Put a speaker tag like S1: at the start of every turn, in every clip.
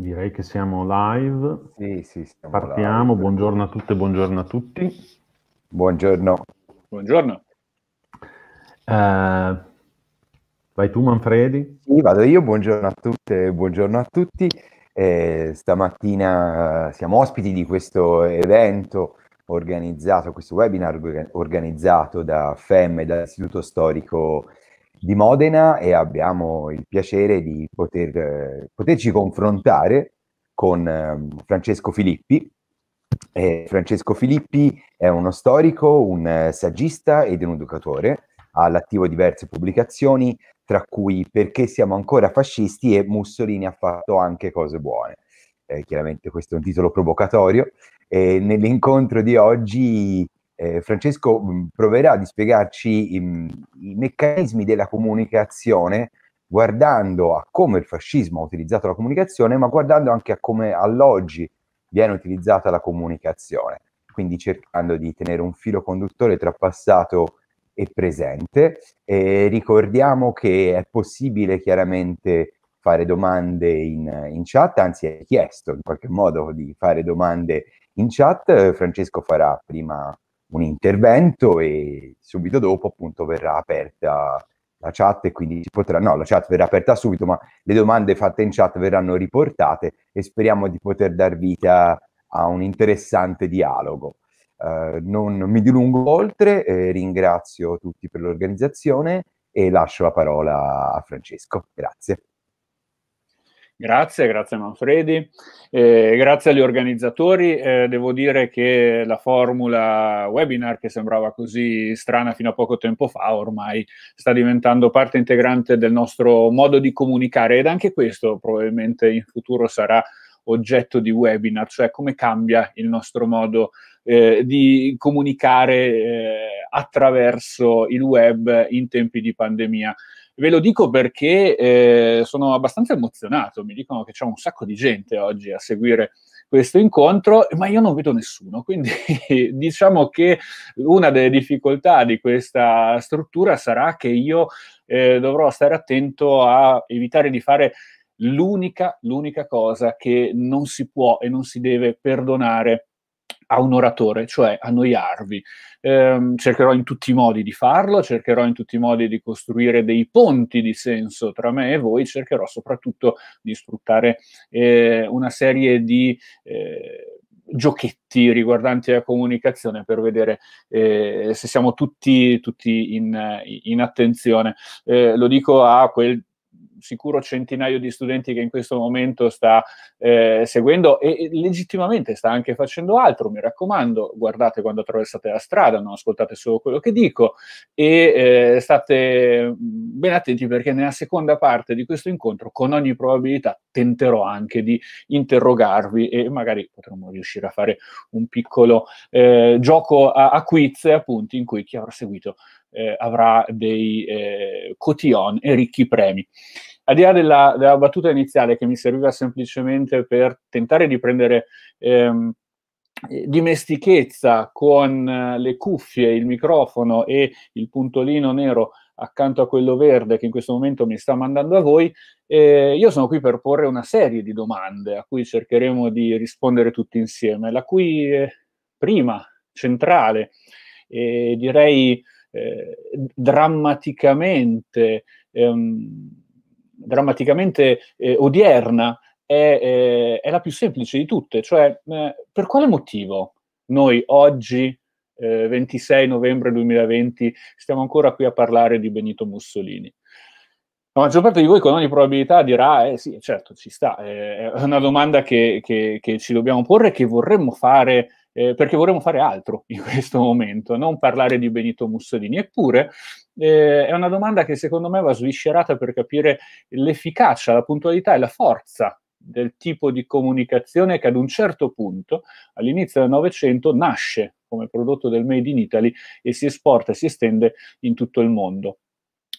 S1: Direi che siamo live. Sì, sì, siamo Partiamo, live. buongiorno a tutte, buongiorno a tutti. Buongiorno.
S2: Buongiorno.
S3: Eh, vai tu Manfredi? Sì, vado io, buongiorno a tutte, buongiorno a tutti. Eh, stamattina eh, siamo ospiti di questo evento organizzato, questo webinar organizzato da FEM e dall'Istituto Storico di Modena e abbiamo il piacere di poter, eh, poterci confrontare con eh, Francesco Filippi. Eh, Francesco Filippi è uno storico, un saggista ed un educatore, ha all'attivo diverse pubblicazioni, tra cui Perché siamo ancora fascisti e Mussolini ha fatto anche cose buone. Eh, chiaramente questo è un titolo provocatorio. nell'incontro di oggi eh, Francesco mm, proverà a spiegarci mh, mm, i meccanismi della comunicazione guardando a come il fascismo ha utilizzato la comunicazione, ma guardando anche a come all'oggi viene utilizzata la comunicazione, quindi cercando di tenere un filo conduttore tra passato e presente. E ricordiamo che è possibile chiaramente fare domande in, in, chat, anzi è chiesto in qualche modo di fare domande in chat, Francesco farà prima un intervento e subito dopo appunto verrà aperta la chat e quindi si potrà, no la chat verrà aperta subito ma le domande fatte in chat verranno riportate e speriamo di poter dar vita a un interessante dialogo. Eh, non mi dilungo oltre, eh, ringrazio tutti per l'organizzazione e lascio la parola a Francesco. Grazie.
S2: Grazie, grazie Manfredi, eh, grazie agli organizzatori. Eh, devo dire che la formula webinar, che sembrava così strana fino a poco tempo fa, ormai sta diventando parte integrante del nostro modo di comunicare ed anche questo probabilmente in futuro sarà oggetto di webinar, cioè come cambia il nostro modo eh, di comunicare eh, attraverso il web in tempi di pandemia. Ve lo dico perché eh, sono abbastanza emozionato, mi dicono che c'è un sacco di gente oggi a seguire questo incontro, ma io non vedo nessuno, quindi diciamo che una delle difficoltà di questa struttura sarà che io eh, dovrò stare attento a evitare di fare l'unica, l'unica cosa che non si può e non si deve perdonare a un oratore, cioè annoiarvi. Eh, cercherò in tutti i modi di farlo, cercherò in tutti i modi di costruire dei ponti di senso tra me e voi, cercherò soprattutto di sfruttare eh, una serie di eh, giochetti riguardanti la comunicazione per vedere eh, se siamo tutti, tutti in, in attenzione. Eh, lo dico a quel sicuro centinaio di studenti che in questo momento sta eh, seguendo e, e, legittimamente sta anche facendo altro. Mi raccomando, guardate quando attraversate la strada, non ascoltate solo quello che dico e eh, state ben attenti perché nella seconda parte di questo incontro con ogni probabilità tenterò anche di interrogarvi e magari potremo riuscire a fare un piccolo eh, gioco a, a quiz appunto in cui chi avrà seguito eh, avrà dei eh, cotillon e ricchi premi al di là della, della, battuta iniziale che mi serviva semplicemente per tentare di prendere ehm, dimestichezza con eh, le cuffie, il microfono e il puntolino nero accanto a quello verde che in questo momento mi sta mandando a voi, eh, io sono qui per porre una serie di domande a cui cercheremo di rispondere tutti insieme, la cui eh, prima, centrale, eh, direi drammaticamente ehm, drammaticamente eh, odierna è, eh, è, la più semplice di tutte, cioè eh, per quale motivo noi oggi, 26 eh, novembre 2020, stiamo ancora qui a parlare di Benito Mussolini? La maggior parte di voi con ogni probabilità dirà, eh sì, certo, ci sta, è una domanda che, che, che ci dobbiamo porre, e che vorremmo fare eh, perché vorremmo fare altro in questo momento, non parlare di Benito Mussolini. Eppure eh, è una domanda che secondo me va sviscerata per capire l'efficacia, la puntualità e la forza del tipo di comunicazione che ad un certo punto, all'inizio del Novecento, nasce come prodotto del Made in Italy e si esporta e si estende in tutto il mondo.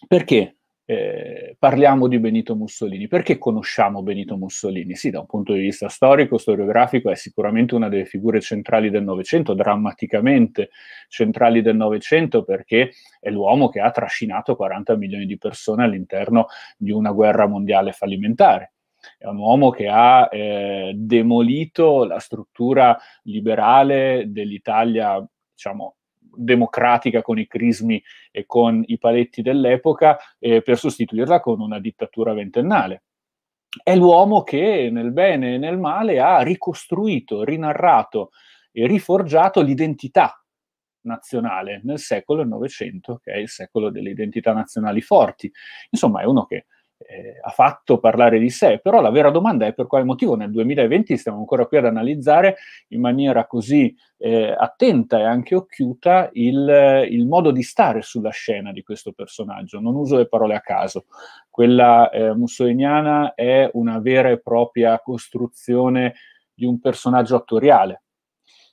S2: Perché eh, parliamo di Benito Mussolini. Perché conosciamo Benito Mussolini? Sì, da un punto di vista storico, storiografico, è sicuramente una delle figure centrali del Novecento, drammaticamente centrali del Novecento, perché è l'uomo che ha trascinato 40 milioni di persone all'interno di una guerra mondiale fallimentare. È un uomo che ha eh, demolito la struttura liberale dell'Italia, diciamo, democratica con i crismi e con i paletti dell'epoca eh, per sostituirla con una dittatura ventennale. È l'uomo che nel bene e nel male ha ricostruito, rinarrato e riforgiato l'identità nazionale nel secolo del Novecento, che è il secolo delle identità nazionali forti. Insomma, è uno che eh, ha fatto parlare di sé, però la vera domanda è per quale motivo nel 2020 stiamo ancora qui ad analizzare in maniera così eh, attenta e anche occhiuta il, il, modo di stare sulla scena di questo personaggio. Non uso le parole a caso. Quella eh, mussoliniana è una vera e propria costruzione di un personaggio attoriale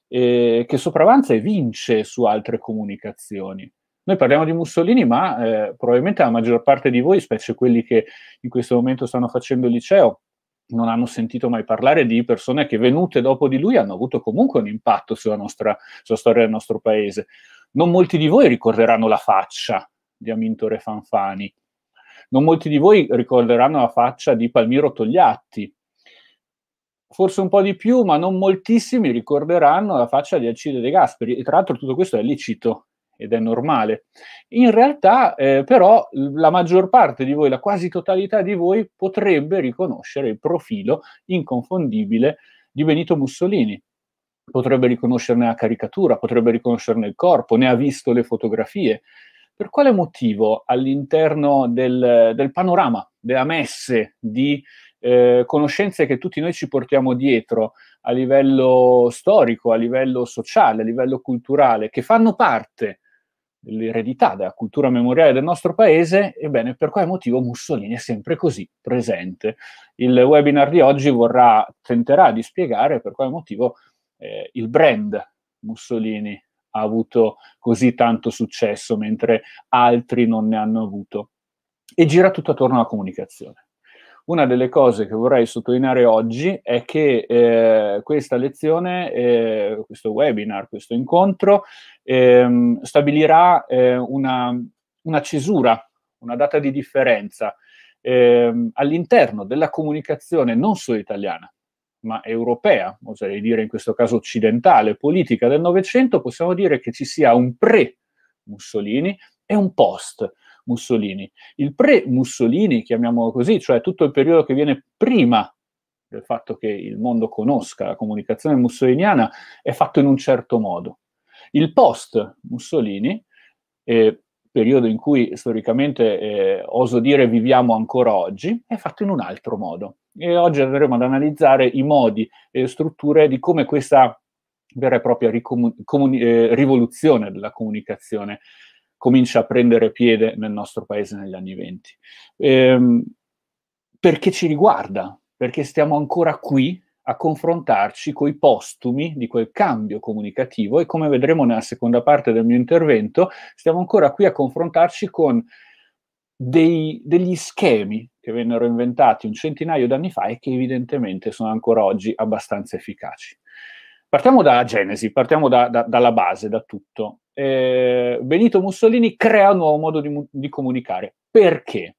S2: eh, che sopravanza e vince su altre comunicazioni. Noi parliamo di Mussolini, ma eh, probabilmente la maggior parte di voi, specie quelli che in questo momento stanno facendo il liceo, non hanno sentito mai parlare di persone che venute dopo di lui hanno avuto comunque un impatto sulla, nostra, sulla storia del nostro paese. Non molti di voi ricorderanno la faccia di Amintore Fanfani, non molti di voi ricorderanno la faccia di Palmiro Togliatti, forse un po' di più, ma non moltissimi ricorderanno la faccia di Alcide De Gasperi. E tra l'altro tutto questo è lecito, ed è normale. In realtà eh, però la maggior parte di voi, la quasi totalità di voi potrebbe riconoscere il profilo inconfondibile di Benito Mussolini. Potrebbe riconoscerne la caricatura, potrebbe riconoscerne il corpo, ne ha visto le fotografie. Per quale motivo all'interno del, del panorama, della messe di eh, conoscenze che tutti noi ci portiamo dietro a livello storico, a livello sociale, a livello culturale, che fanno parte l'eredità della cultura memoriale del nostro paese, ebbene per quale motivo Mussolini è sempre così presente. Il webinar di oggi vorrà, tenterà di spiegare per quale motivo eh, il brand Mussolini ha avuto così tanto successo mentre altri non ne hanno avuto. E gira tutto attorno alla comunicazione. Una delle cose che vorrei sottolineare oggi è che eh, questa lezione, eh, questo webinar, questo incontro ehm, stabilirà eh, una, una, cesura, una data di differenza ehm, all'interno della comunicazione non solo italiana, ma europea, oserei dire in questo caso occidentale, politica del Novecento, possiamo dire che ci sia un pre-Mussolini e un post-Mussolini Mussolini. Il pre-Mussolini, chiamiamolo così, cioè tutto il periodo che viene prima del fatto che il mondo conosca la comunicazione mussoliniana, è fatto in un certo modo. Il post-Mussolini, eh, periodo in cui storicamente, eh, oso dire, viviamo ancora oggi, è fatto in un altro modo. E oggi andremo ad analizzare i modi e strutture di come questa vera e propria ricomun- comun- eh, eh, rivoluzione della comunicazione comincia a prendere piede nel nostro paese negli anni venti. Ehm, perché ci riguarda, perché stiamo ancora qui a confrontarci coi postumi di quel cambio comunicativo e come vedremo nella seconda parte del mio intervento, stiamo ancora qui a confrontarci con dei, degli schemi che vennero inventati un centinaio d'anni fa e che evidentemente sono ancora oggi abbastanza efficaci. Partiamo dalla Genesi, partiamo da, da, dalla base, da tutto eh, Benito Mussolini crea un nuovo modo di, di comunicare. Perché?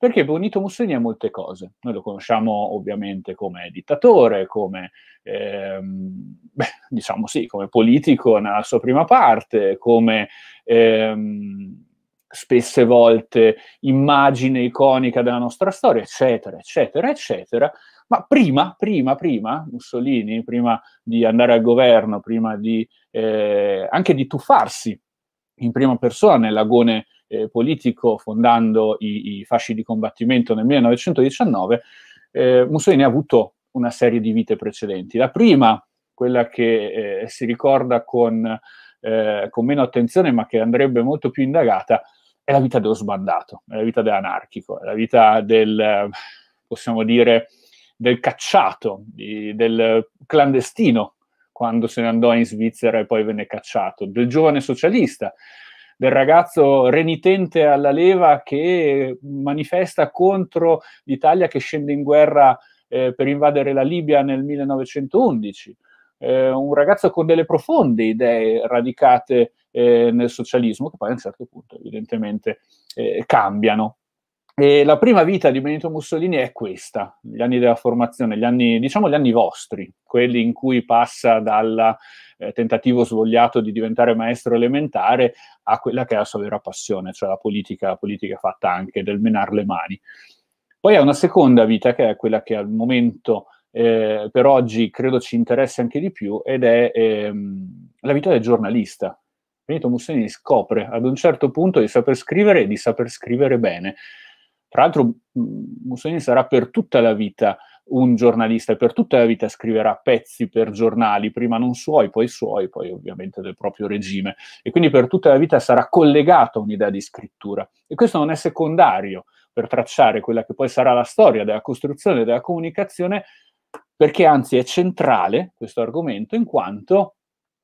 S2: perché Benito Mussolini è molte cose. Noi lo conosciamo ovviamente come dittatore, come, ehm, beh, diciamo sì, come politico nella sua prima parte, come ehm, spesse volte immagine iconica della nostra storia, eccetera, eccetera, eccetera. Ma prima, prima, prima, Mussolini, prima di andare al governo, prima di, eh, anche di tuffarsi in prima persona nell'agone eh, politico fondando i, i, fasci di combattimento nel 1919, eh, Mussolini ha avuto una serie di vite precedenti. La prima, quella che eh, si ricorda con, eh, con, meno attenzione ma che andrebbe molto più indagata, è la vita dello sbandato, è la vita dell'anarchico, è la vita del, eh, possiamo dire, del cacciato, di, del clandestino, quando se ne andò in Svizzera e poi venne cacciato, del giovane socialista, del ragazzo renitente alla leva che manifesta contro l'Italia che scende in guerra eh, per invadere la Libia nel 1911. Eh, un ragazzo con delle profonde idee radicate eh, nel socialismo, che poi a un certo punto evidentemente eh, cambiano e la prima vita di Benito Mussolini è questa, gli anni della formazione, gli anni, diciamo gli anni vostri, quelli in cui passa dal eh, tentativo svogliato di diventare maestro elementare a quella che è la sua vera passione, cioè la politica, la politica fatta anche del menar le mani. Poi ha una seconda vita che è quella che al momento eh, per oggi credo ci interessa anche di più ed è ehm, la vita del giornalista, Benito Mussolini scopre ad un certo punto di saper scrivere e di saper scrivere bene. Tra l'altro Mussolini sarà per tutta la vita un giornalista e per tutta la vita scriverà pezzi per giornali, prima non suoi, poi suoi, poi ovviamente del proprio regime. E quindi per tutta la vita sarà collegato a un'idea di scrittura. E questo non è secondario per tracciare quella che poi sarà la storia della costruzione della comunicazione, perché anzi è centrale questo argomento in quanto,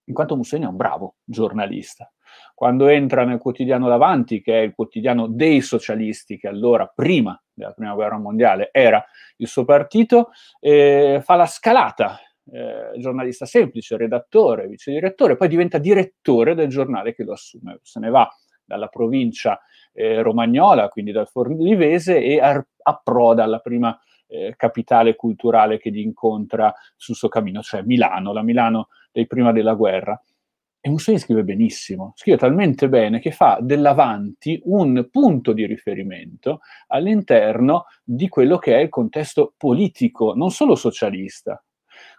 S2: in quanto Mussolini è un bravo giornalista quando entra nel quotidiano davanti, che è il quotidiano dei socialisti, che allora prima della prima guerra mondiale era il suo partito, eh, fa la scalata. Eh, giornalista semplice, redattore, vice direttore, poi diventa direttore del giornale che lo assume, se ne va dalla provincia eh, romagnola, quindi dal Forlivese, e ar- approda alla prima eh, capitale culturale che gli incontra sul suo cammino, cioè Milano, la Milano dei prima della guerra. E Mussolini scrive benissimo, scrive talmente bene che fa dell'avanti un punto di riferimento all'interno di quello che è il contesto politico, non solo socialista.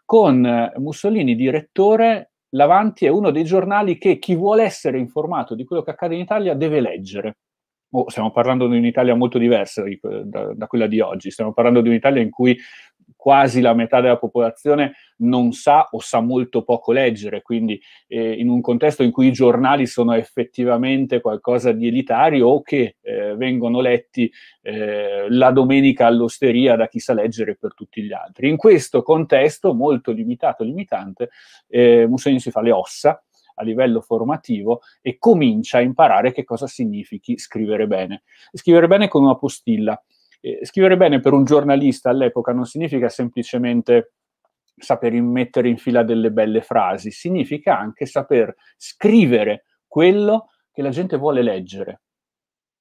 S2: Con eh, Mussolini direttore, l'Avanti è uno dei giornali che chi vuole essere informato di quello che accade in Italia deve leggere. Oh, stiamo parlando di un'Italia molto diversa da, da, quella di oggi, stiamo parlando di un'Italia in cui quasi la metà della popolazione non sa o sa molto poco leggere, quindi eh, in un contesto in cui i giornali sono effettivamente qualcosa di elitario o che eh, vengono letti eh, la domenica all'osteria da chi sa leggere per tutti gli altri. In questo contesto molto limitato, limitante, eh, Mussolini si fa le ossa a livello formativo e comincia a imparare che cosa significhi scrivere bene. Scrivere bene con una postilla eh, scrivere bene per un giornalista all'epoca non significa semplicemente saper mettere in fila delle belle frasi, significa anche saper scrivere quello che la gente vuole leggere.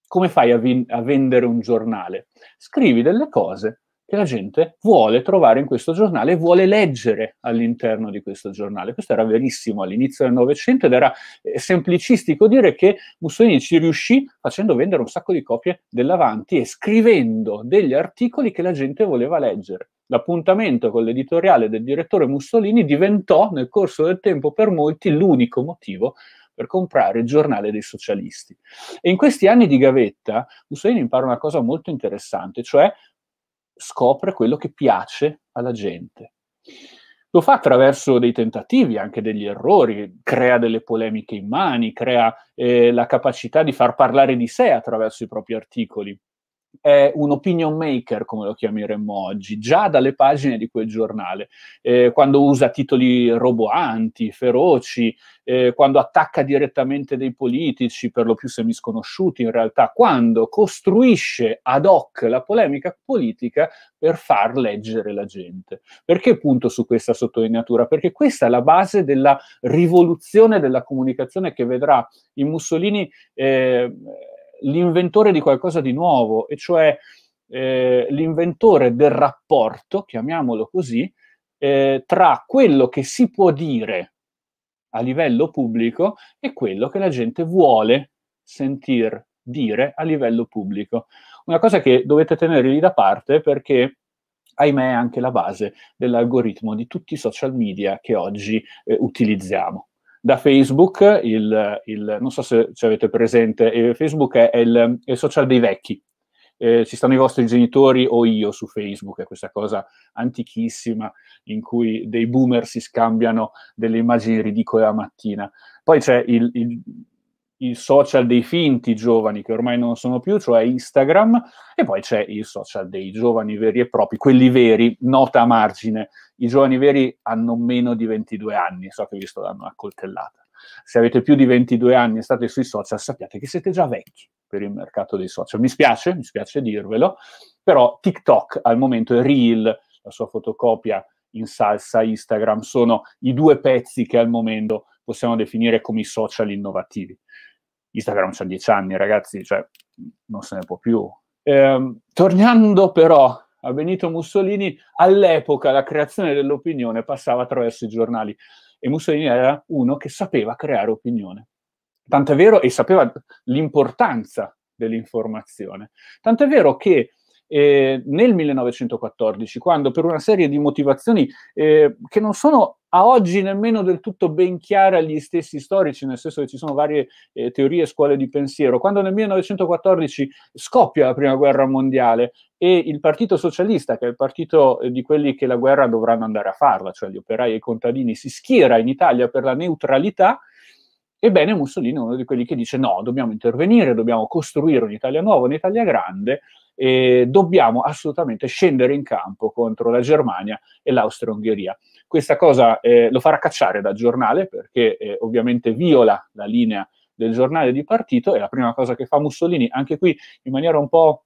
S2: Come fai a, vi- a vendere un giornale? Scrivi delle cose che la gente vuole trovare in questo giornale e vuole leggere all'interno di questo giornale. Questo era verissimo all'inizio del Novecento ed era eh, semplicistico dire che Mussolini ci riuscì facendo vendere un sacco di copie dell'Avanti e scrivendo degli articoli che la gente voleva leggere. L'appuntamento con l'editoriale del direttore Mussolini diventò nel corso del tempo per molti l'unico motivo per comprare il giornale dei socialisti. E in questi anni di gavetta Mussolini impara una cosa molto interessante, cioè scopre quello che piace alla gente. Lo fa attraverso dei tentativi, anche degli errori, crea delle polemiche in mani, crea eh, la capacità di far parlare di sé attraverso i propri articoli è un opinion maker, come lo chiameremmo oggi, già dalle pagine di quel giornale, eh, quando usa titoli roboanti, feroci, eh, quando attacca direttamente dei politici, per lo più semisconosciuti in realtà, quando costruisce ad hoc la polemica politica per far leggere la gente. Perché punto su questa sottolineatura? Perché questa è la base della rivoluzione della comunicazione che vedrà in Mussolini. Eh, l'inventore di qualcosa di nuovo, e cioè eh, l'inventore del rapporto, chiamiamolo così, eh, tra quello che si può dire a livello pubblico e quello che la gente vuole sentir dire a livello pubblico. Una cosa che dovete tenere lì da parte perché ahimè è anche la base dell'algoritmo di tutti i social media che oggi eh, utilizziamo da Facebook, il, il, non so se ci avete presente, eh, Facebook è il, è il, social dei vecchi. Eh, ci stanno i vostri genitori o io su Facebook, è questa cosa antichissima in cui dei boomer si scambiano delle immagini ridicole la mattina. Poi c'è il, i social dei finti giovani che ormai non sono più, cioè Instagram, e poi c'è il social dei giovani veri e propri, quelli veri, nota a margine. I giovani veri hanno meno di 22 anni, so che vi sto dando una coltellata. Se avete più di 22 anni e state sui social, sappiate che siete già vecchi per il mercato dei social. Mi spiace, mi spiace dirvelo, però TikTok al momento è Reel, la sua fotocopia in salsa Instagram, sono i due pezzi che al momento possiamo definire come i social innovativi. Instagram c'ha dieci anni, ragazzi, cioè non se ne può più. Ehm, tornando però a Benito Mussolini, all'epoca la creazione dell'opinione passava attraverso i giornali e Mussolini era uno che sapeva creare opinione. Tant'è vero e sapeva l'importanza dell'informazione. Tant'è vero che eh, nel 1914, quando per una serie di motivazioni eh, che non sono a oggi nemmeno del tutto ben chiara agli stessi storici, nel senso che ci sono varie eh, teorie e scuole di pensiero. Quando nel 1914 scoppia la Prima Guerra Mondiale, e il Partito Socialista, che è il partito eh, di quelli che la guerra dovranno andare a farla, cioè gli operai e i contadini, si schiera in Italia per la neutralità, ebbene Mussolini è uno di quelli che dice no, dobbiamo intervenire, dobbiamo costruire un'Italia nuova, un'Italia grande, e dobbiamo assolutamente scendere in campo contro la Germania e l'Austria-Ungheria. Questa cosa eh, lo farà cacciare dal giornale perché eh, ovviamente viola la linea del giornale di partito e la prima cosa che fa Mussolini, anche qui in maniera un po'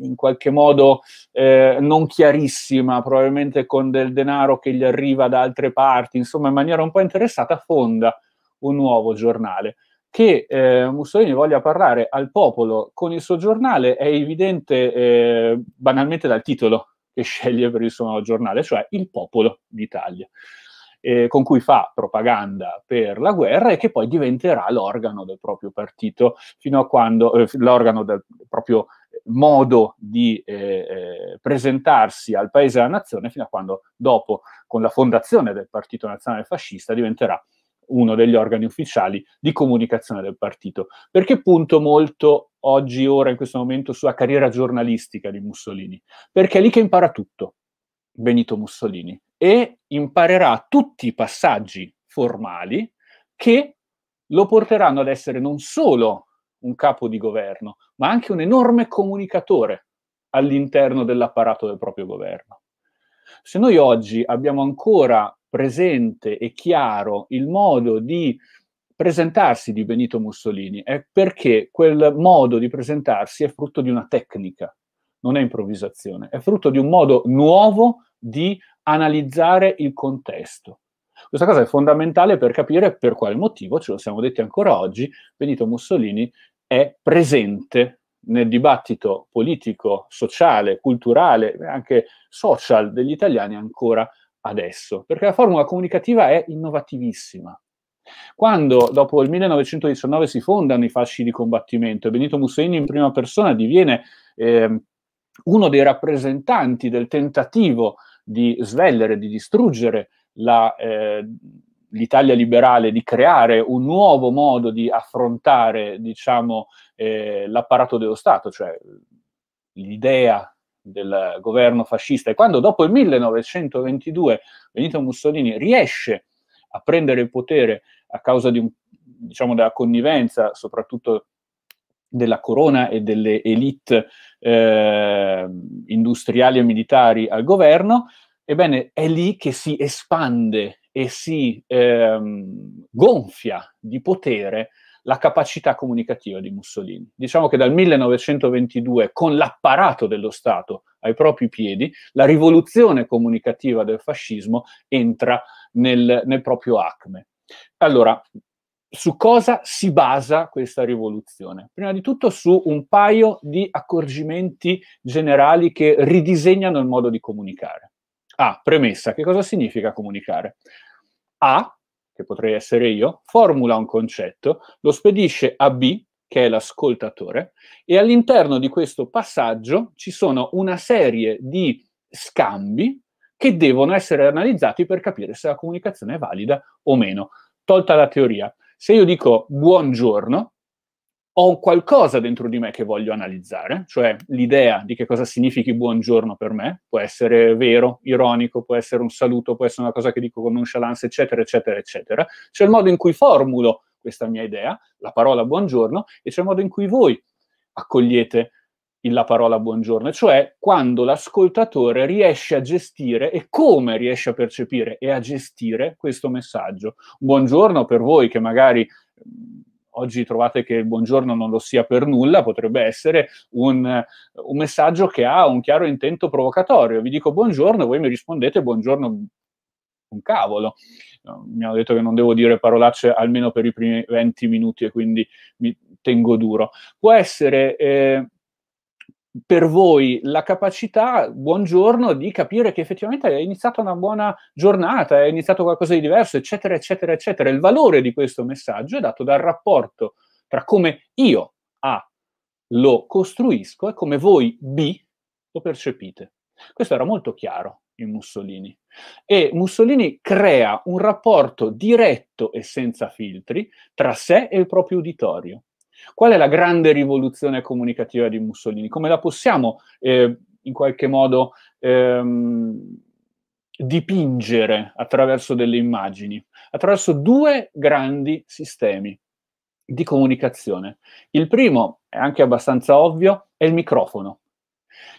S2: in qualche modo eh, non chiarissima, probabilmente con del denaro che gli arriva da altre parti, insomma in maniera un po' interessata, fonda un nuovo giornale che eh, Mussolini voglia parlare al popolo con il suo giornale è evidente eh, banalmente dal titolo che sceglie per il suo giornale, cioè Il popolo d'Italia, eh, con cui fa propaganda per la guerra e che poi diventerà l'organo del proprio partito, fino a quando eh, l'organo del proprio modo di eh, eh, presentarsi al paese e alla nazione, fino a quando dopo, con la fondazione del Partito Nazionale Fascista, diventerà uno degli organi ufficiali di comunicazione del partito. Perché punto molto oggi, ora, in questo momento, sulla carriera giornalistica di Mussolini? Perché è lì che impara tutto Benito Mussolini e imparerà tutti i passaggi formali che lo porteranno ad essere non solo un capo di governo, ma anche un enorme comunicatore all'interno dell'apparato del proprio governo. Se noi oggi abbiamo ancora presente e chiaro il modo di presentarsi di Benito Mussolini, è perché quel modo di presentarsi è frutto di una tecnica, non è improvvisazione, è frutto di un modo nuovo di analizzare il contesto. Questa cosa è fondamentale per capire per quale motivo, ce lo siamo detti ancora oggi, Benito Mussolini è presente nel dibattito politico, sociale, culturale e anche social degli italiani ancora adesso, perché la formula comunicativa è innovativissima. Quando dopo il 1919 si fondano i fasci di combattimento e Benito Mussolini in prima persona diviene eh, uno dei rappresentanti del tentativo di svellere, di distruggere la, eh, l'Italia liberale, di creare un nuovo modo di affrontare diciamo, eh, l'apparato dello Stato, cioè l'idea del governo fascista. E quando dopo il 1922 Benito Mussolini riesce a prendere il potere a causa di un, diciamo, della connivenza soprattutto della corona e delle elite eh, industriali e militari al governo, ebbene è lì che si espande e si ehm, gonfia di potere la capacità comunicativa di Mussolini. Diciamo che dal 1922, con l'apparato dello Stato ai propri piedi, la rivoluzione comunicativa del fascismo entra nel, nel proprio acme. Allora, su cosa si basa questa rivoluzione? Prima di tutto su un paio di accorgimenti generali che ridisegnano il modo di comunicare. A, ah, premessa, che cosa significa comunicare? A, che potrei essere io, formula un concetto, lo spedisce a B, che è l'ascoltatore, e all'interno di questo passaggio ci sono una serie di scambi che devono essere analizzati per capire se la comunicazione è valida o meno. Tolta la teoria, se io dico buongiorno, ho qualcosa dentro di me che voglio analizzare, cioè l'idea di che cosa significhi buongiorno per me, può essere vero, ironico, può essere un saluto, può essere una cosa che dico con nonchalance, eccetera, eccetera, eccetera. C'è il modo in cui formulo questa mia idea, la parola buongiorno, e c'è il modo in cui voi accogliete la parola buongiorno, cioè quando l'ascoltatore riesce a gestire e come riesce a percepire e a gestire questo messaggio. Buongiorno per voi che magari oggi trovate che il buongiorno non lo sia per nulla, potrebbe essere un, un messaggio che ha un chiaro intento provocatorio. Vi dico buongiorno e voi mi rispondete buongiorno un cavolo. Mi hanno detto che non devo dire parolacce almeno per i primi 20 minuti e quindi mi tengo duro. Può essere eh, per voi la capacità, buongiorno, di capire che effettivamente è iniziata una buona giornata, è iniziato qualcosa di diverso, eccetera, eccetera, eccetera. Il valore di questo messaggio è dato dal rapporto tra come io A lo costruisco e come voi B lo percepite. Questo era molto chiaro in Mussolini. E Mussolini crea un rapporto diretto e senza filtri tra sé e il proprio uditorio. Qual è la grande rivoluzione comunicativa di Mussolini? Come la possiamo eh, in qualche modo ehm, dipingere attraverso delle immagini? Attraverso due grandi sistemi di comunicazione. Il primo è anche abbastanza ovvio, è il microfono.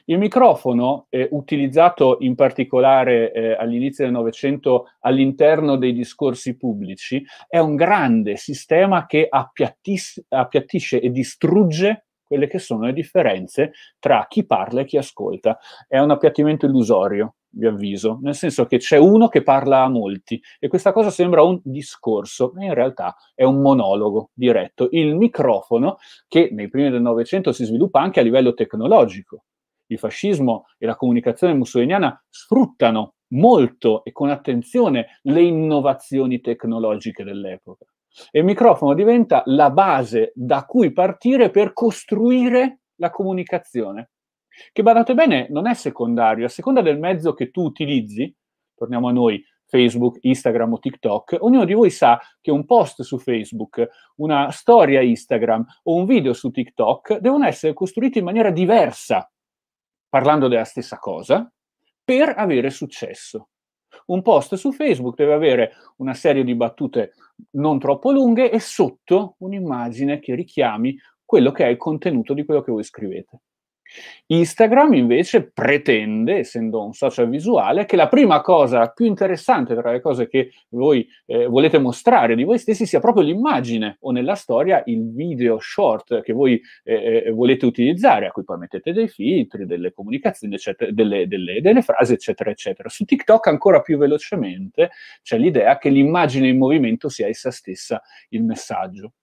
S2: Il microfono, eh, utilizzato in particolare eh, all'inizio del Novecento all'interno dei discorsi pubblici, è un grande sistema che appiattis- appiattisce e distrugge quelle che sono le differenze tra chi parla e chi ascolta. È un appiattimento illusorio, vi avviso, nel senso che c'è uno che parla a molti e questa cosa sembra un discorso, ma in realtà è un monologo diretto. Il microfono, che nei primi del Novecento si sviluppa anche a livello tecnologico, il fascismo e la comunicazione mussoliniana sfruttano molto e con attenzione le innovazioni tecnologiche dell'epoca. E il microfono diventa la base da cui partire per costruire la comunicazione, che badate bene non è secondario, a seconda del mezzo che tu utilizzi, torniamo a noi, Facebook, Instagram o TikTok, ognuno di voi sa che un post su Facebook, una storia Instagram o un video su TikTok devono essere costruiti in maniera diversa parlando della stessa cosa per avere successo. Un post su Facebook deve avere una serie di battute non troppo lunghe e sotto un'immagine che richiami quello che è il contenuto di quello che voi scrivete. Instagram invece pretende, essendo un social visuale, che la prima cosa più interessante tra le cose che voi eh, volete mostrare di voi stessi sia proprio l'immagine o nella storia il video short che voi eh, eh, volete utilizzare, a cui poi mettete dei filtri, delle comunicazioni, eccetera, delle, delle, delle frasi, eccetera, eccetera. Su TikTok ancora più velocemente c'è l'idea che l'immagine in movimento sia essa stessa il messaggio.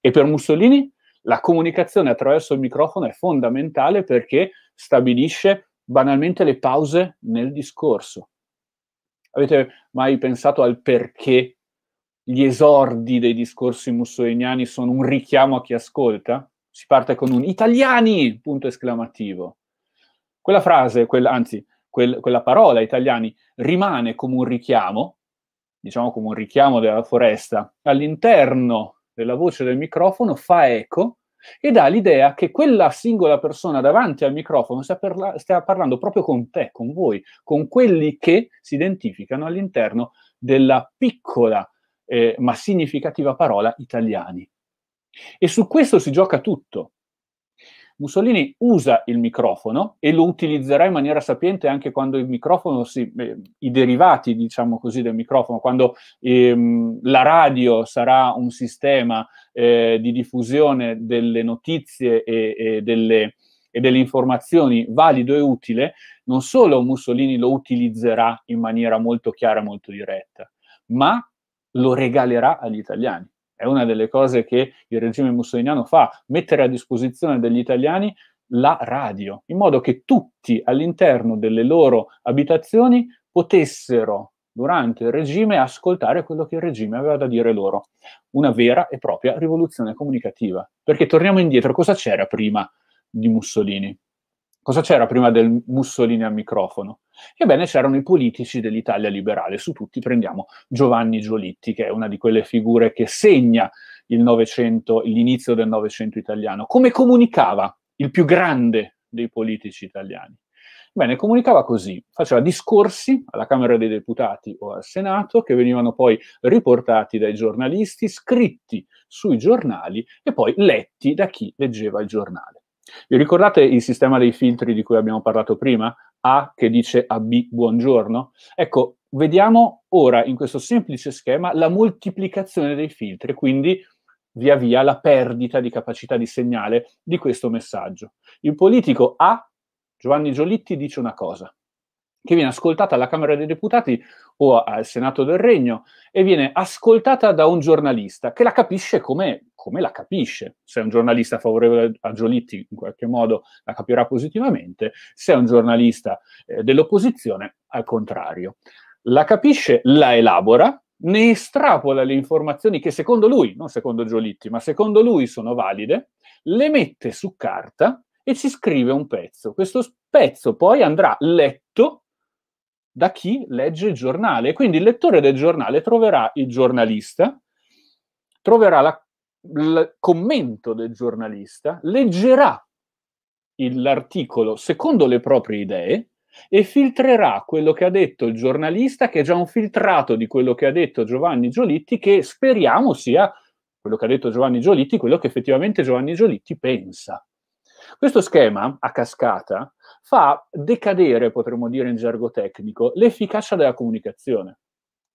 S2: E per Mussolini? la comunicazione attraverso il microfono è fondamentale perché stabilisce banalmente le pause nel discorso. Avete mai pensato al perché gli esordi dei discorsi mussoliniani sono un richiamo a chi ascolta? Si parte con un italiani! punto esclamativo. Quella frase, quella, anzi, quel, quella parola italiani rimane come un richiamo, diciamo come un richiamo della foresta, all'interno della voce del microfono, fa eco e dà l'idea che quella singola persona davanti al microfono stia, parla- stia parlando proprio con te, con voi, con quelli che si identificano all'interno della piccola eh, ma significativa parola italiani. E su questo si gioca tutto. Mussolini usa il microfono e lo utilizzerà in maniera sapiente anche quando il microfono si, eh, i derivati, diciamo così, del microfono, quando ehm, la radio sarà un sistema eh, di diffusione delle notizie e, e delle e delle informazioni valido e utile, non solo Mussolini lo utilizzerà in maniera molto chiara, molto diretta, ma lo regalerà agli italiani è una delle cose che il regime mussoliniano fa, mettere a disposizione degli italiani la radio, in modo che tutti all'interno delle loro abitazioni potessero durante il regime ascoltare quello che il regime aveva da dire loro. Una vera e propria rivoluzione comunicativa. Perché torniamo indietro, cosa c'era prima di Mussolini? Cosa c'era prima del Mussolini al microfono? Ebbene, c'erano i politici dell'Italia liberale, su tutti prendiamo Giovanni Giolitti, che è una di quelle figure che segna Novecento, l'inizio del Novecento italiano. Come comunicava il più grande dei politici italiani? Bene, comunicava così, faceva discorsi alla Camera dei Deputati o al Senato che venivano poi riportati dai giornalisti, scritti sui giornali e poi letti da chi leggeva il giornale. Vi ricordate il sistema dei filtri di cui abbiamo parlato prima? A che dice a B buongiorno. Ecco, vediamo ora in questo semplice schema la moltiplicazione dei filtri, quindi via via la perdita di capacità di segnale di questo messaggio. Il politico A, Giovanni Giolitti, dice una cosa che viene ascoltata alla Camera dei Deputati o al Senato del Regno e viene ascoltata da un giornalista che la capisce come, come la capisce. Se è un giornalista favorevole a Giolitti, in qualche modo la capirà positivamente, se è un giornalista eh, dell'opposizione, al contrario. La capisce, la elabora, ne estrapola le informazioni che secondo lui, non secondo Giolitti, ma secondo lui sono valide, le mette su carta e ci scrive un pezzo. Questo pezzo poi andrà letto da chi legge il giornale. Quindi il lettore del giornale troverà il giornalista, troverà la, il commento del giornalista, leggerà l'articolo secondo le proprie idee e filtrerà quello che ha detto il giornalista, che è già un filtrato di quello che ha detto Giovanni Giolitti, che speriamo sia quello che ha detto Giovanni Giolitti, quello che effettivamente Giovanni Giolitti pensa. Questo schema a cascata fa decadere, potremmo dire in gergo tecnico, l'efficacia della comunicazione.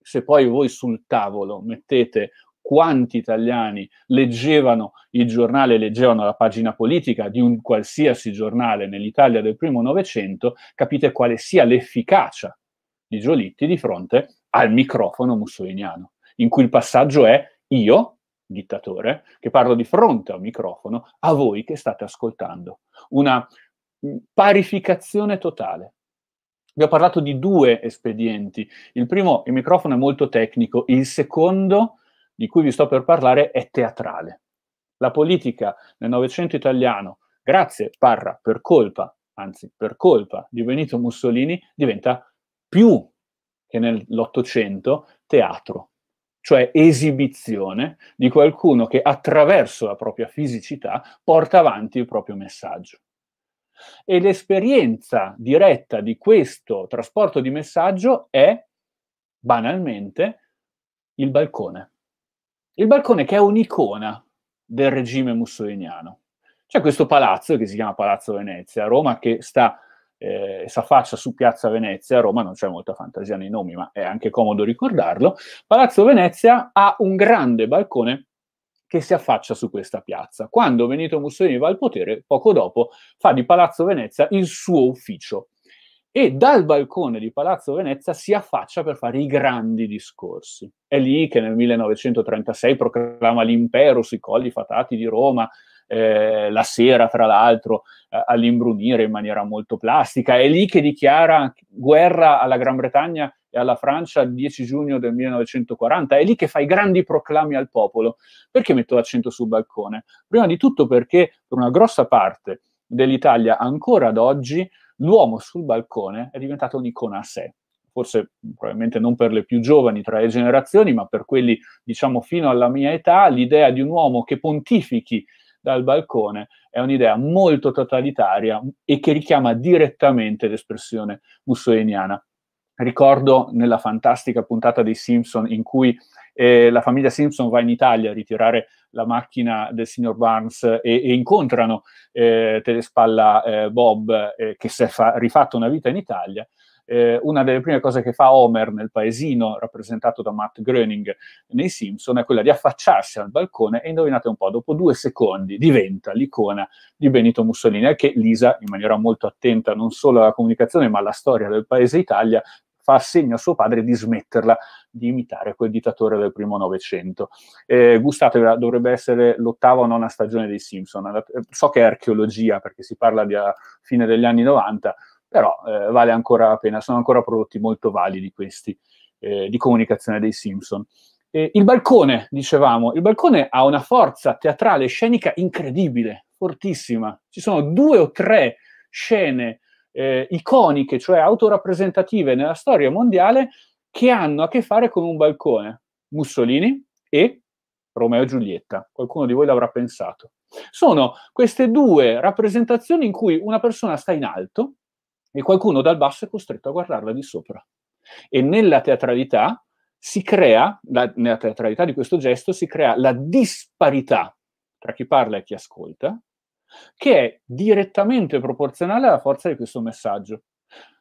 S2: Se poi voi sul tavolo mettete quanti italiani leggevano il giornale, leggevano la pagina politica di un qualsiasi giornale nell'Italia del primo Novecento, capite quale sia l'efficacia di Giolitti di fronte al microfono mussoliniano, in cui il passaggio è io dittatore, che parlo di fronte a un microfono, a voi che state ascoltando. Una mm, parificazione totale. Vi ho parlato di due espedienti. Il primo, il microfono è molto tecnico, il secondo, di cui vi sto per parlare, è teatrale. La politica nel Novecento italiano, grazie, parra, per colpa, anzi per colpa di Benito Mussolini, diventa più che nell'Ottocento teatro, cioè esibizione di qualcuno che attraverso la propria fisicità porta avanti il proprio messaggio. E l'esperienza diretta di questo trasporto di messaggio è, banalmente, il balcone. Il balcone che è un'icona del regime mussoliniano. C'è questo palazzo che si chiama Palazzo Venezia a Roma che sta eh, Safaccia su Piazza Venezia, a Roma non c'è molta fantasia nei nomi, ma è anche comodo ricordarlo, Palazzo Venezia ha un grande balcone che si affaccia su questa piazza. Quando Benito Mussolini va al potere, poco dopo fa di Palazzo Venezia il suo ufficio e dal balcone di Palazzo Venezia si affaccia per fare i grandi discorsi. È lì che nel 1936 proclama l'impero sui colli fatati di Roma, eh, la sera tra l'altro eh, all'imbrunire in maniera molto plastica. È lì che dichiara guerra alla Gran Bretagna e alla Francia il 10 giugno del 1940, è lì che fa i grandi proclami al popolo. Perché metto l'accento sul balcone? Prima di tutto perché per una grossa parte dell'Italia ancora ad oggi l'uomo sul balcone è diventato un'icona a sé forse probabilmente non per le più giovani tra le generazioni, ma per quelli, diciamo, fino alla mia età, l'idea di un uomo che pontifichi dal balcone è un'idea molto totalitaria e che richiama direttamente l'espressione mussoliniana. Ricordo nella fantastica puntata dei Simpson in cui eh, la famiglia Simpson va in Italia a ritirare la macchina del signor Barnes e, e incontrano eh, Telespalla eh, Bob eh, che si è fa- rifatto una vita in Italia eh, una delle prime cose che fa Homer nel paesino rappresentato da Matt Groening nei Simpson è quella di affacciarsi al balcone e indovinate un po', dopo due secondi diventa l'icona di Benito Mussolini, al che Lisa, in maniera molto attenta non solo alla comunicazione ma alla storia del paese Italia, fa segno a suo padre di smetterla di imitare quel dittatore del primo Novecento. Eh, gustatevela, dovrebbe essere l'ottava o nona stagione dei Simpson. Eh, so che è archeologia, perché si parla di fine degli anni 90, però eh, vale ancora la pena, sono ancora prodotti molto validi questi eh, di comunicazione dei Simpson. Eh, il balcone, dicevamo, il balcone ha una forza teatrale scenica incredibile, fortissima. Ci sono due o tre scene eh, iconiche, cioè autorappresentative nella storia mondiale, che hanno a che fare con un balcone. Mussolini e Romeo e Giulietta. Qualcuno di voi l'avrà pensato. Sono queste due rappresentazioni in cui una persona sta in alto, e qualcuno dal basso è costretto a guardarla di sopra. E nella teatralità si crea, la, nella teatralità di questo gesto, si crea la disparità tra chi parla e chi ascolta, che è direttamente proporzionale alla forza di questo messaggio.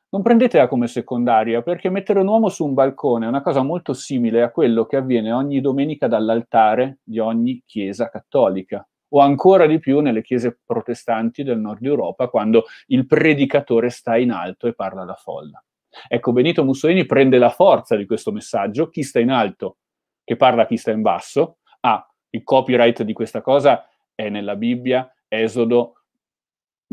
S2: Non prendetela come secondaria, perché mettere un uomo su un balcone è una cosa molto simile a quello che avviene ogni domenica dall'altare di ogni chiesa cattolica o ancora di più nelle chiese protestanti del nord Europa quando il predicatore sta in alto e parla alla folla. Ecco, Benito Mussolini prende la forza di questo messaggio, chi sta in alto che parla a chi sta in basso, ah, il copyright di questa cosa è nella Bibbia, Esodo,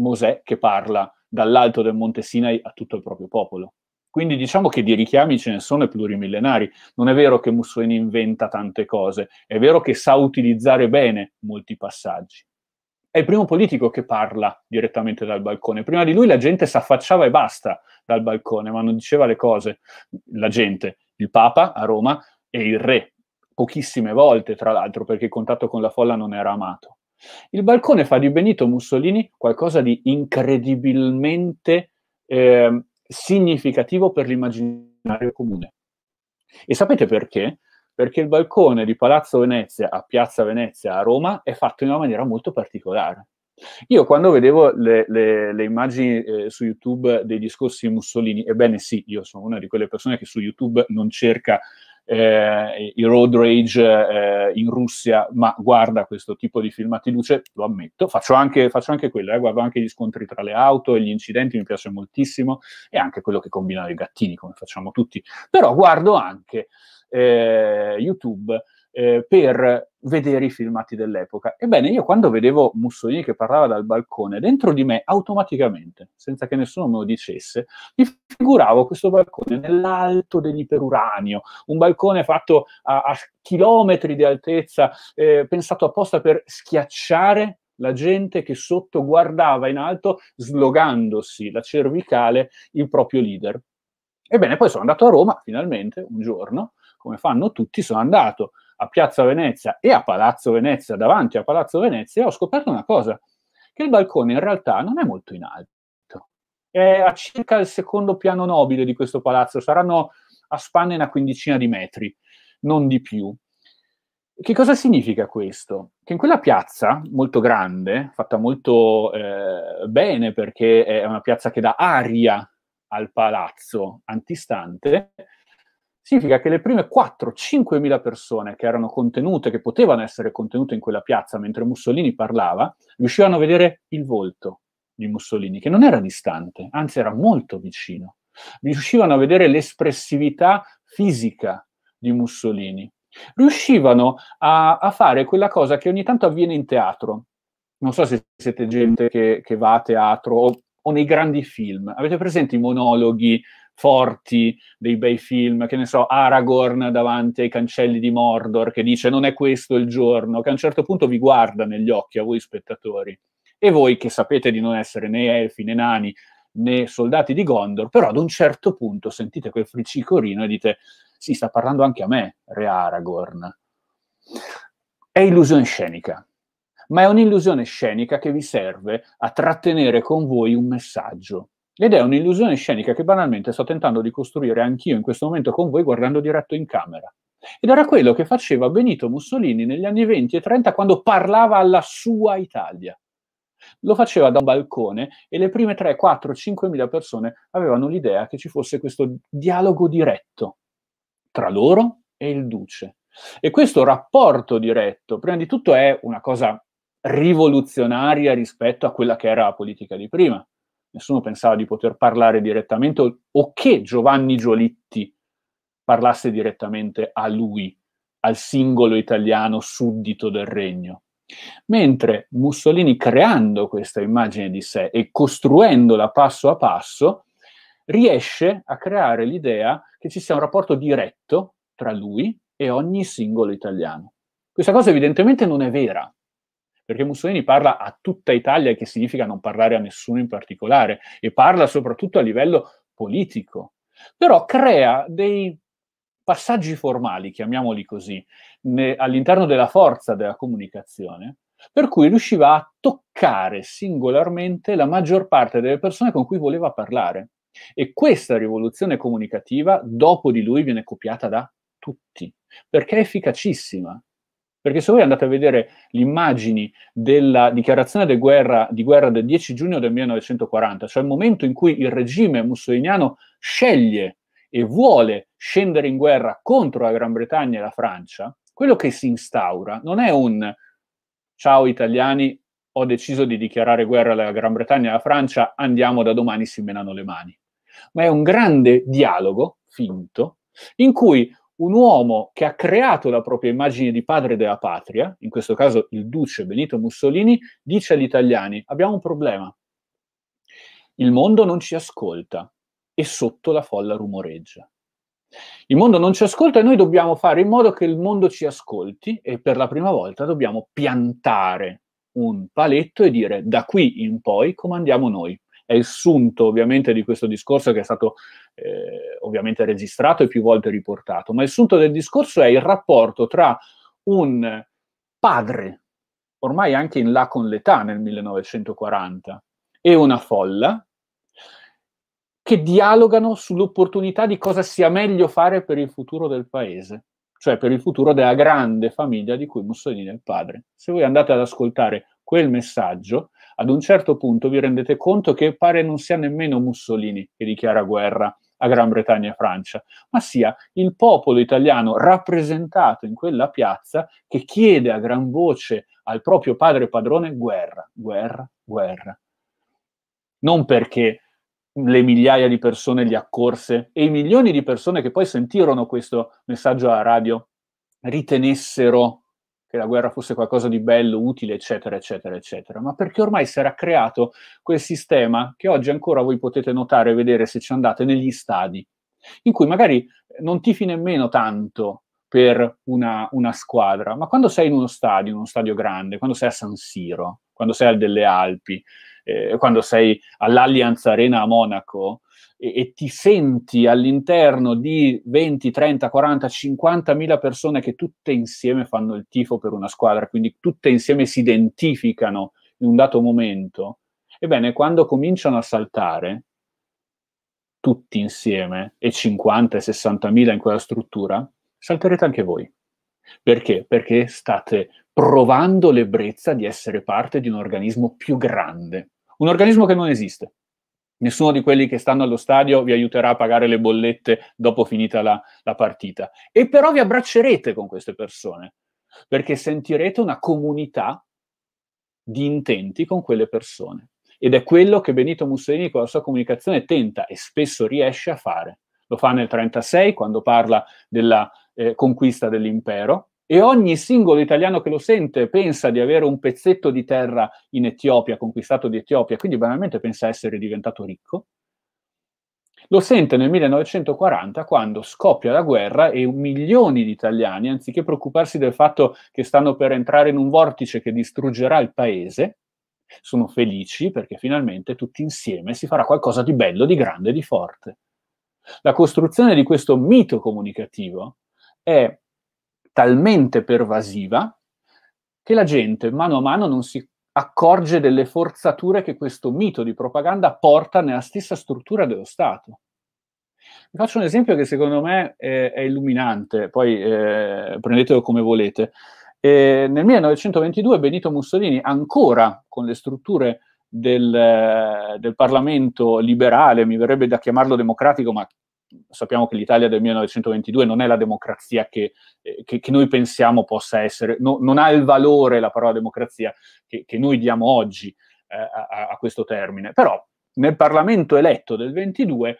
S2: Mosè che parla dall'alto del Monte Sinai a tutto il proprio popolo. Quindi diciamo che di richiami ce ne sono e plurimillenari. Non è vero che Mussolini inventa tante cose, è vero che sa utilizzare bene molti passaggi. È il primo politico che parla direttamente dal balcone. Prima di lui la gente s'affacciava e basta dal balcone, ma non diceva le cose. La gente, il Papa a Roma e il re, pochissime volte tra l'altro, perché il contatto con la folla non era amato. Il balcone fa di Benito Mussolini qualcosa di incredibilmente eh, significativo per l'immaginario comune. E sapete perché? Perché il balcone di Palazzo Venezia a Piazza Venezia a Roma è fatto in una maniera molto particolare. Io quando vedevo le, le, le immagini eh, su YouTube dei discorsi di Mussolini, ebbene sì, io sono una di quelle persone che su YouTube non cerca eh, i road rage eh, in Russia, ma guarda questo tipo di filmati cioè, luce, lo ammetto, faccio anche, faccio anche quello, eh, guardo anche gli scontri tra le auto e gli incidenti, mi piace moltissimo, e anche quello che combinano i gattini, come facciamo tutti, però guardo anche eh, YouTube eh, per vedere i filmati dell'epoca. Ebbene, io quando vedevo Mussolini che parlava dal balcone, dentro di me automaticamente, senza che nessuno me lo dicesse, mi figuravo questo balcone nell'alto dell'iperuranio, un balcone fatto a, a chilometri di altezza, eh, pensato apposta per schiacciare la gente che sotto guardava in alto, slogandosi la cervicale, il proprio leader. Ebbene, poi sono andato a Roma, finalmente, un giorno, come fanno tutti, sono andato a Piazza Venezia e a Palazzo Venezia, davanti a Palazzo Venezia, ho scoperto una cosa, che il balcone in realtà non è molto in alto, è a circa il secondo piano nobile di questo palazzo, saranno a spanne una quindicina di metri, non di più. Che cosa significa questo? Che in quella piazza, molto grande, fatta molto eh, bene perché è una piazza che dà aria al palazzo antistante, significa che le prime 4-5 mila persone che erano contenute, che potevano essere contenute in quella piazza mentre Mussolini parlava, riuscivano a vedere il volto di Mussolini, che non era distante, anzi era molto vicino. Riuscivano a vedere l'espressività fisica di Mussolini. Riuscivano a, a fare quella cosa che ogni tanto avviene in teatro. Non so se siete gente che, che va a teatro o, o nei grandi film. Avete presente i monologhi forti, dei bei film, che ne so, Aragorn davanti ai cancelli di Mordor che dice non è questo il giorno, che a un certo punto vi guarda negli occhi a voi spettatori. E voi che sapete di non essere né elfi né nani né soldati di Gondor, però ad un certo punto sentite quel friccicorino e dite sì, sta parlando anche a me, Re Aragorn. È illusione scenica, ma è un'illusione scenica che vi serve a trattenere con voi un messaggio ed è un'illusione scenica che banalmente sto tentando di costruire anch'io in questo momento con voi guardando diretto in camera. Ed era quello che faceva Benito Mussolini negli anni 20 e 30 quando parlava alla sua Italia. Lo faceva da un balcone e le prime 3, 4, 5 mila persone avevano l'idea che ci fosse questo dialogo diretto tra loro e il duce. E questo rapporto diretto, prima di tutto, è una cosa rivoluzionaria rispetto a quella che era la politica di prima nessuno pensava di poter parlare direttamente o, o che Giovanni Giolitti parlasse direttamente a lui, al singolo italiano suddito del regno. Mentre Mussolini, creando questa immagine di sé e costruendola passo a passo, riesce a creare l'idea che ci sia un rapporto diretto tra lui e ogni singolo italiano. Questa cosa evidentemente non è vera, perché Mussolini parla a tutta Italia, che significa non parlare a nessuno in particolare, e parla soprattutto a livello politico, però crea dei passaggi formali, chiamiamoli così, ne, all'interno della forza della comunicazione, per cui riusciva a toccare singolarmente la maggior parte delle persone con cui voleva parlare. E questa rivoluzione comunicativa, dopo di lui, viene copiata da tutti, perché è efficacissima. Perché se voi andate a vedere le immagini della dichiarazione di guerra, di guerra del 10 giugno del 1940, cioè il momento in cui il regime mussoliniano sceglie e vuole scendere in guerra contro la Gran Bretagna e la Francia, quello che si instaura non è un ciao italiani, ho deciso di dichiarare guerra alla Gran Bretagna e alla Francia, andiamo da domani si menano le mani. Ma è un grande dialogo finto in cui un uomo che ha creato la propria immagine di padre della patria, in questo caso il duce Benito Mussolini, dice agli italiani abbiamo un problema. Il mondo non ci ascolta e sotto la folla rumoreggia. Il mondo non ci ascolta e noi dobbiamo fare in modo che il mondo ci ascolti e per la prima volta dobbiamo piantare un paletto e dire da qui in poi comandiamo noi. È il sunto ovviamente di questo discorso che è stato eh, ovviamente registrato e più volte riportato, ma il sunto del discorso è il rapporto tra un padre, ormai anche in là con l'età nel 1940, e una folla che dialogano sull'opportunità di cosa sia meglio fare per il futuro del paese, cioè per il futuro della grande famiglia di cui Mussolini è il padre. Se voi andate ad ascoltare quel messaggio, ad un certo punto vi rendete conto che pare non sia nemmeno Mussolini che dichiara guerra a Gran Bretagna e Francia, ma sia il popolo italiano rappresentato in quella piazza che chiede a gran voce al proprio padre padrone guerra, guerra, guerra. Non perché le migliaia di persone gli accorse e i milioni di persone che poi sentirono questo messaggio alla radio ritenessero che la guerra fosse qualcosa di bello, utile, eccetera, eccetera, eccetera, ma perché ormai si era creato quel sistema che oggi ancora voi potete notare e vedere se ci andate negli stadi, in cui magari non tifi nemmeno tanto per una, una squadra, ma quando sei in uno stadio, in uno stadio grande, quando sei a San Siro, quando sei al delle Alpi, eh, quando sei all'Allianz Arena a Monaco, e, e ti senti all'interno di 20, 30, 40, 50 mila persone che tutte insieme fanno il tifo per una squadra, quindi tutte insieme si identificano in un dato momento, ebbene quando cominciano a saltare tutti insieme e 50 e 60 mila in quella struttura, salterete anche voi. Perché? Perché state provando l'ebbrezza di essere parte di un organismo più grande, un organismo che non esiste, Nessuno di quelli che stanno allo stadio vi aiuterà a pagare le bollette dopo finita la, la partita. E però vi abbraccerete con queste persone, perché sentirete una comunità di intenti con quelle persone. Ed è quello che Benito Mussolini con la sua comunicazione tenta e spesso riesce a fare. Lo fa nel 1936 quando parla della eh, conquista dell'impero, e ogni singolo italiano che lo sente pensa di avere un pezzetto di terra in Etiopia, conquistato di Etiopia, quindi banalmente pensa di essere diventato ricco. Lo sente nel 1940 quando scoppia la guerra e milioni di italiani, anziché preoccuparsi del fatto che stanno per entrare in un vortice che distruggerà il paese, sono felici perché finalmente tutti insieme si farà qualcosa di bello, di grande, di forte. La costruzione di questo mito comunicativo è talmente pervasiva che la gente mano a mano non si accorge delle forzature che questo mito di propaganda porta nella stessa struttura dello Stato. Vi faccio un esempio che secondo me è, è illuminante, poi eh, prendetelo come volete. Eh, nel 1922 Benito Mussolini, ancora con le strutture del, del, Parlamento liberale, mi verrebbe da chiamarlo democratico, ma sappiamo che l'Italia del 1922 non è la democrazia che, eh, che, che noi pensiamo possa essere, no, non ha il valore la parola democrazia che, che noi diamo oggi eh, a, a, questo termine, però nel Parlamento eletto del 22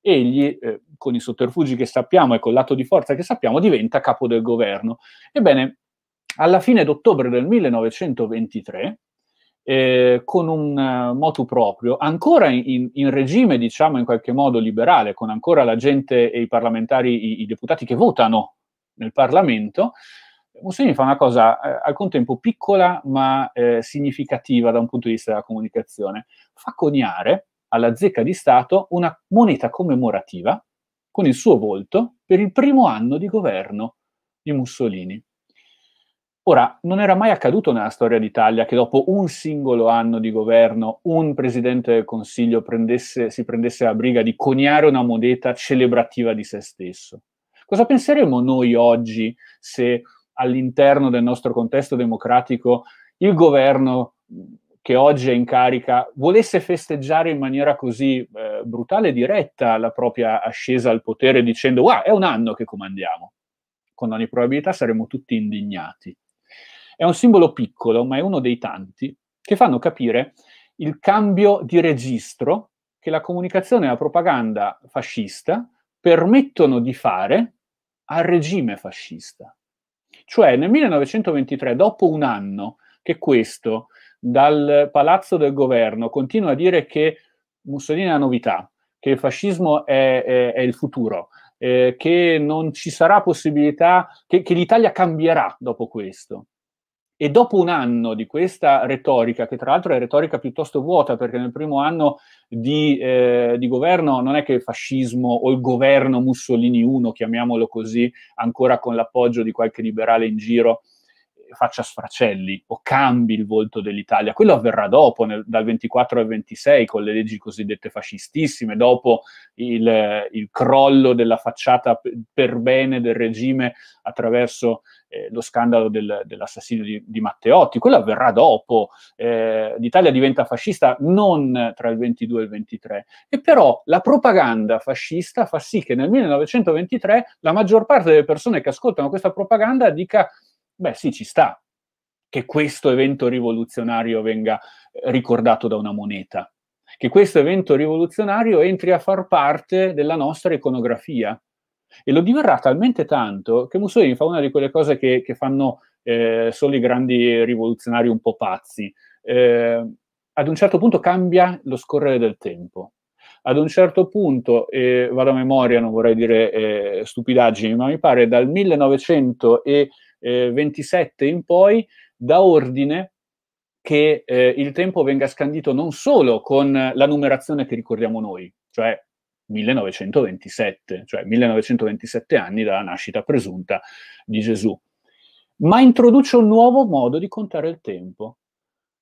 S2: egli, eh, con i sotterfugi che sappiamo e con l'atto di forza che sappiamo, diventa capo del governo. Ebbene, alla fine d'ottobre del 1923, eh, con un eh, motu proprio, ancora in, in, regime, diciamo in qualche modo liberale, con ancora la gente e i parlamentari, i, i deputati che votano nel Parlamento, Mussolini fa una cosa eh, al contempo piccola ma eh, significativa da un punto di vista della comunicazione. Fa coniare alla zecca di Stato una moneta commemorativa con il suo volto per il primo anno di governo di Mussolini. Ora, non era mai accaduto nella storia d'Italia che dopo un singolo anno di governo un presidente del Consiglio prendesse, si prendesse la briga di coniare una moneta celebrativa di se stesso. Cosa penseremmo noi oggi se all'interno del nostro contesto democratico il governo che oggi è in carica volesse festeggiare in maniera così eh, brutale e diretta la propria ascesa al potere dicendo wow, è un anno che comandiamo. Con ogni probabilità saremmo tutti indignati. È un simbolo piccolo, ma è uno dei tanti, che fanno capire il cambio di registro che la comunicazione e la propaganda fascista permettono di fare al regime fascista. Cioè nel 1923, dopo un anno che questo dal palazzo del governo continua a dire che Mussolini è la novità, che il fascismo è, è, è il futuro, eh, che non ci sarà possibilità, che, che l'Italia cambierà dopo questo. E dopo un anno di questa retorica, che tra l'altro è retorica piuttosto vuota, perché nel primo anno di, eh, di governo non è che il fascismo o il governo Mussolini 1, chiamiamolo così, ancora con l'appoggio di qualche liberale in giro, faccia sfracelli o cambi il volto dell'Italia. Quello avverrà dopo, nel, dal 24 al 26, con le leggi cosiddette fascistissime, dopo il, il crollo della facciata per bene del regime attraverso eh, lo scandalo del, dell'assassinio di, di, Matteotti. Quello avverrà dopo. Eh, L'Italia diventa fascista non tra il 22 e il 23. E però la propaganda fascista fa sì che nel 1923 la maggior parte delle persone che ascoltano questa propaganda dica beh sì, ci sta che questo evento rivoluzionario venga eh, ricordato da una moneta, che questo evento rivoluzionario entri a far parte della nostra iconografia. E lo diverrà talmente tanto che Mussolini fa una di quelle cose che, che fanno eh, solo i grandi rivoluzionari un po' pazzi. Eh, ad un certo punto cambia lo scorrere del tempo. Ad un certo punto, eh, vado a memoria, non vorrei dire eh, stupidaggini, ma mi pare dal 1900 e eh, 27 in poi, dà ordine che eh, il tempo venga scandito non solo con la numerazione che ricordiamo noi, cioè 1927, cioè 1927 anni dalla nascita presunta di Gesù, ma introduce un nuovo modo di contare il tempo.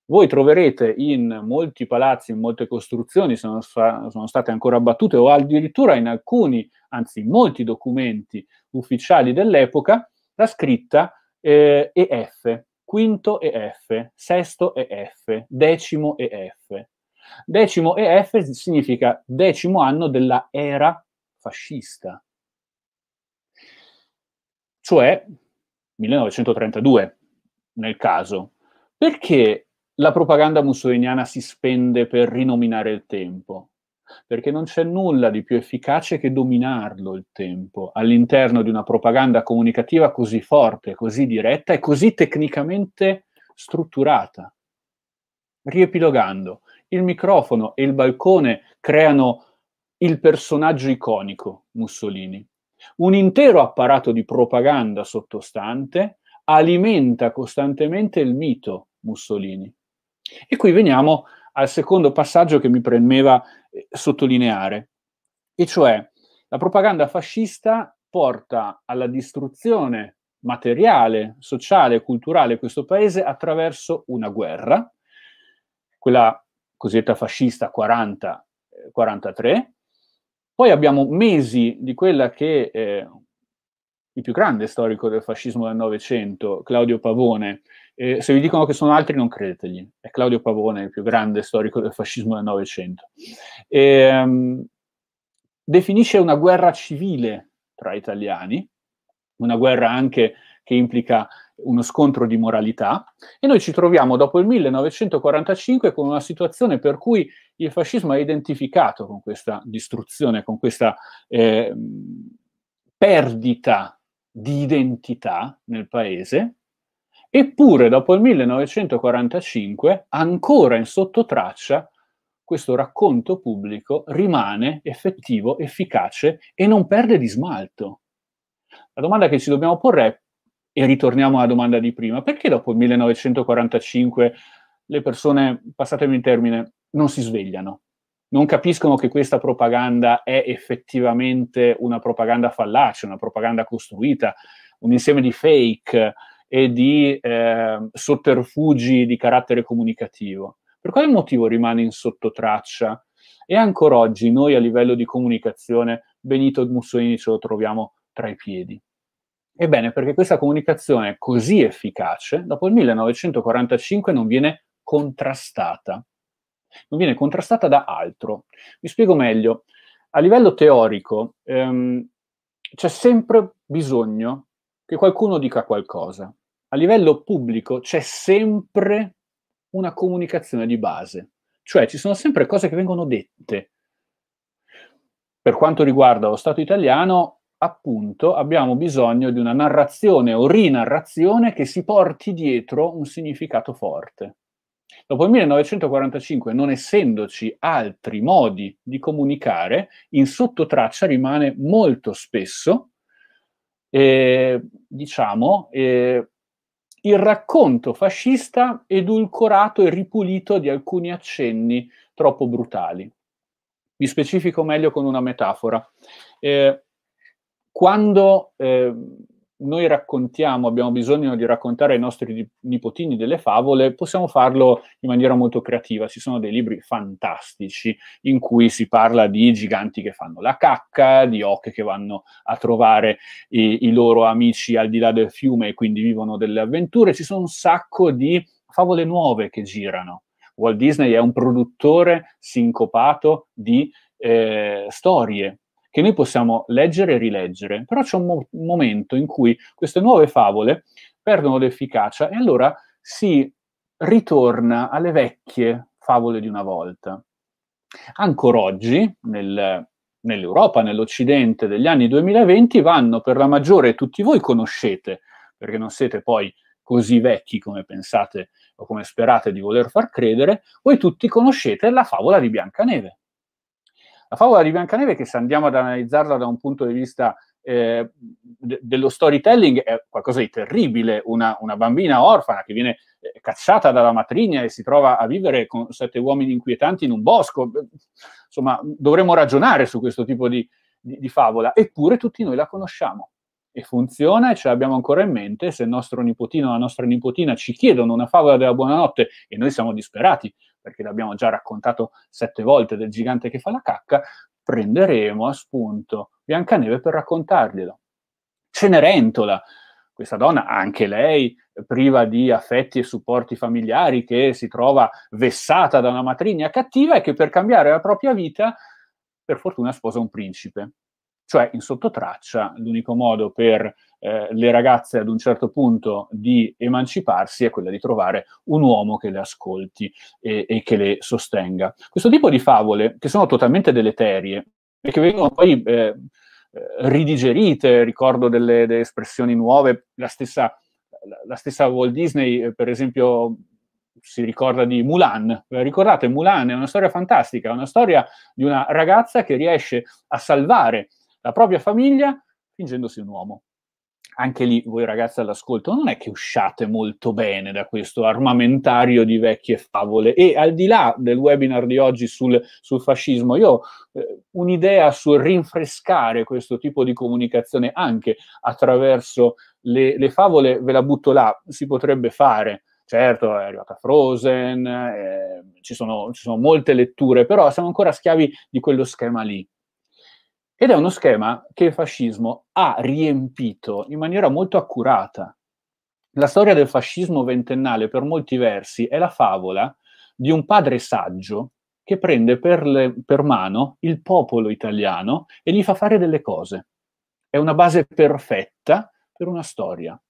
S2: Voi troverete in molti palazzi, in molte costruzioni, sono, sta- sono state ancora abbattute o addirittura in alcuni, anzi in molti documenti ufficiali dell'epoca, la scritta eh, EF, quinto EF, sesto EF, decimo EF. Decimo EF significa decimo anno della era fascista, cioè 1932 nel caso. Perché la propaganda mussoliniana si spende per rinominare il tempo? perché non c'è nulla di più efficace che dominarlo il tempo all'interno di una propaganda comunicativa così forte, così diretta e così tecnicamente strutturata. Riepilogando, il microfono e il balcone creano il personaggio iconico Mussolini. Un intero apparato di propaganda sottostante alimenta costantemente il mito Mussolini. E qui veniamo al secondo passaggio che mi premeva eh, sottolineare, e cioè la propaganda fascista porta alla distruzione materiale, sociale e culturale di questo paese attraverso una guerra, quella cosiddetta fascista 40, 43. Eh, Poi abbiamo mesi di quella che eh, il più grande storico del fascismo del Novecento, Claudio Pavone, eh, se vi dicono che sono altri, non credetegli. È Claudio Pavone, il più grande storico del fascismo del Novecento. Ehm, definisce una guerra civile tra italiani, una guerra anche che implica uno scontro di moralità e noi ci troviamo dopo il 1945 con una situazione per cui il fascismo è identificato con questa distruzione, con questa eh, perdita di identità nel paese Eppure dopo il 1945, ancora in sottotraccia, questo racconto pubblico rimane effettivo, efficace e non perde di smalto. La domanda che ci dobbiamo porre è, e ritorniamo alla domanda di prima, perché dopo il 1945 le persone, passatemi il termine, non si svegliano? Non capiscono che questa propaganda è effettivamente una propaganda fallace, una propaganda costruita, un insieme di fake, e di eh, sotterfugi di carattere comunicativo. Per quale motivo rimane in sottotraccia? E ancora oggi noi a livello di comunicazione Benito Mussolini ce lo troviamo tra i piedi. Ebbene, perché questa comunicazione così efficace, dopo il 1945 non viene contrastata. Non viene contrastata da altro. Vi spiego meglio. A livello teorico ehm, c'è sempre bisogno che qualcuno dica qualcosa a livello pubblico c'è sempre una comunicazione di base, cioè ci sono sempre cose che vengono dette. Per quanto riguarda lo Stato italiano, appunto, abbiamo bisogno di una narrazione o rinarrazione che si porti dietro un significato forte. Dopo il 1945, non essendoci altri modi di comunicare, in sottotraccia rimane molto spesso, eh, diciamo, eh, il racconto fascista edulcorato e ripulito di alcuni accenni troppo brutali. Mi specifico meglio con una metafora. Eh, quando eh, noi raccontiamo, abbiamo bisogno di raccontare ai nostri nipotini delle favole, possiamo farlo in maniera molto creativa. Ci sono dei libri fantastici in cui si parla di giganti che fanno la cacca, di oche che vanno a trovare i, i loro amici al di là del fiume e quindi vivono delle avventure. Ci sono un sacco di favole nuove che girano. Walt Disney è un produttore sincopato di eh, storie che noi possiamo leggere e rileggere, però c'è un, mo- momento in cui queste nuove favole perdono l'efficacia e allora si ritorna alle vecchie favole di una volta. Ancora oggi, nel, nell'Europa, nell'Occidente degli anni 2020, vanno per la maggiore, tutti voi conoscete, perché non siete poi così vecchi come pensate o come sperate di voler far credere, voi tutti conoscete la favola di Biancaneve. La favola di Biancaneve, che se andiamo ad analizzarla da un punto di vista eh, de- dello storytelling, è qualcosa di terribile. Una, una bambina orfana che viene eh, cacciata dalla matrigna e si trova a vivere con sette uomini inquietanti in un bosco. Insomma, dovremmo ragionare su questo tipo di, di, di favola, eppure tutti noi la conosciamo e funziona e ce l'abbiamo ancora in mente, se il nostro nipotino o la nostra nipotina ci chiedono una favola della buonanotte e noi siamo disperati perché l'abbiamo già raccontato sette volte del gigante che fa la cacca, prenderemo a spunto Biancaneve per raccontarglielo. Cenerentola, questa donna, anche lei priva di affetti e supporti familiari, che si trova vessata da una matrigna cattiva e che per cambiare la propria vita, per fortuna sposa un principe cioè in sottotraccia l'unico modo per eh, le ragazze ad un certo punto di emanciparsi è quella di trovare un uomo che le ascolti e, e che le sostenga. Questo tipo di favole, che sono totalmente deleterie, e che vengono poi eh, eh ridigerite, ricordo delle, delle, espressioni nuove, la stessa, la stessa Walt Disney, eh, per esempio, si ricorda di Mulan. Eh, ricordate, Mulan è una storia fantastica, è una storia di una ragazza che riesce a salvare la propria famiglia fingendosi un uomo. Anche lì voi ragazzi all'ascolto non è che usciate molto bene da questo armamentario di vecchie favole e al di là del webinar di oggi sul, sul fascismo, io ho eh, un'idea sul rinfrescare questo tipo di comunicazione anche attraverso le, le favole, ve la butto là, si potrebbe fare, certo è arrivata Frozen, eh, ci, sono, ci, sono, molte letture, però siamo ancora schiavi di quello schema lì. Ed è uno schema che il fascismo ha riempito in maniera molto accurata. La storia del fascismo ventennale, per molti versi, è la favola di un padre saggio che prende per, le, per mano il popolo italiano e gli fa fare delle cose. È una base perfetta per una storia.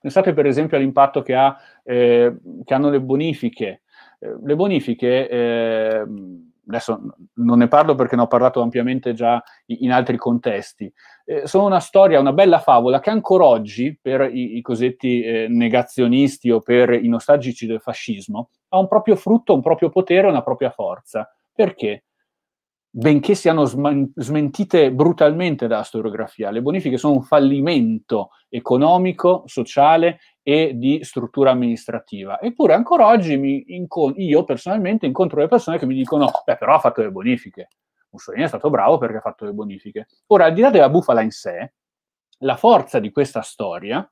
S2: Pensate per esempio all'impatto che, ha, eh, che hanno le bonifiche. Eh, le bonifiche eh, adesso non ne parlo perché ne ho parlato ampiamente già in altri contesti, eh, sono una storia, una bella favola che ancora oggi per i, i cosiddetti eh, negazionisti o per i nostalgici del fascismo ha un proprio frutto, un proprio potere, una propria forza. Perché? Benché siano sman- smentite brutalmente dalla storiografia, le bonifiche sono un fallimento economico, sociale e di struttura amministrativa. Eppure ancora oggi inco- io personalmente incontro le persone che mi dicono, beh però ha fatto le bonifiche, Mussolini è stato bravo perché ha fatto le bonifiche. Ora, al di là della bufala in sé, la forza di questa storia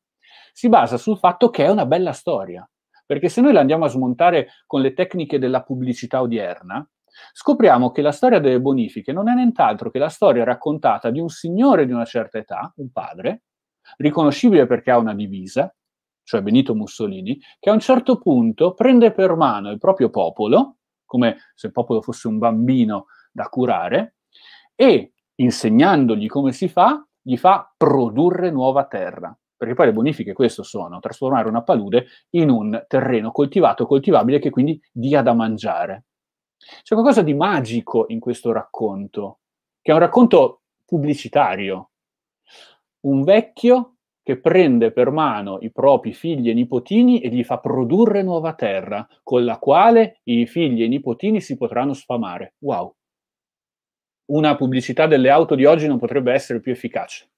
S2: si basa sul fatto che è una bella storia, perché se noi la andiamo a smontare con le tecniche della pubblicità odierna, scopriamo che la storia delle bonifiche non è nient'altro che la storia raccontata di un signore di una certa età, un padre, riconoscibile perché ha una divisa, cioè Benito Mussolini, che a un certo punto prende per mano il proprio popolo, come se il popolo fosse un bambino da curare, e insegnandogli come si fa, gli fa produrre nuova terra. Perché poi le bonifiche questo sono, trasformare una palude in un terreno coltivato, coltivabile, che quindi dia da mangiare. C'è qualcosa di magico in questo racconto, che è un racconto pubblicitario. Un vecchio che prende per mano i propri figli e nipotini e gli fa produrre nuova terra, con la quale i figli e i nipotini si potranno sfamare. Wow! Una pubblicità delle auto di oggi non potrebbe essere più efficace.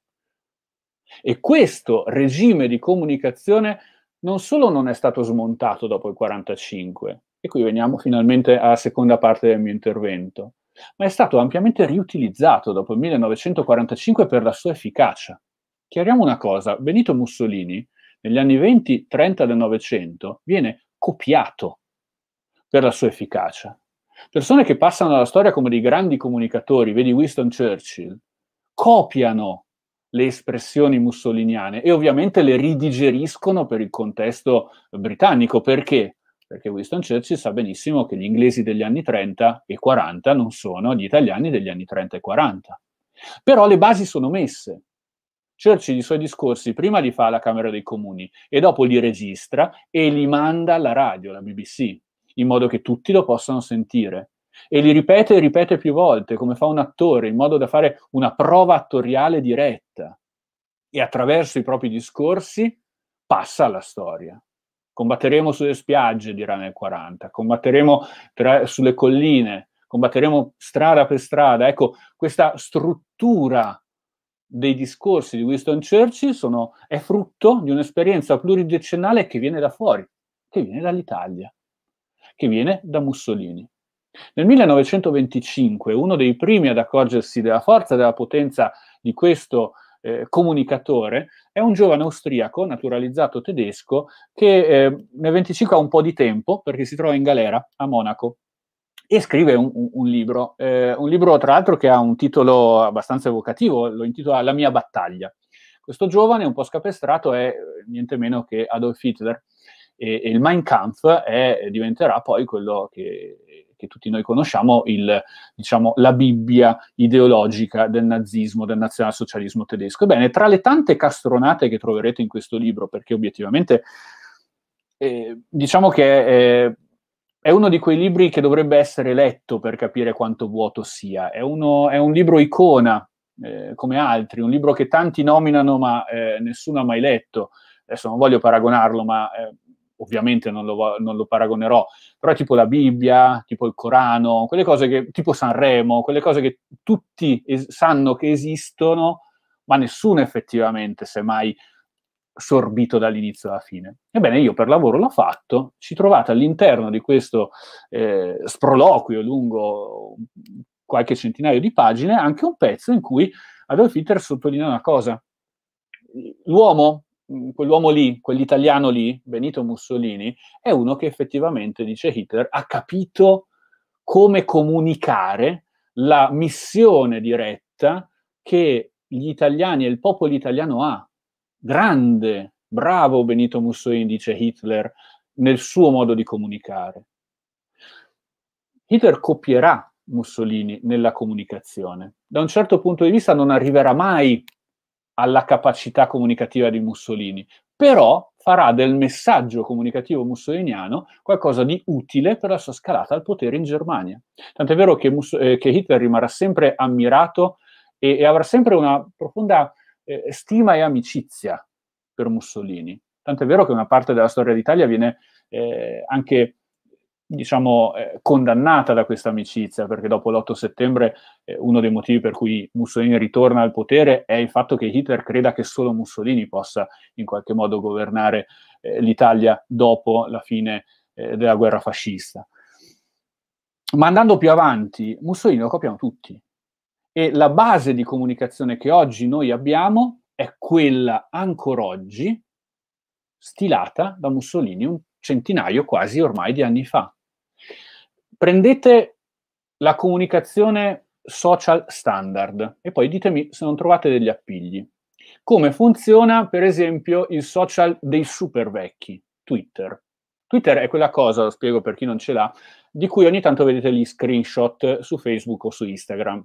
S2: E questo regime di comunicazione non solo non è stato smontato dopo il 45, e qui veniamo finalmente alla seconda parte del mio intervento, ma è stato ampiamente riutilizzato dopo il 1945 per la sua efficacia. Chiariamo una cosa, Benito Mussolini negli anni 20-30 del Novecento viene copiato per la sua efficacia. Persone che passano alla storia come dei grandi comunicatori, vedi Winston Churchill, copiano le espressioni mussoliniane e ovviamente le ridigeriscono per il contesto britannico. Perché? Perché Winston Churchill sa benissimo che gli inglesi degli anni 30 e 40 non sono gli italiani degli anni 30 e 40. Però le basi sono messe. Churchill i suoi discorsi prima li fa alla Camera dei Comuni e dopo li registra e li manda alla radio, alla BBC, in modo che tutti lo possano sentire. E li ripete e ripete più volte, come fa un attore, in modo da fare una prova attoriale diretta. E attraverso i propri discorsi passa alla storia. Combatteremo sulle spiagge, dirà nel 40, combatteremo tra, sulle colline, combatteremo strada per strada. Ecco, questa struttura dei discorsi di Winston Churchill sono, è frutto di un'esperienza pluridecennale che viene da fuori, che viene dall'Italia, che viene da Mussolini. Nel 1925 uno dei primi ad accorgersi della forza e della potenza di questo eh, comunicatore è un giovane austriaco naturalizzato tedesco che eh, nel 25 ha un po' di tempo perché si trova in galera a Monaco e scrive un, un, un libro, eh, un libro tra l'altro che ha un titolo abbastanza evocativo, lo intitola La mia battaglia. Questo giovane un po' scapestrato è eh, niente meno che Adolf Hitler e, e il Mein Kampf è, diventerà poi quello che, che tutti noi conosciamo, il, diciamo, la Bibbia ideologica del nazismo, del nazionalsocialismo tedesco. Ebbene, tra le tante castronate che troverete in questo libro, perché obiettivamente eh, diciamo che... Eh, è uno di quei libri che dovrebbe essere letto per capire quanto vuoto sia. È, uno, è un libro icona, eh, come altri, un libro che tanti nominano ma eh, nessuno ha mai letto. Adesso non voglio paragonarlo, ma eh, ovviamente non lo, non lo, paragonerò, però tipo la Bibbia, tipo il Corano, quelle cose che, tipo Sanremo, quelle cose che tutti es- sanno che esistono, ma nessuno effettivamente si è mai sorbito dall'inizio alla fine. Ebbene, io per lavoro l'ho fatto, ci trovate all'interno di questo eh, sproloquio lungo qualche centinaio di pagine anche un pezzo in cui Adolf Hitler sottolinea una cosa. L'uomo, mm, quell'uomo lì, quell'italiano lì, Benito Mussolini, è uno che effettivamente, dice Hitler, ha capito come comunicare la missione diretta che gli italiani e il popolo italiano ha grande, bravo Benito Mussolini, dice Hitler, nel suo modo di comunicare. Hitler copierà Mussolini nella comunicazione. Da un certo punto di vista non arriverà mai alla capacità comunicativa di Mussolini, però farà del messaggio comunicativo mussoliniano qualcosa di utile per la sua scalata al potere in Germania. Tant'è vero che, eh, Hitler rimarrà sempre ammirato e, avrà sempre una profonda eh, stima e amicizia per Mussolini. Tant'è vero che una parte della storia d'Italia viene eh, anche diciamo, eh, condannata da questa amicizia, perché dopo l'8 settembre eh, uno dei motivi per cui Mussolini ritorna al potere è il fatto che Hitler creda che solo Mussolini possa in qualche modo governare eh, l'Italia dopo la fine eh, della guerra fascista. Ma andando più avanti, Mussolini lo copiano tutti. E la base di comunicazione che oggi noi abbiamo è quella ancora oggi stilata da Mussolini un centinaio quasi ormai di anni fa. Prendete la comunicazione social standard e poi ditemi se non trovate degli appigli. Come funziona, per esempio, il social dei super vecchi, Twitter. Twitter è quella cosa, lo spiego per chi non ce l'ha, di cui ogni tanto vedete gli screenshot su Facebook o su Instagram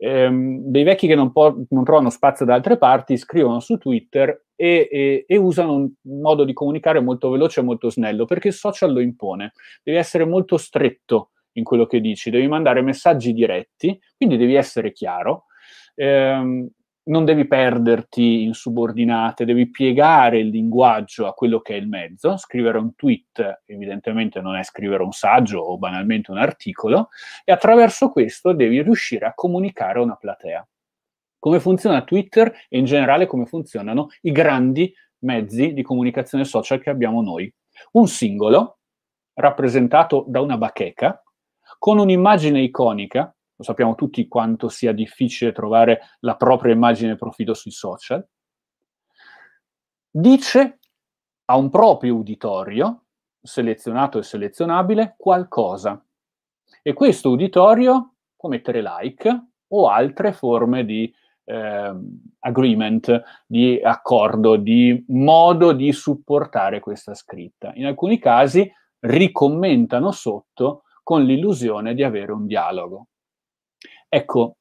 S2: ehm, dei vecchi che non, po- non, trovano spazio da altre parti scrivono su Twitter e, e, e, usano un modo di comunicare molto veloce e molto snello, perché il social lo impone. Devi essere molto stretto in quello che dici, devi mandare messaggi diretti, quindi devi essere chiaro. Ehm, non devi perderti in subordinate, devi piegare il linguaggio a quello che è il mezzo. Scrivere un tweet evidentemente non è scrivere un saggio o banalmente un articolo e attraverso questo devi riuscire a comunicare a una platea. Come funziona Twitter e in generale come funzionano i grandi mezzi di comunicazione social che abbiamo noi. Un singolo rappresentato da una bacheca con un'immagine iconica lo sappiamo tutti quanto sia difficile trovare la propria immagine profilo sui social. Dice a un proprio uditorio, selezionato e selezionabile, qualcosa. E questo uditorio può mettere like o altre forme di eh, agreement, di accordo, di modo di supportare questa scritta. In alcuni casi ricommentano sotto con l'illusione di avere un dialogo. Ecco,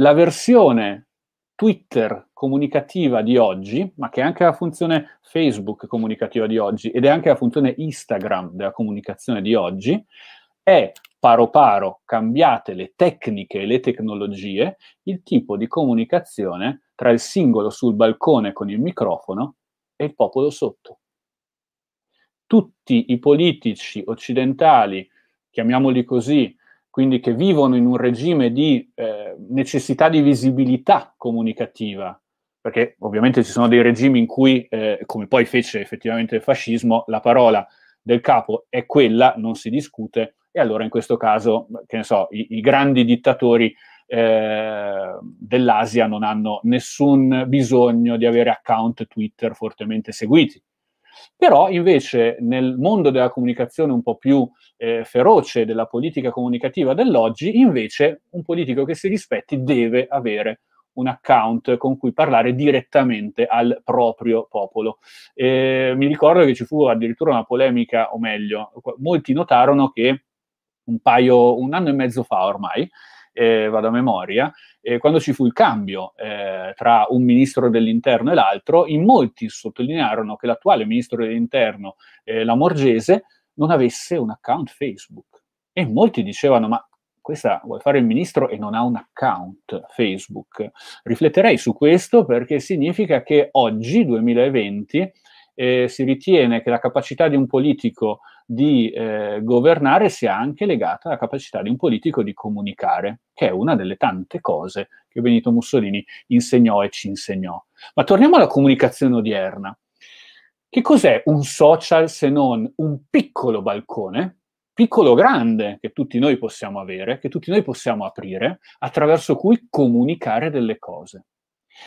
S2: la versione Twitter comunicativa di oggi, ma che è anche la funzione Facebook comunicativa di oggi ed è anche la funzione Instagram della comunicazione di oggi, è paro paro, cambiate le tecniche e le tecnologie, il tipo di comunicazione tra il singolo sul balcone con il microfono e il popolo sotto. Tutti i politici occidentali, chiamiamoli così, quindi che vivono in un regime di eh, necessità di visibilità comunicativa, perché ovviamente ci sono dei regimi in cui, eh, come poi fece effettivamente il fascismo, la parola del capo è quella, non si discute, e allora in questo caso, che ne so, i, i grandi dittatori eh, dell'Asia non hanno nessun bisogno di avere account Twitter fortemente seguiti, però invece nel mondo della comunicazione un po' più eh, feroce della politica comunicativa dell'oggi, invece un politico che si rispetti deve avere un account con cui parlare direttamente al proprio popolo. Eh, mi ricordo che ci fu addirittura una polemica, o meglio, molti notarono che un paio, un anno e mezzo fa ormai, eh, vado a memoria, eh, quando ci fu il cambio eh, tra un ministro dell'interno e l'altro, in molti sottolinearono che l'attuale ministro dell'interno, eh, la Morgese, non avesse un account Facebook. E molti dicevano, ma questa vuole fare il ministro e non ha un account Facebook. Rifletterei su questo perché significa che oggi, 2020, eh, si ritiene che la capacità di un politico di eh, governare sia anche legata alla capacità di un politico di comunicare, che è una delle tante cose che Benito Mussolini insegnò e ci insegnò. Ma torniamo alla comunicazione odierna. Che cos'è un social se non un piccolo balcone, piccolo o grande, che tutti noi possiamo avere, che tutti noi possiamo aprire, attraverso cui comunicare delle cose?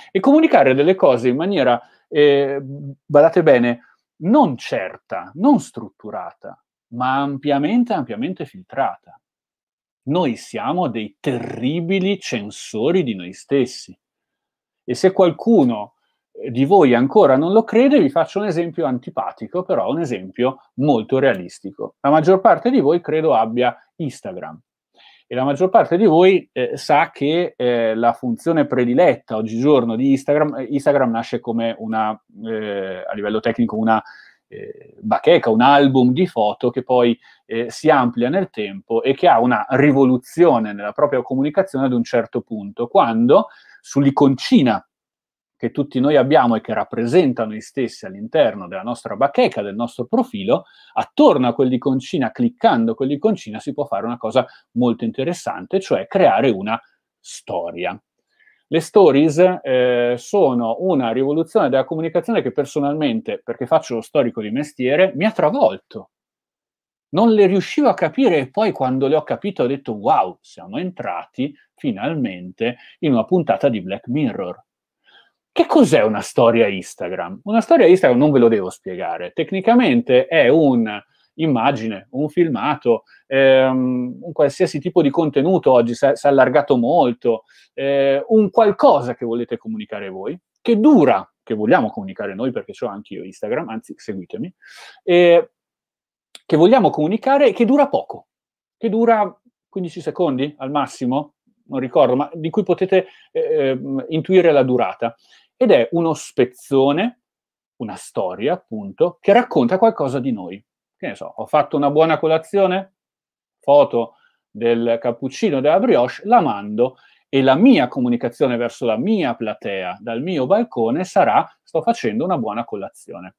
S2: E comunicare delle cose in maniera, eh, badate bene, non certa, non strutturata, ma ampiamente, ampiamente filtrata. Noi siamo dei terribili censori di noi stessi. E se qualcuno eh, di voi ancora non lo crede, vi faccio un esempio antipatico, però un esempio molto realistico. La maggior parte di voi credo abbia Instagram e la maggior parte di voi eh, sa che eh, la funzione prediletta oggigiorno di Instagram, eh, Instagram nasce come una, eh, a livello tecnico, una eh, bacheca, un album di foto che poi eh, si amplia nel tempo e che ha una rivoluzione nella propria comunicazione ad un certo punto, quando sull'iconcina che tutti noi abbiamo e che rappresenta noi stessi all'interno della nostra bacheca, del nostro profilo, attorno a quell'iconcina, cliccando quell'iconcina, si può fare una cosa molto interessante, cioè creare una storia. Le stories eh, sono una rivoluzione della comunicazione che personalmente, perché faccio lo storico di mestiere, mi ha travolto. Non le riuscivo a capire e poi quando le ho capite ho detto wow, siamo entrati finalmente in una puntata di Black Mirror che cos'è una storia Instagram? Una storia Instagram non ve lo devo spiegare. Tecnicamente è un'immagine, un filmato, ehm, un qualsiasi tipo di contenuto oggi si è allargato molto, eh, un qualcosa che volete comunicare voi, che dura, che vogliamo comunicare noi perché ho anche io Instagram, anzi seguitemi, eh, che vogliamo comunicare e che dura poco, che dura 15 secondi al massimo, non ricordo, ma di cui potete eh, ehm, intuire la durata. Ed è uno spezzone, una storia appunto, che racconta qualcosa di noi. Che ne so, ho fatto una buona colazione, foto del cappuccino, della brioche, la mando e la mia comunicazione verso la mia platea, dal mio balcone, sarà sto facendo una buona colazione.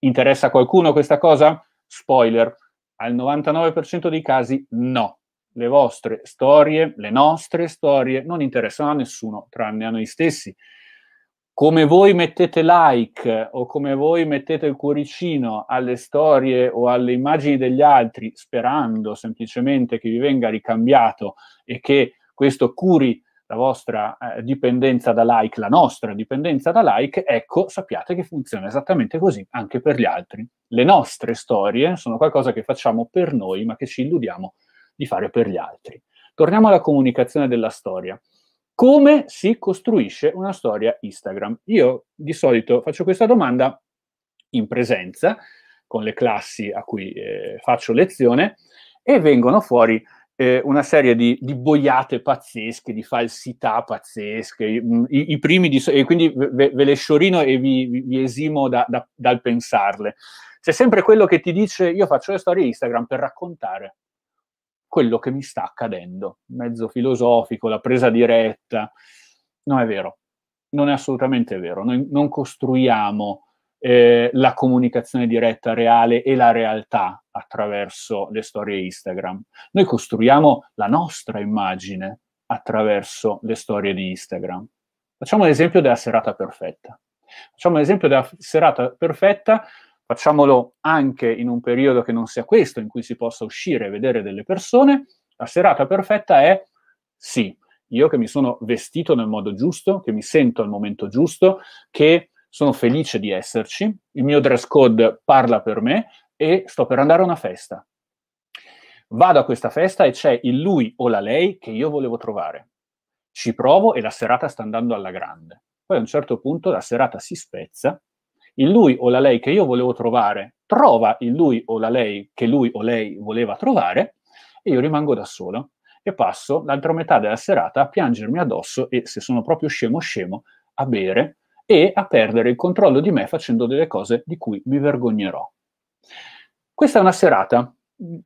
S2: Interessa qualcuno questa cosa? Spoiler, al 99% dei casi no le vostre storie, le nostre storie, non interessano a nessuno tranne a noi stessi. Come voi mettete like o come voi mettete il cuoricino alle storie o alle immagini degli altri, sperando semplicemente che vi venga ricambiato e che questo curi la vostra eh, dipendenza da like, la nostra dipendenza da like, ecco, sappiate che funziona esattamente così anche per gli altri. Le nostre storie sono qualcosa che facciamo per noi, ma che ci illudiamo di fare per gli altri. Torniamo alla comunicazione della storia. Come si costruisce una storia Instagram? Io di solito faccio questa domanda in presenza con le classi a cui eh, faccio lezione e vengono fuori eh, una serie di, di, boiate pazzesche, di falsità pazzesche, mm, i, i primi di, e quindi ve, ve, le sciorino e vi, vi esimo da, da, dal pensarle. C'è sempre quello che ti dice io faccio le storie Instagram per raccontare quello che mi sta accadendo. Mezzo filosofico, la presa diretta. Non è vero, non è assolutamente vero. Noi non costruiamo eh, la comunicazione diretta reale e la realtà attraverso le storie Instagram. Noi costruiamo la nostra immagine attraverso le storie di Instagram. Facciamo l'esempio della serata perfetta. Facciamo l'esempio della serata perfetta facciamolo anche in un periodo che non sia questo, in cui si possa uscire e vedere delle persone, la serata perfetta è sì, io che mi sono vestito nel modo giusto, che mi sento al momento giusto, che sono felice di esserci, il mio dress code parla per me e sto per andare a una festa. Vado a questa festa e c'è il lui o la lei che io volevo trovare. Ci provo e la serata sta andando alla grande. Poi a un certo punto la serata si spezza il lui o la lei che io volevo trovare trova il lui o la lei che lui o lei voleva trovare e io rimango da solo e passo l'altra metà della serata a piangermi addosso e se sono proprio scemo scemo a bere e a perdere il controllo di me facendo delle cose di cui mi vergognerò. Questa è una serata,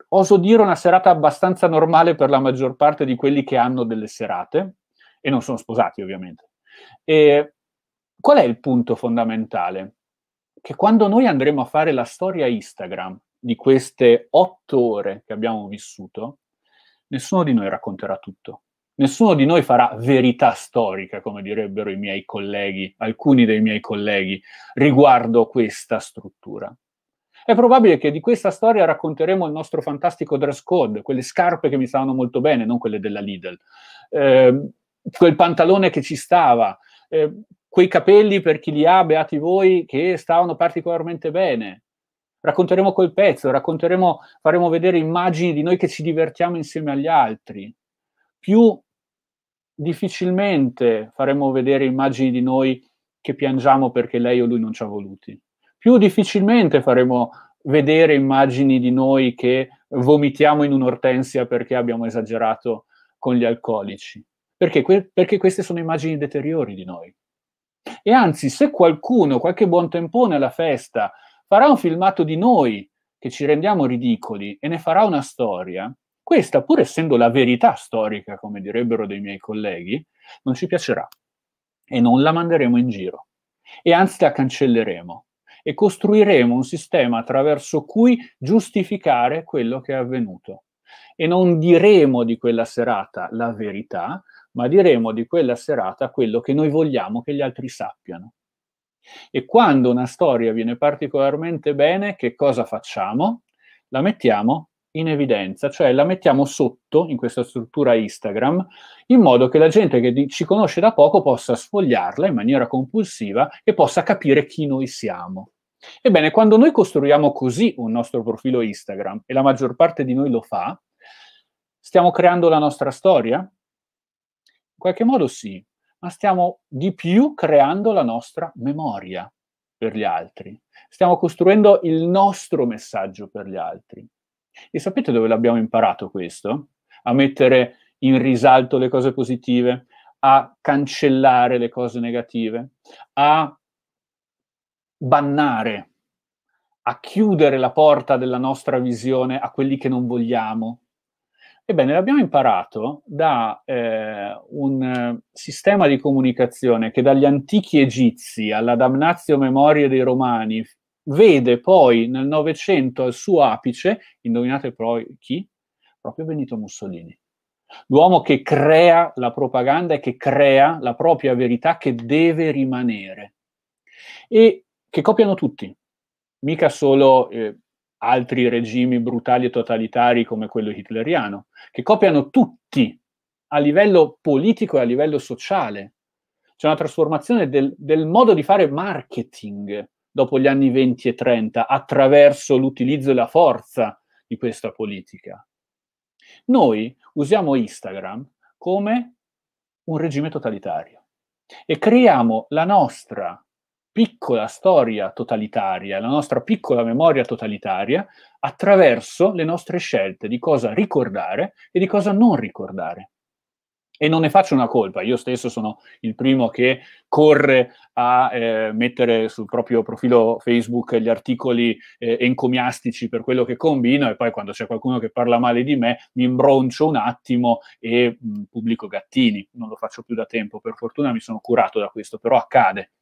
S2: oso dire una serata abbastanza normale per la maggior parte di quelli che hanno delle serate e non sono sposati ovviamente. E qual è il punto fondamentale? che quando noi andremo a fare la storia Instagram di queste otto ore che abbiamo vissuto, nessuno di noi racconterà tutto. Nessuno di noi farà verità storica, come direbbero i miei colleghi, alcuni dei miei colleghi, riguardo questa struttura. È probabile che di questa storia racconteremo il nostro fantastico dress code, quelle scarpe che mi stavano molto bene, non quelle della Lidl, eh, quel pantalone che ci stava, eh, quei capelli per chi li ha, beati voi, che stavano particolarmente bene. Racconteremo quel pezzo, racconteremo, faremo vedere immagini di noi che ci divertiamo insieme agli altri. Più difficilmente faremo vedere immagini di noi che piangiamo perché lei o lui non ci ha voluti. Più difficilmente faremo vedere immagini di noi che vomitiamo in un'ortensia perché abbiamo esagerato con gli alcolici. Perché? perché queste sono immagini deteriori di noi. E anzi, se qualcuno, qualche buon tempone alla festa, farà un filmato di noi che ci rendiamo ridicoli e ne farà una storia, questa, pur essendo la verità storica, come direbbero dei miei colleghi, non ci piacerà e non la manderemo in giro e anzi la cancelleremo e costruiremo un sistema attraverso cui giustificare quello che è avvenuto. E non diremo di quella serata la verità, ma diremo di quella serata quello che noi vogliamo che gli altri sappiano. E quando una storia viene particolarmente bene, che cosa facciamo? La mettiamo in evidenza, cioè la mettiamo sotto in questa struttura Instagram, in modo che la gente che ci conosce da poco possa sfogliarla in maniera compulsiva e possa capire chi noi siamo. Ebbene, quando noi costruiamo così un nostro profilo Instagram, e la maggior parte di noi lo fa, stiamo creando la nostra storia, in qualche modo sì, ma stiamo di più creando la nostra memoria per gli altri. Stiamo costruendo il nostro messaggio per gli altri. E sapete dove l'abbiamo imparato questo? A mettere in risalto le cose positive, a cancellare le cose negative, a bannare, a chiudere la porta della nostra visione a quelli che non vogliamo, Ebbene, l'abbiamo imparato da eh, un sistema di comunicazione che dagli antichi egizi alla damnatio memoria dei romani vede poi nel Novecento al suo apice, indovinate poi chi? Proprio Benito Mussolini. L'uomo che crea la propaganda e che crea la propria verità che deve rimanere. E che copiano tutti, mica solo... Eh, altri regimi brutali e totalitari come quello hitleriano, che copiano tutti a livello politico e a livello sociale. C'è una trasformazione del, del modo di fare marketing dopo gli anni 20 e 30 attraverso l'utilizzo e la forza di questa politica. Noi usiamo Instagram come un regime totalitario e creiamo la nostra piccola storia totalitaria, la nostra piccola memoria totalitaria, attraverso le nostre scelte di cosa ricordare e di cosa non ricordare. E non ne faccio una colpa, io stesso sono il primo che corre a eh, mettere sul proprio profilo Facebook gli articoli eh, encomiastici per quello che combino e poi quando c'è qualcuno che parla male di me mi imbroncio un attimo e mh, mm, pubblico gattini. Non lo faccio più da tempo, per fortuna mi sono curato da questo, però accade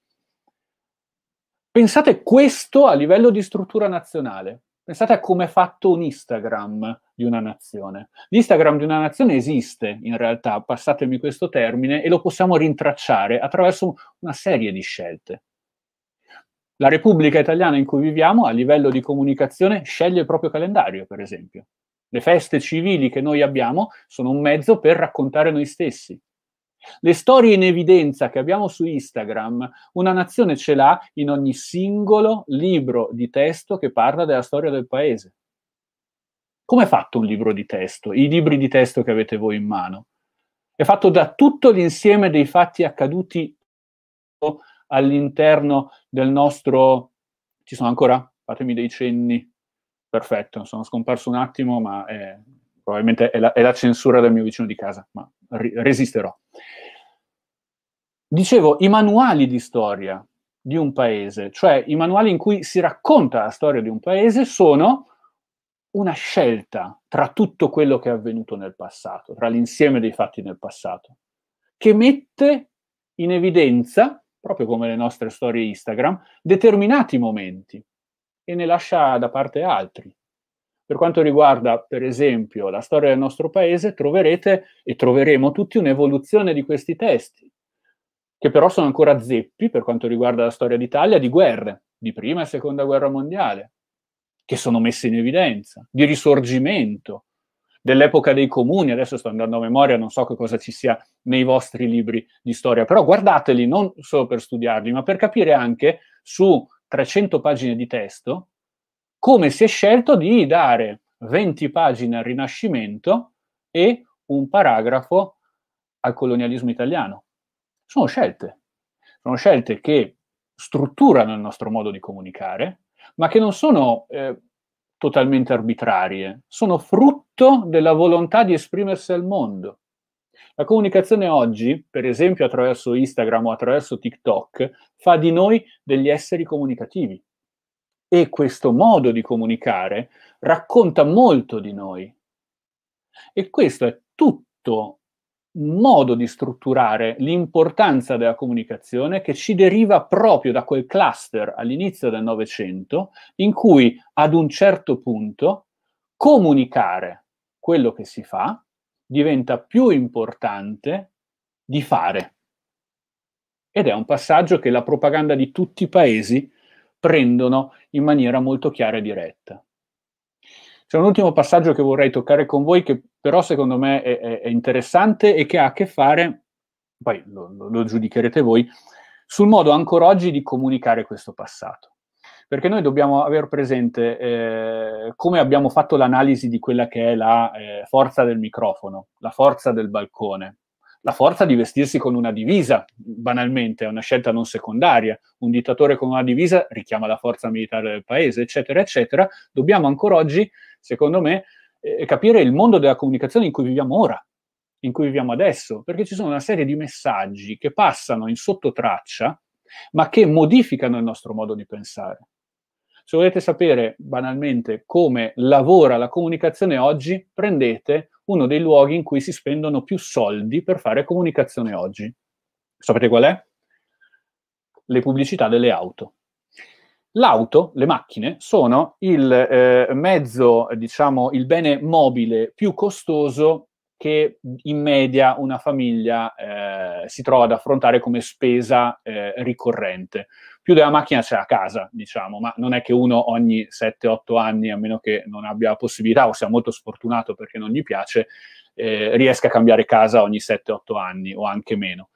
S2: Pensate questo a livello di struttura nazionale. Pensate a come è fatto un Instagram di una nazione. L'Instagram di una nazione esiste, in realtà, passatemi questo termine, e lo possiamo rintracciare attraverso una serie di scelte. La Repubblica italiana in cui viviamo, a livello di comunicazione, sceglie il proprio calendario, per esempio. Le feste civili che noi abbiamo sono un mezzo per raccontare noi stessi. Le storie in evidenza che abbiamo su Instagram, una nazione ce l'ha in ogni singolo libro di testo che parla della storia del paese. Come è fatto un libro di testo? I libri di testo che avete voi in mano? È fatto da tutto l'insieme dei fatti accaduti all'interno del nostro... Ci sono ancora? Fatemi dei cenni. Perfetto, sono scomparso un attimo, ma è probabilmente è la, è la, censura del mio vicino di casa, ma ri- resisterò. Dicevo, i manuali di storia di un paese, cioè i manuali in cui si racconta la storia di un paese, sono una scelta tra tutto quello che è avvenuto nel passato, tra l'insieme dei fatti nel passato, che mette in evidenza, proprio come le nostre storie Instagram, determinati momenti e ne lascia da parte altri. Per quanto riguarda, per esempio, la storia del nostro paese, troverete e troveremo tutti un'evoluzione di questi testi, che però sono ancora zeppi, per quanto riguarda la storia d'Italia, di guerre, di prima e seconda guerra mondiale, che sono messe in evidenza, di risorgimento, dell'epoca dei comuni, adesso sto andando a memoria, non so che cosa ci sia nei vostri libri di storia, però guardateli non solo per studiarli, ma per capire anche su 300 pagine di testo come si è scelto di dare 20 pagine al Rinascimento e un paragrafo al colonialismo italiano. Sono scelte, sono scelte che strutturano il nostro modo di comunicare, ma che non sono eh, totalmente arbitrarie, sono frutto della volontà di esprimersi al mondo. La comunicazione oggi, per esempio attraverso Instagram o attraverso TikTok, fa di noi degli esseri comunicativi e questo modo di comunicare racconta molto di noi. E questo è tutto un modo di strutturare l'importanza della comunicazione che ci deriva proprio da quel cluster all'inizio del Novecento in cui ad un certo punto comunicare quello che si fa diventa più importante di fare. Ed è un passaggio che la propaganda di tutti i paesi prendono in maniera molto chiara e diretta. C'è un ultimo passaggio che vorrei toccare con voi, che però secondo me è, è, interessante e che ha a che fare, poi lo, lo giudicherete voi, sul modo ancora oggi di comunicare questo passato perché noi dobbiamo aver presente eh, come abbiamo fatto l'analisi di quella che è la eh, forza del microfono, la forza del balcone, la forza di vestirsi con una divisa, banalmente, è una scelta non secondaria. Un dittatore con una divisa richiama la forza militare del paese, eccetera, eccetera. Dobbiamo ancora oggi, secondo me, eh, capire il mondo della comunicazione in cui viviamo ora, in cui viviamo adesso, perché ci sono una serie di messaggi che passano in sottotraccia, ma che modificano il nostro modo di pensare. Se volete sapere banalmente come lavora la comunicazione oggi, prendete uno dei luoghi in cui si spendono più soldi per fare comunicazione oggi. Sapete qual è? Le pubblicità delle auto. L'auto, le macchine, sono il eh, mezzo, diciamo, il bene mobile più costoso che in media una famiglia eh, si trova ad affrontare come spesa eh, ricorrente più della macchina c'è la casa, diciamo, ma non è che uno ogni 7-8 anni, a meno che non abbia la possibilità o sia molto sfortunato perché non gli piace, eh, riesca a cambiare casa ogni 7-8 anni o anche meno.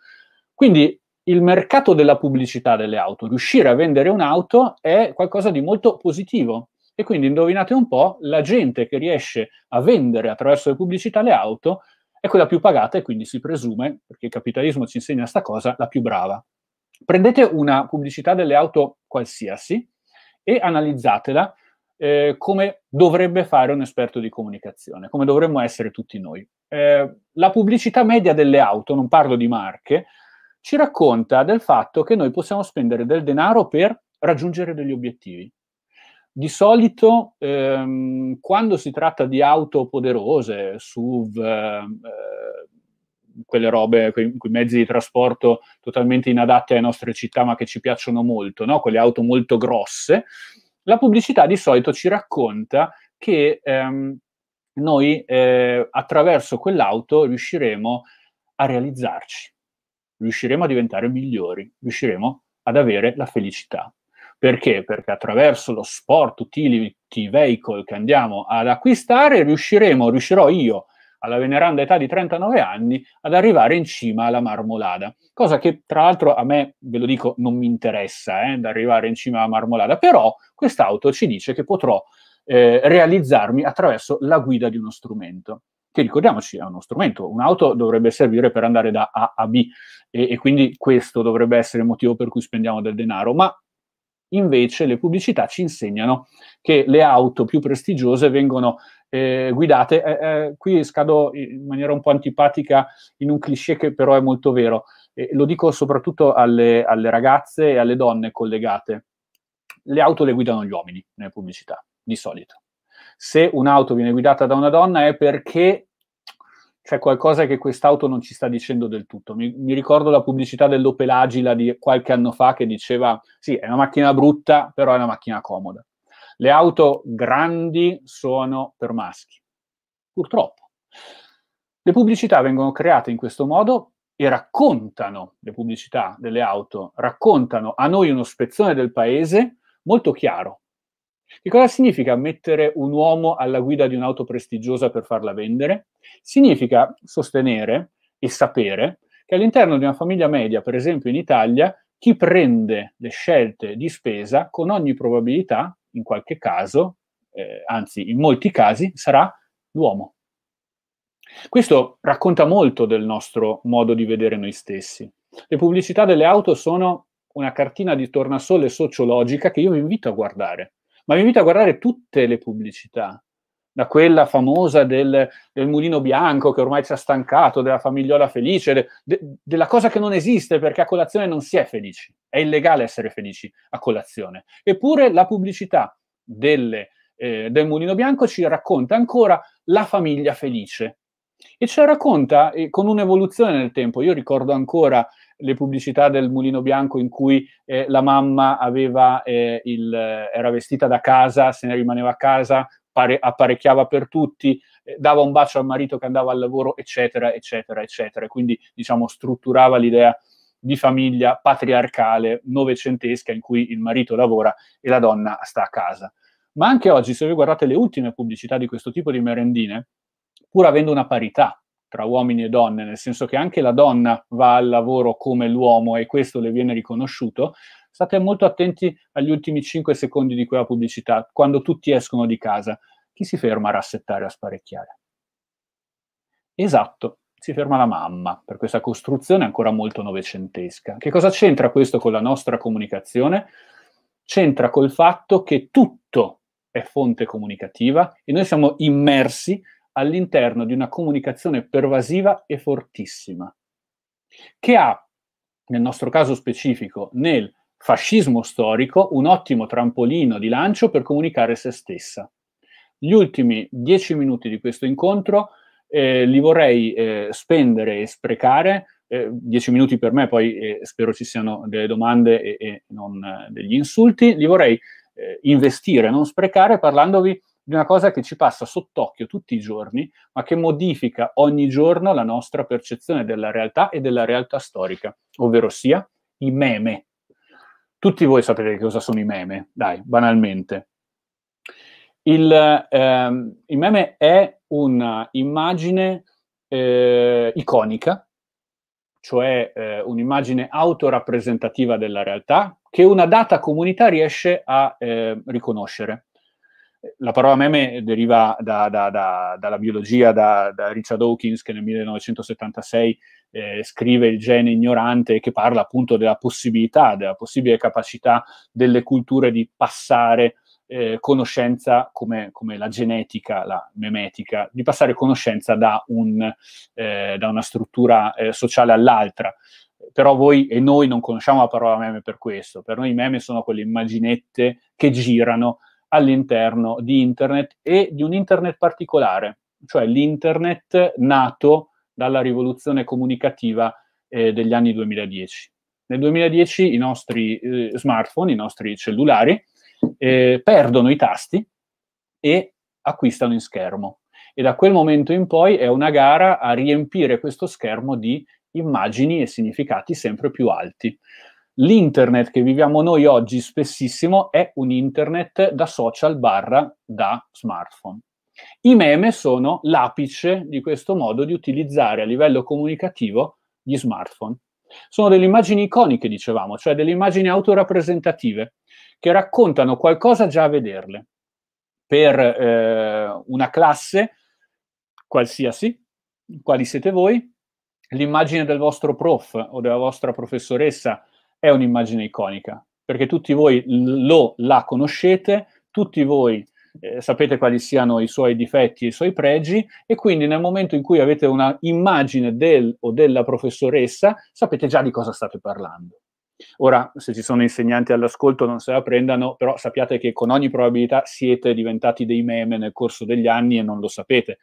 S2: Quindi il mercato della pubblicità delle auto, riuscire a vendere un'auto è qualcosa di molto positivo. E quindi indovinate un po', la gente che riesce a vendere attraverso le pubblicità le auto è quella più pagata e quindi si presume, perché il capitalismo ci insegna questa cosa, la più brava. Prendete una pubblicità delle auto qualsiasi e analizzatela eh, come dovrebbe fare un esperto di comunicazione, come dovremmo essere tutti noi. Eh, la pubblicità media delle auto, non parlo di marche, ci racconta del fatto che noi possiamo spendere del denaro per raggiungere degli obiettivi. Di solito, ehm, quando si tratta di auto poderose, SUV, ehm, eh, quelle robe, quei, quei, mezzi di trasporto totalmente inadatti alle nostre città, ma che ci piacciono molto, no? quelle auto molto grosse, la pubblicità di solito ci racconta che ehm, noi eh, attraverso quell'auto riusciremo a realizzarci, riusciremo a diventare migliori, riusciremo ad avere la felicità. Perché? Perché attraverso lo sport utility vehicle che andiamo ad acquistare riusciremo, riuscirò io alla veneranda età di 39 anni ad arrivare in cima alla marmolada, cosa che tra l'altro a me, ve lo dico, non mi interessa eh, ad arrivare in cima alla marmolada, però quest'auto ci dice che potrò eh, realizzarmi attraverso la guida di uno strumento che ricordiamoci è uno strumento, un'auto dovrebbe servire per andare da A a B e, e, quindi questo dovrebbe essere il motivo per cui spendiamo del denaro, ma invece le pubblicità ci insegnano che le auto più prestigiose vengono eh, guidate. Eh, eh qui scado in maniera un po' antipatica in un cliché che però è molto vero. Eh, lo dico soprattutto alle, alle ragazze e alle donne collegate. Le auto le guidano gli uomini nelle pubblicità, di solito. Se un'auto viene guidata da una donna è perché c'è qualcosa che quest'auto non ci sta dicendo del tutto. Mi, mi ricordo la pubblicità dell'Opel Agila di qualche anno fa che diceva sì, è una macchina brutta, però è una macchina comoda le auto grandi sono per maschi, purtroppo. Le pubblicità vengono create in questo modo e raccontano, le pubblicità delle auto, raccontano a noi uno spezzone del paese molto chiaro. Che cosa significa mettere un uomo alla guida di un'auto prestigiosa per farla vendere? Significa sostenere e sapere che all'interno di una famiglia media, per esempio in Italia, chi prende le scelte di spesa con ogni probabilità in qualche caso, eh, anzi in molti casi, sarà l'uomo. Questo racconta molto del nostro modo di vedere noi stessi. Le pubblicità delle auto sono una cartina di tornasole sociologica che io vi invito a guardare, ma vi invito a guardare tutte le pubblicità, da quella famosa del, del mulino bianco che ormai ci ha stancato, della famigliola felice, de, de, della cosa che non esiste perché a colazione non si è felici, è illegale essere felici a colazione. Eppure la pubblicità delle, eh, del mulino bianco ci racconta ancora la famiglia felice, e ce la racconta eh, con un'evoluzione nel tempo. Io ricordo ancora le pubblicità del Mulino Bianco in cui eh, la mamma aveva, eh, il, era vestita da casa, se ne rimaneva a casa pare, apparecchiava per tutti, eh, dava un bacio al marito che andava al lavoro, eccetera, eccetera, eccetera. Quindi, diciamo, strutturava l'idea di famiglia patriarcale novecentesca in cui il marito lavora e la donna sta a casa. Ma anche oggi, se voi guardate le ultime pubblicità di questo tipo di merendine, pur avendo una parità tra uomini e donne, nel senso che anche la donna va al lavoro come l'uomo e questo le viene riconosciuto, state molto attenti agli ultimi 5 secondi di quella pubblicità, quando tutti escono di casa. Chi si ferma a rassettare, a sparecchiare? Esatto, si ferma la mamma per questa costruzione ancora molto novecentesca. Che cosa c'entra questo con la nostra comunicazione? C'entra col fatto che tutto è fonte comunicativa e noi siamo immersi all'interno di una comunicazione pervasiva e fortissima, che ha, nel nostro caso specifico, nel fascismo storico un ottimo trampolino di lancio per comunicare se stessa. Gli ultimi dieci minuti di questo incontro eh, li vorrei eh, spendere e sprecare, eh, dieci minuti per me, poi eh, spero ci siano delle domande e, e non eh, degli insulti, li vorrei eh, investire, non sprecare, parlandovi di una cosa che ci passa sott'occhio tutti i giorni, ma che modifica ogni giorno la nostra percezione della realtà e della realtà storica, ovvero sia i meme. Tutti voi sapete cosa sono i meme, dai, banalmente. Il, ehm, il meme è un'immagine eh, iconica, cioè eh, un'immagine autorappresentativa della realtà, che una data comunità riesce a eh, riconoscere. La parola meme deriva da, da, da, dalla biologia, da, Richard Hawkins che nel 1976 eh, scrive Il gene ignorante, che parla appunto della possibilità, della possibile capacità delle culture di passare eh, conoscenza come, come, la genetica, la memetica, di passare conoscenza da, un, eh, da una struttura eh, sociale all'altra. Però voi e noi non conosciamo la parola meme per questo, per noi i meme sono quelle immaginette che girano all'interno di internet e di un internet particolare, cioè l'internet nato dalla rivoluzione comunicativa eh, degli anni 2010. Nel 2010 i nostri eh, smartphone, i nostri cellulari, eh, perdono i tasti e acquistano in schermo. E da quel momento in poi è una gara a riempire questo schermo di immagini e significati sempre più alti. L'internet che viviamo noi oggi spessissimo è un internet da social barra da smartphone. I meme sono l'apice di questo modo di utilizzare a livello comunicativo gli smartphone. Sono delle immagini iconiche, dicevamo, cioè delle immagini autorappresentative che raccontano qualcosa già a vederle. Per eh, una classe qualsiasi, quali siete voi, l'immagine del vostro prof o della vostra professoressa è un'immagine iconica, perché tutti voi lo, la conoscete, tutti voi eh, sapete quali siano i suoi difetti e i suoi pregi e quindi nel momento in cui avete una immagine del o della professoressa sapete già di cosa state parlando. Ora, se ci sono insegnanti all'ascolto, non se la prendano, però sappiate che con ogni probabilità siete diventati dei meme nel corso degli anni e non lo sapete.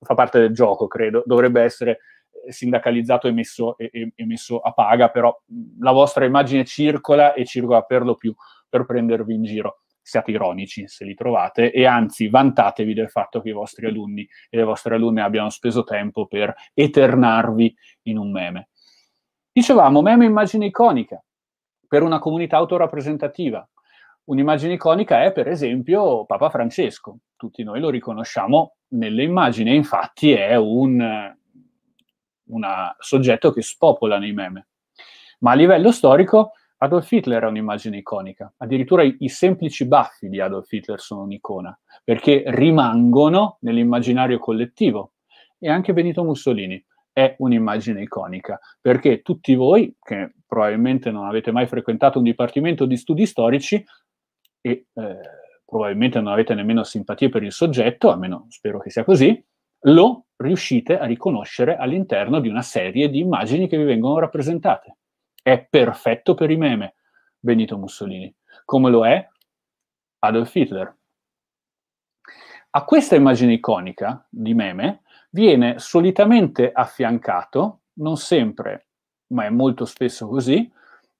S2: Fa parte del gioco, credo. Dovrebbe essere eh, sindacalizzato e messo, e, e messo a paga, però la vostra immagine circola e circola per lo più per prendervi in giro siate ironici se li trovate e anzi vantatevi del fatto che i vostri alunni e le vostre alunne abbiano speso tempo per eternarvi in un meme. Dicevamo, meme immagine iconica per una comunità autorappresentativa. Un'immagine iconica è, per esempio, Papa Francesco. Tutti noi lo riconosciamo nelle immagini, infatti è un una, soggetto che spopola nei meme. Ma a livello storico Adolf Hitler è un'immagine iconica, addirittura i, i semplici baffi di Adolf Hitler sono un'icona, perché rimangono nell'immaginario collettivo. E anche Benito Mussolini è un'immagine iconica, perché tutti voi, che probabilmente non avete mai frequentato un dipartimento di studi storici e eh, probabilmente non avete nemmeno simpatie per il soggetto, almeno spero che sia così, lo riuscite a riconoscere all'interno di una serie di immagini che vi vengono rappresentate. È perfetto per i meme, Benito Mussolini, come lo è Adolf Hitler. A questa immagine iconica di meme viene solitamente affiancato, non sempre, ma è molto spesso così,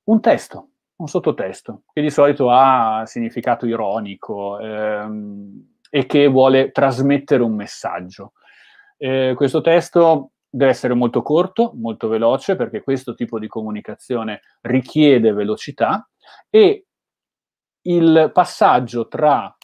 S2: un testo, un sottotesto, che di solito ha significato ironico ehm, e che vuole trasmettere un messaggio. Eh, questo testo deve essere molto corto, molto veloce, perché questo tipo di comunicazione richiede velocità e il passaggio tra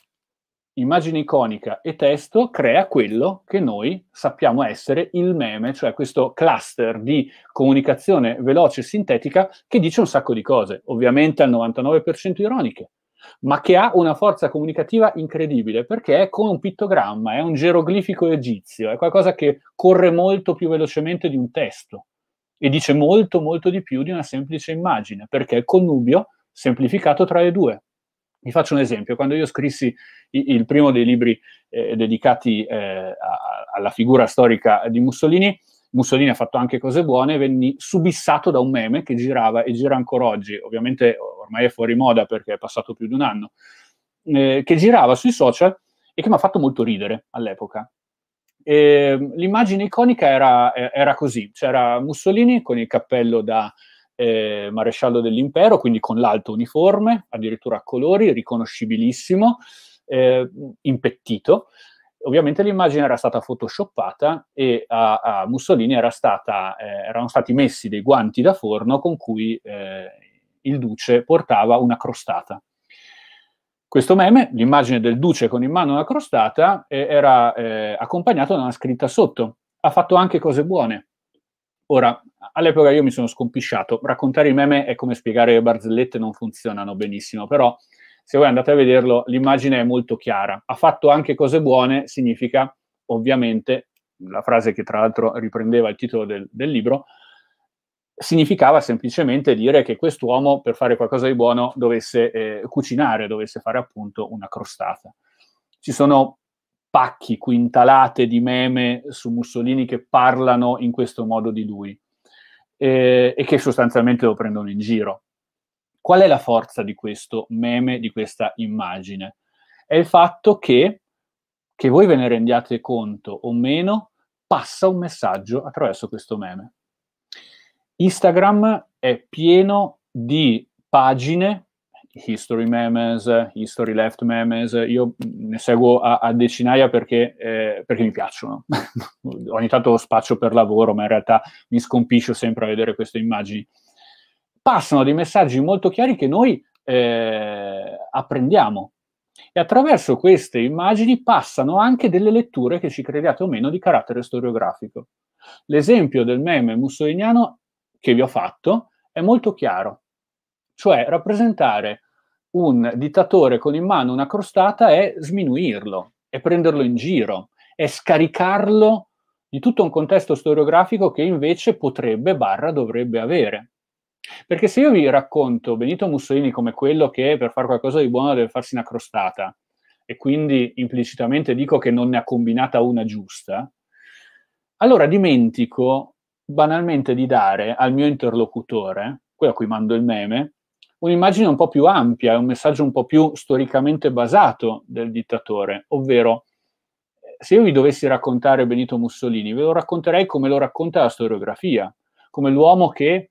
S2: immagine iconica e testo crea quello che noi sappiamo essere il meme, cioè questo cluster di comunicazione veloce e sintetica che dice un sacco di cose, ovviamente al 99% ironiche, ma che ha una forza comunicativa incredibile perché è come un pittogramma, è un geroglifico egizio, è qualcosa che corre molto più velocemente di un testo e dice molto molto di più di una semplice immagine, perché è il connubio semplificato tra le due. Vi faccio un esempio, quando io scrissi il primo dei libri eh, dedicati eh, a, alla figura storica di Mussolini, Mussolini ha fatto anche cose buone, venni subissato da un meme che girava e gira ancora oggi, ovviamente ormai è fuori moda perché è passato più di un anno, eh, che girava sui social e che mi ha fatto molto ridere all'epoca. E, ehm, l'immagine iconica era, eh, era, così, c'era Mussolini con il cappello da eh, maresciallo dell'impero, quindi con l'alto uniforme, addirittura a colori, riconoscibilissimo, eh, impettito, Ovviamente l'immagine era stata photoshoppata e a, a Mussolini stata, eh, erano stati messi dei guanti da forno con cui eh, il duce portava una crostata. Questo meme, l'immagine del duce con in mano una crostata, eh, era eh, accompagnato da una scritta sotto. Ha fatto anche cose buone. Ora, all'epoca io mi sono scompisciato. Raccontare i meme è come spiegare le barzellette, non funzionano benissimo, però se voi andate a vederlo, l'immagine è molto chiara. Ha fatto anche cose buone, significa ovviamente, la frase che tra l'altro riprendeva il titolo del, del libro, significava semplicemente dire che quest'uomo per fare qualcosa di buono dovesse eh, cucinare, dovesse fare appunto una crostata. Ci sono pacchi, quintalate di meme su Mussolini che parlano in questo modo di lui eh, e che sostanzialmente lo prendono in giro. Qual è la forza di questo meme, di questa immagine? È il fatto che, che voi ve ne rendiate conto o meno, passa un messaggio attraverso questo meme. Instagram è pieno di pagine, history memes, history left memes, io ne seguo a, a decinaia perché, eh, perché, mi piacciono. Ogni tanto lo spaccio per lavoro, ma in realtà mi scompiscio sempre a vedere queste immagini passano dei messaggi molto chiari che noi eh, apprendiamo. E attraverso queste immagini passano anche delle letture, che ci crediate o meno, di carattere storiografico. L'esempio del meme mussoliniano che vi ho fatto è molto chiaro, cioè rappresentare un dittatore con in mano una crostata è sminuirlo, è prenderlo in giro, è scaricarlo di tutto un contesto storiografico che invece potrebbe, barra, dovrebbe avere. Perché se io vi racconto Benito Mussolini come quello che per fare qualcosa di buono deve farsi una crostata e quindi implicitamente dico che non ne ha combinata una giusta, allora dimentico banalmente di dare al mio interlocutore, quello a cui mando il meme, un'immagine un po' più ampia, un messaggio un po' più storicamente basato del dittatore, ovvero eh, se io vi dovessi raccontare Benito Mussolini, ve lo racconterei come lo racconta la storiografia, come l'uomo che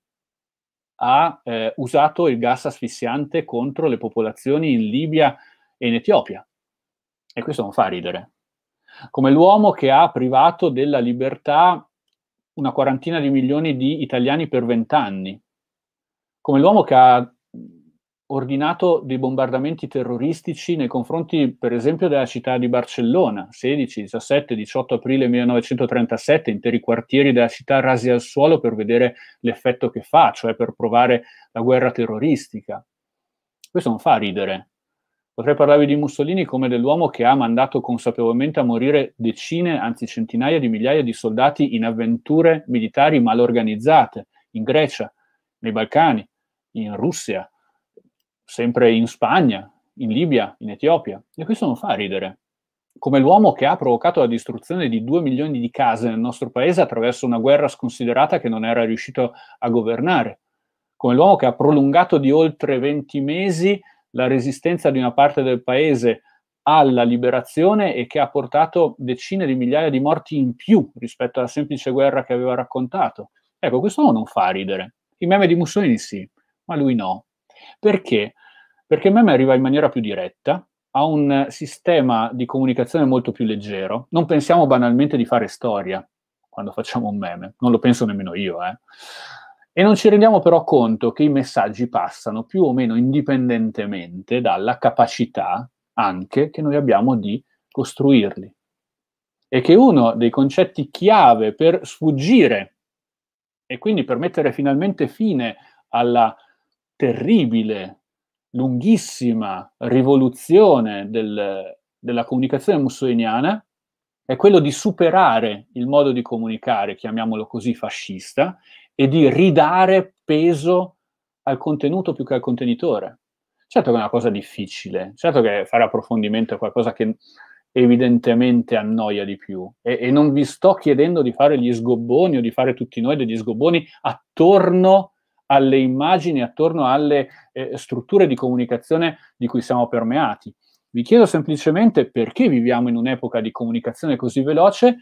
S2: ha eh, usato il gas asfissiante contro le popolazioni in Libia e in Etiopia. E questo non fa ridere. Come l'uomo che ha privato della libertà una quarantina di milioni di italiani per vent'anni, come l'uomo che ha ordinato dei bombardamenti terroristici nei confronti, per esempio, della città di Barcellona, 16, 17, 18 aprile 1937, interi quartieri della città rasi al suolo per vedere l'effetto che fa, cioè per provare la guerra terroristica. Questo non fa ridere. Potrei parlarvi di Mussolini come dell'uomo che ha mandato consapevolmente a morire decine, anzi centinaia di migliaia di soldati in avventure militari mal organizzate, in Grecia, nei Balcani, in Russia, sempre in Spagna, in Libia, in Etiopia. E questo non fa ridere. Come l'uomo che ha provocato la distruzione di due milioni di case nel nostro paese attraverso una guerra sconsiderata che non era riuscito a governare. Come l'uomo che ha prolungato di oltre 20 mesi la resistenza di una parte del paese alla liberazione e che ha portato decine di migliaia di morti in più rispetto alla semplice guerra che aveva raccontato. Ecco, questo non fa ridere. I meme di Mussolini sì, ma lui no. Perché? Perché meme arriva in maniera più diretta, ha un sistema di comunicazione molto più leggero. Non pensiamo banalmente di fare storia quando facciamo un meme, non lo penso nemmeno io, eh. E non ci rendiamo però conto che i messaggi passano più o meno indipendentemente dalla capacità anche che noi abbiamo di costruirli. E che uno dei concetti chiave per sfuggire e quindi per mettere finalmente fine alla terribile, lunghissima rivoluzione del, della comunicazione mussoliniana è quello di superare il modo di comunicare, chiamiamolo così, fascista, e di ridare peso al contenuto più che al contenitore. Certo che è una cosa difficile, certo che fare approfondimento è qualcosa che evidentemente annoia di più e, e non vi sto chiedendo di fare gli sgobboni o di fare tutti noi degli sgobboni attorno a alle immagini, attorno alle eh, strutture di comunicazione di cui siamo permeati. Vi chiedo semplicemente perché viviamo in un'epoca di comunicazione così veloce,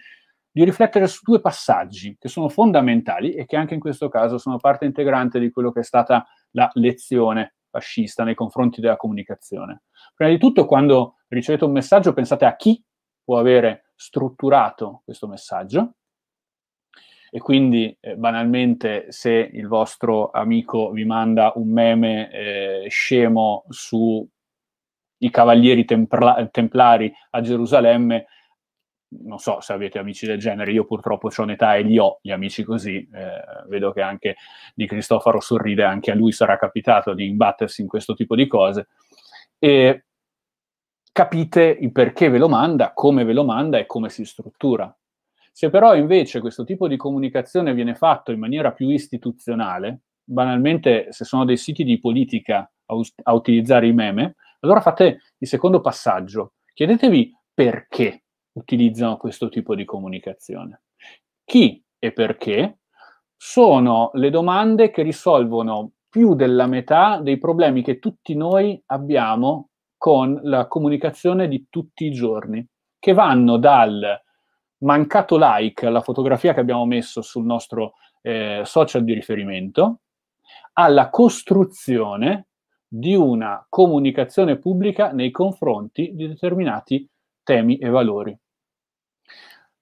S2: di riflettere su due passaggi che sono fondamentali e che anche in questo caso sono parte integrante di quello che è stata la lezione fascista nei confronti della comunicazione. Prima di tutto, quando ricevete un messaggio, pensate a chi può avere strutturato questo messaggio, e quindi eh, banalmente se il vostro amico vi manda un meme eh, scemo sui cavalieri templa- templari a Gerusalemme, non so se avete amici del genere, io purtroppo ho un'età e li ho gli amici così, eh, vedo che anche di Cristoforo sorride, anche a lui sarà capitato di imbattersi in questo tipo di cose. E capite il perché ve lo manda, come ve lo manda e come si struttura. Se però invece questo tipo di comunicazione viene fatto in maniera più istituzionale, banalmente se sono dei siti di politica a, us- a utilizzare i meme, allora fate il secondo passaggio. Chiedetevi perché utilizzano questo tipo di comunicazione. Chi e perché sono le domande che risolvono più della metà dei problemi che tutti noi abbiamo con la comunicazione di tutti i giorni, che vanno dal mancato like alla fotografia che abbiamo messo sul nostro eh, social di riferimento, alla costruzione di una comunicazione pubblica nei confronti di determinati temi e valori.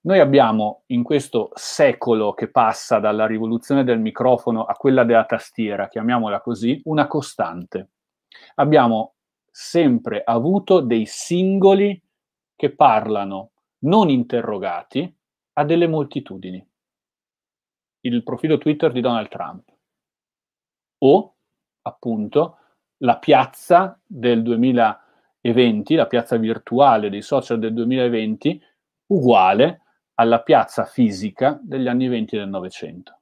S2: Noi abbiamo in questo secolo che passa dalla rivoluzione del microfono a quella della tastiera, chiamiamola così, una costante. Abbiamo sempre avuto dei singoli che parlano non interrogati a delle moltitudini. Il profilo Twitter di Donald Trump o appunto la piazza del 2020, la piazza virtuale dei social del 2020 uguale alla piazza fisica degli anni 20 del Novecento.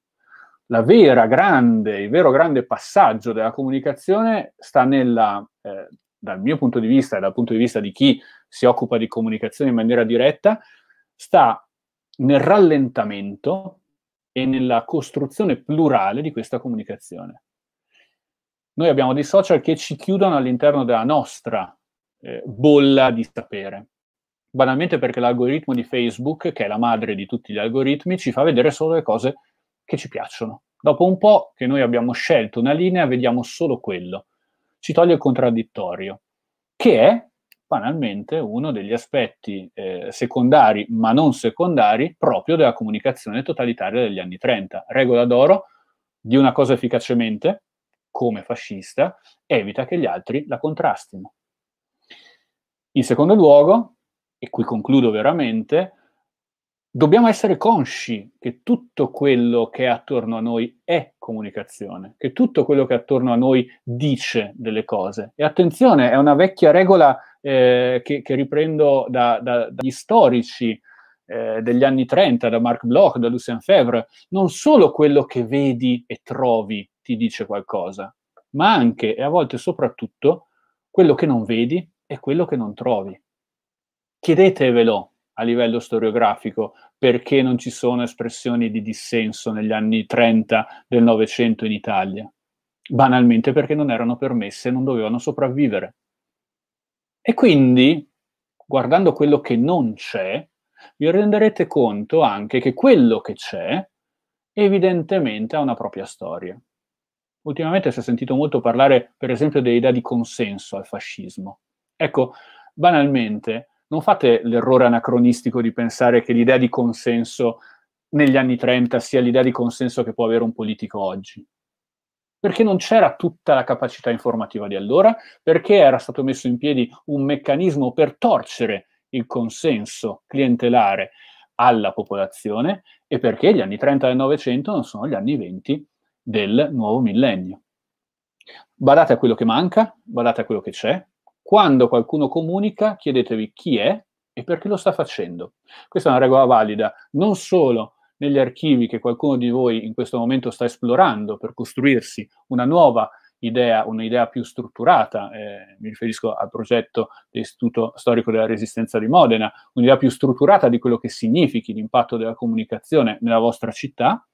S2: La vera grande, il vero grande passaggio della comunicazione sta nella eh, dal mio punto di vista e dal punto di vista di chi si occupa di comunicazione in maniera diretta, sta nel rallentamento e nella costruzione plurale di questa comunicazione. Noi abbiamo dei social che ci chiudono all'interno della nostra eh, bolla di sapere, banalmente perché l'algoritmo di Facebook, che è la madre di tutti gli algoritmi, ci fa vedere solo le cose che ci piacciono. Dopo un po' che noi abbiamo scelto una linea, vediamo solo quello ci toglie il contraddittorio, che è banalmente uno degli aspetti eh, secondari, ma non secondari, proprio della comunicazione totalitaria degli anni 30. Regola d'oro di una cosa efficacemente, come fascista, evita che gli altri la contrastino. In secondo luogo, e qui concludo veramente, dobbiamo essere consci che tutto quello che è attorno a noi è comunicazione, che tutto quello che attorno a noi dice delle cose. E attenzione, è una vecchia regola eh, che, che, riprendo da, da, dagli storici eh, degli anni 30, da Marc Bloch, da Lucien Febvre, non solo quello che vedi e trovi ti dice qualcosa, ma anche e a volte soprattutto quello che non vedi e quello che non trovi. Chiedetevelo a livello storiografico, perché non ci sono espressioni di dissenso negli anni 30 del Novecento in Italia? Banalmente perché non erano permesse e non dovevano sopravvivere. E quindi, guardando quello che non c'è, vi renderete conto anche che quello che c'è evidentemente ha una propria storia. Ultimamente si è sentito molto parlare, per esempio, dell'idea di consenso al fascismo. Ecco, banalmente, non fate l'errore anacronistico di pensare che l'idea di consenso negli anni 30 sia l'idea di consenso che può avere un politico oggi. Perché non c'era tutta la capacità informativa di allora, perché era stato messo in piedi un meccanismo per torcere il consenso clientelare alla popolazione e perché gli anni 30 del Novecento non sono gli anni 20 del nuovo millennio. Badate a quello che manca, badate a quello che c'è, quando qualcuno comunica, chiedetevi chi è e perché lo sta facendo. Questa è una regola valida non solo negli archivi che qualcuno di voi in questo momento sta esplorando per costruirsi una nuova idea, un'idea più strutturata, eh, mi riferisco al progetto dell'Istituto Storico della Resistenza di Modena, un'idea più strutturata di quello che significhi l'impatto della comunicazione nella vostra città,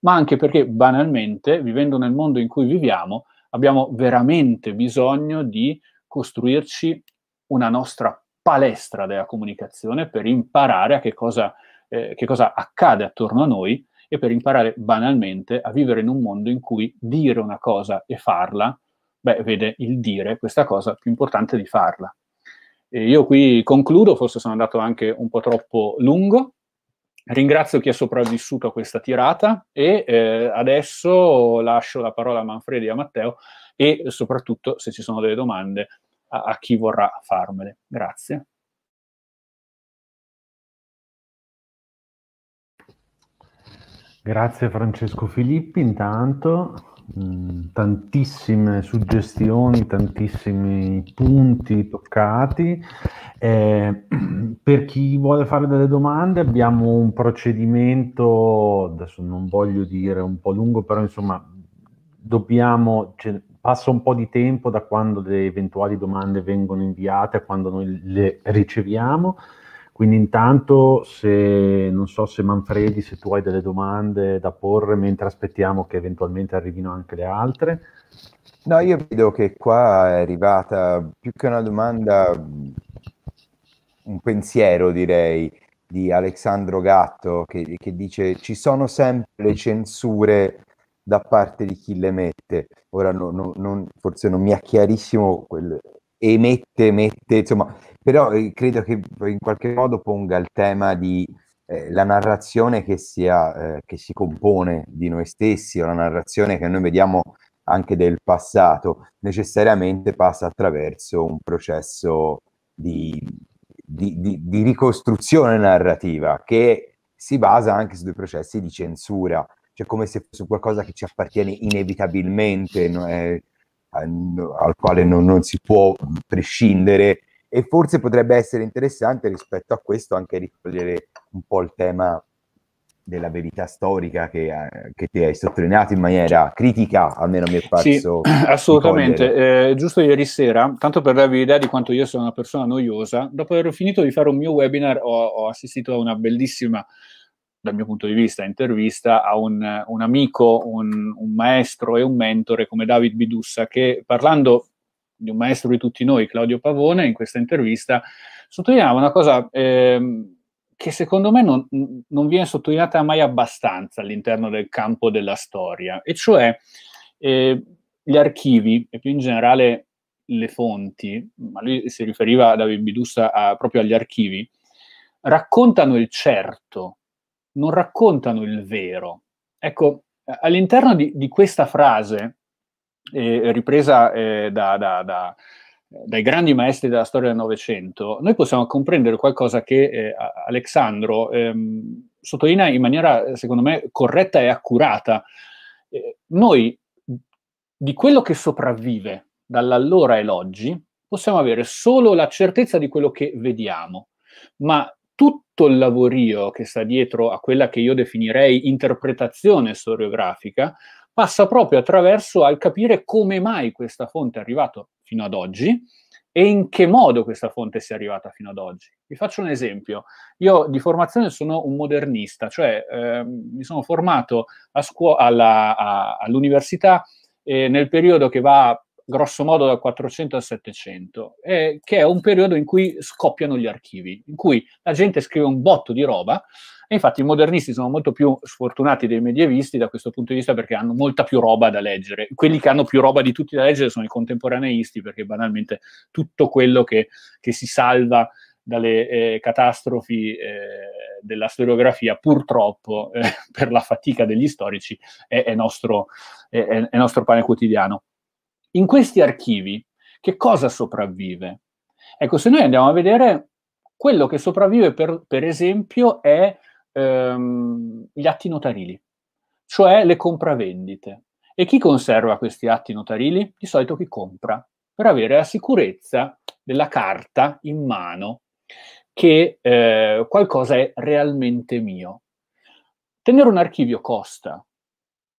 S2: ma anche perché banalmente, vivendo nel mondo in cui viviamo, abbiamo veramente bisogno di costruirci una nostra palestra della comunicazione per imparare a che cosa, eh, che cosa accade attorno a noi e per imparare banalmente a vivere in un mondo in cui dire una cosa e farla, beh, vede il dire questa cosa più importante di farla. E io qui concludo, forse sono andato anche un po' troppo lungo. Ringrazio chi è sopravvissuto a questa tirata e eh, adesso lascio la parola a Manfredi e a Matteo e soprattutto se ci sono delle domande a, a chi vorrà farmele. Grazie.
S1: Grazie Francesco Filippi, intanto mm, tantissime suggestioni, tantissimi punti toccati. Eh, per chi vuole fare delle domande abbiamo un procedimento, adesso non voglio dire un po' lungo, però insomma dobbiamo, passa un po' di tempo da quando le eventuali domande vengono inviate a quando noi le riceviamo. Quindi intanto se non so se Manfredi, se tu hai delle domande da porre mentre
S3: aspettiamo che eventualmente arrivino anche le altre. No, io vedo che qua è arrivata più che una domanda, un pensiero direi di Alessandro Gatto che, che dice ci sono sempre le censure da parte di chi le mette. Ora no, no, non, forse non mi è chiarissimo quel emette, mette, insomma, però eh, credo che in qualche modo ponga il tema di eh, la narrazione che, sia, eh, che si compone di noi stessi o la narrazione che noi vediamo anche del passato, necessariamente passa attraverso un processo di, di, di, di ricostruzione narrativa che si basa anche su dei processi di censura cioè come se fosse qualcosa che ci appartiene inevitabilmente, no? eh, al quale non, non, si può prescindere e forse potrebbe essere interessante rispetto a questo anche ricogliere un po' il tema della verità storica che, eh, che ti hai sottolineato in maniera critica, almeno mi è parso. Sì, assolutamente. Eh, giusto ieri sera,
S2: tanto per darvi l'idea di quanto io sono una persona noiosa, dopo aver finito di fare un mio webinar ho, ho assistito a una bellissima dal mio punto di vista, intervista a un, un amico, un, un, maestro e un mentore come David Bidussa, che parlando di un maestro di tutti noi, Claudio Pavone, in questa intervista sottolineava una cosa eh, che secondo me non, non, viene sottolineata mai abbastanza all'interno del campo della storia, e cioè eh, gli archivi e più in generale le fonti, ma lui si riferiva David Bidussa a, proprio agli archivi, raccontano il certo non raccontano il vero. Ecco, all'interno di, di questa frase, eh, ripresa eh, da, da, da, dai grandi maestri della storia del Novecento, noi possiamo comprendere qualcosa che eh, Alessandro ehm, sottolinea in maniera, secondo me, corretta e accurata. Eh, noi, di quello che sopravvive dall'allora e l'oggi, possiamo avere solo la certezza di quello che vediamo, ma tutto il lavorio che sta dietro a quella che io definirei interpretazione storiografica passa proprio attraverso al capire come mai questa fonte è arrivata fino ad oggi e in che modo questa fonte sia arrivata fino ad oggi. Vi faccio un esempio. Io di formazione sono un modernista, cioè eh, mi sono formato a scuo- alla, a, all'università eh, nel periodo che va grosso modo dal 400 al 700, eh, che è un periodo in cui scoppiano gli archivi, in cui la gente scrive un botto di roba e infatti i modernisti sono molto più sfortunati dei medievisti da questo punto di vista perché hanno molta più roba da leggere. Quelli che hanno più roba di tutti da leggere sono i contemporaneisti perché banalmente tutto quello che, che si salva dalle eh, catastrofi eh, della storiografia, purtroppo, eh, per la fatica degli storici, è, è, nostro, è, è nostro pane quotidiano. In questi archivi che cosa sopravvive? Ecco, se noi andiamo a vedere, quello che sopravvive per, per esempio è ehm, gli atti notarili, cioè le compravendite. E chi conserva questi atti notarili? Di solito chi compra, per avere la sicurezza della carta in mano che eh, qualcosa è realmente mio. Tenere un archivio costa,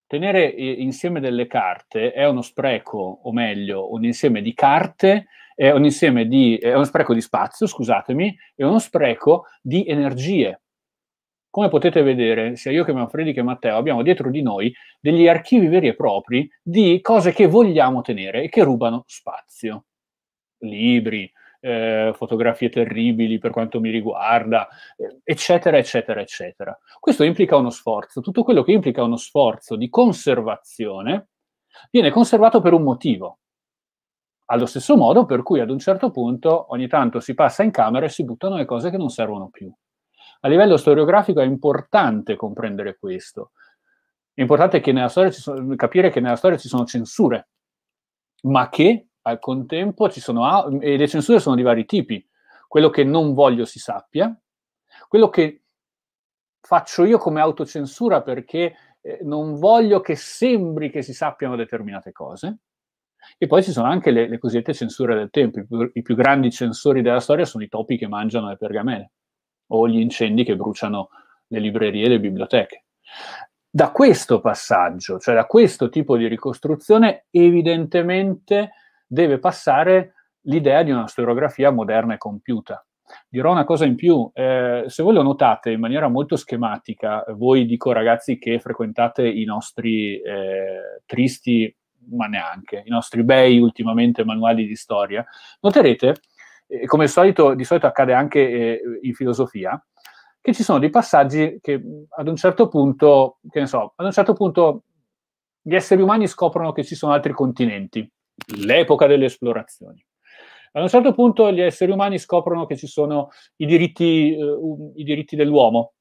S2: tenere eh, insieme delle carte è uno spreco, o meglio, un insieme di carte, è, un insieme di, è uno spreco di spazio, scusatemi, è uno spreco di energie. Come potete vedere, sia io che Manfredi che Matteo abbiamo dietro di noi degli archivi veri e propri di cose che vogliamo tenere e che rubano spazio. Libri, eh, fotografie terribili per quanto mi riguarda, eh, eccetera, eccetera, eccetera. Questo implica uno sforzo, tutto quello che implica uno sforzo di conservazione viene conservato per un motivo. Allo stesso modo per cui ad un certo punto ogni tanto si passa in camera e si buttano le cose che non servono più. A livello storiografico è importante comprendere questo. È importante che sono, capire che nella storia ci sono censure, ma che al contempo ci sono e le censure sono di vari tipi. Quello che non voglio si sappia, quello che faccio io come autocensura perché eh, non voglio che sembri che si sappiano determinate cose. E poi ci sono anche le, le cosiddette censure del tempo. I più, I più grandi censori della storia sono i topi che mangiano le pergamene o gli incendi che bruciano le librerie e le biblioteche. Da questo passaggio, cioè da questo tipo di ricostruzione, evidentemente deve passare l'idea di una storiografia moderna e compiuta. Dirò una cosa in più, eh, se voi lo notate in maniera molto schematica, voi dico ragazzi che frequentate i nostri eh, tristi, ma neanche, i nostri bei ultimamente manuali di storia, noterete, eh, come solito, di solito accade anche eh, in filosofia, che ci sono dei passaggi che ad un certo punto, che ne so, ad un certo punto gli esseri umani scoprono che ci sono altri continenti l'epoca delle esplorazioni. Ad un certo punto gli esseri umani scoprono che ci sono i diritti, uh, i diritti dell'uomo,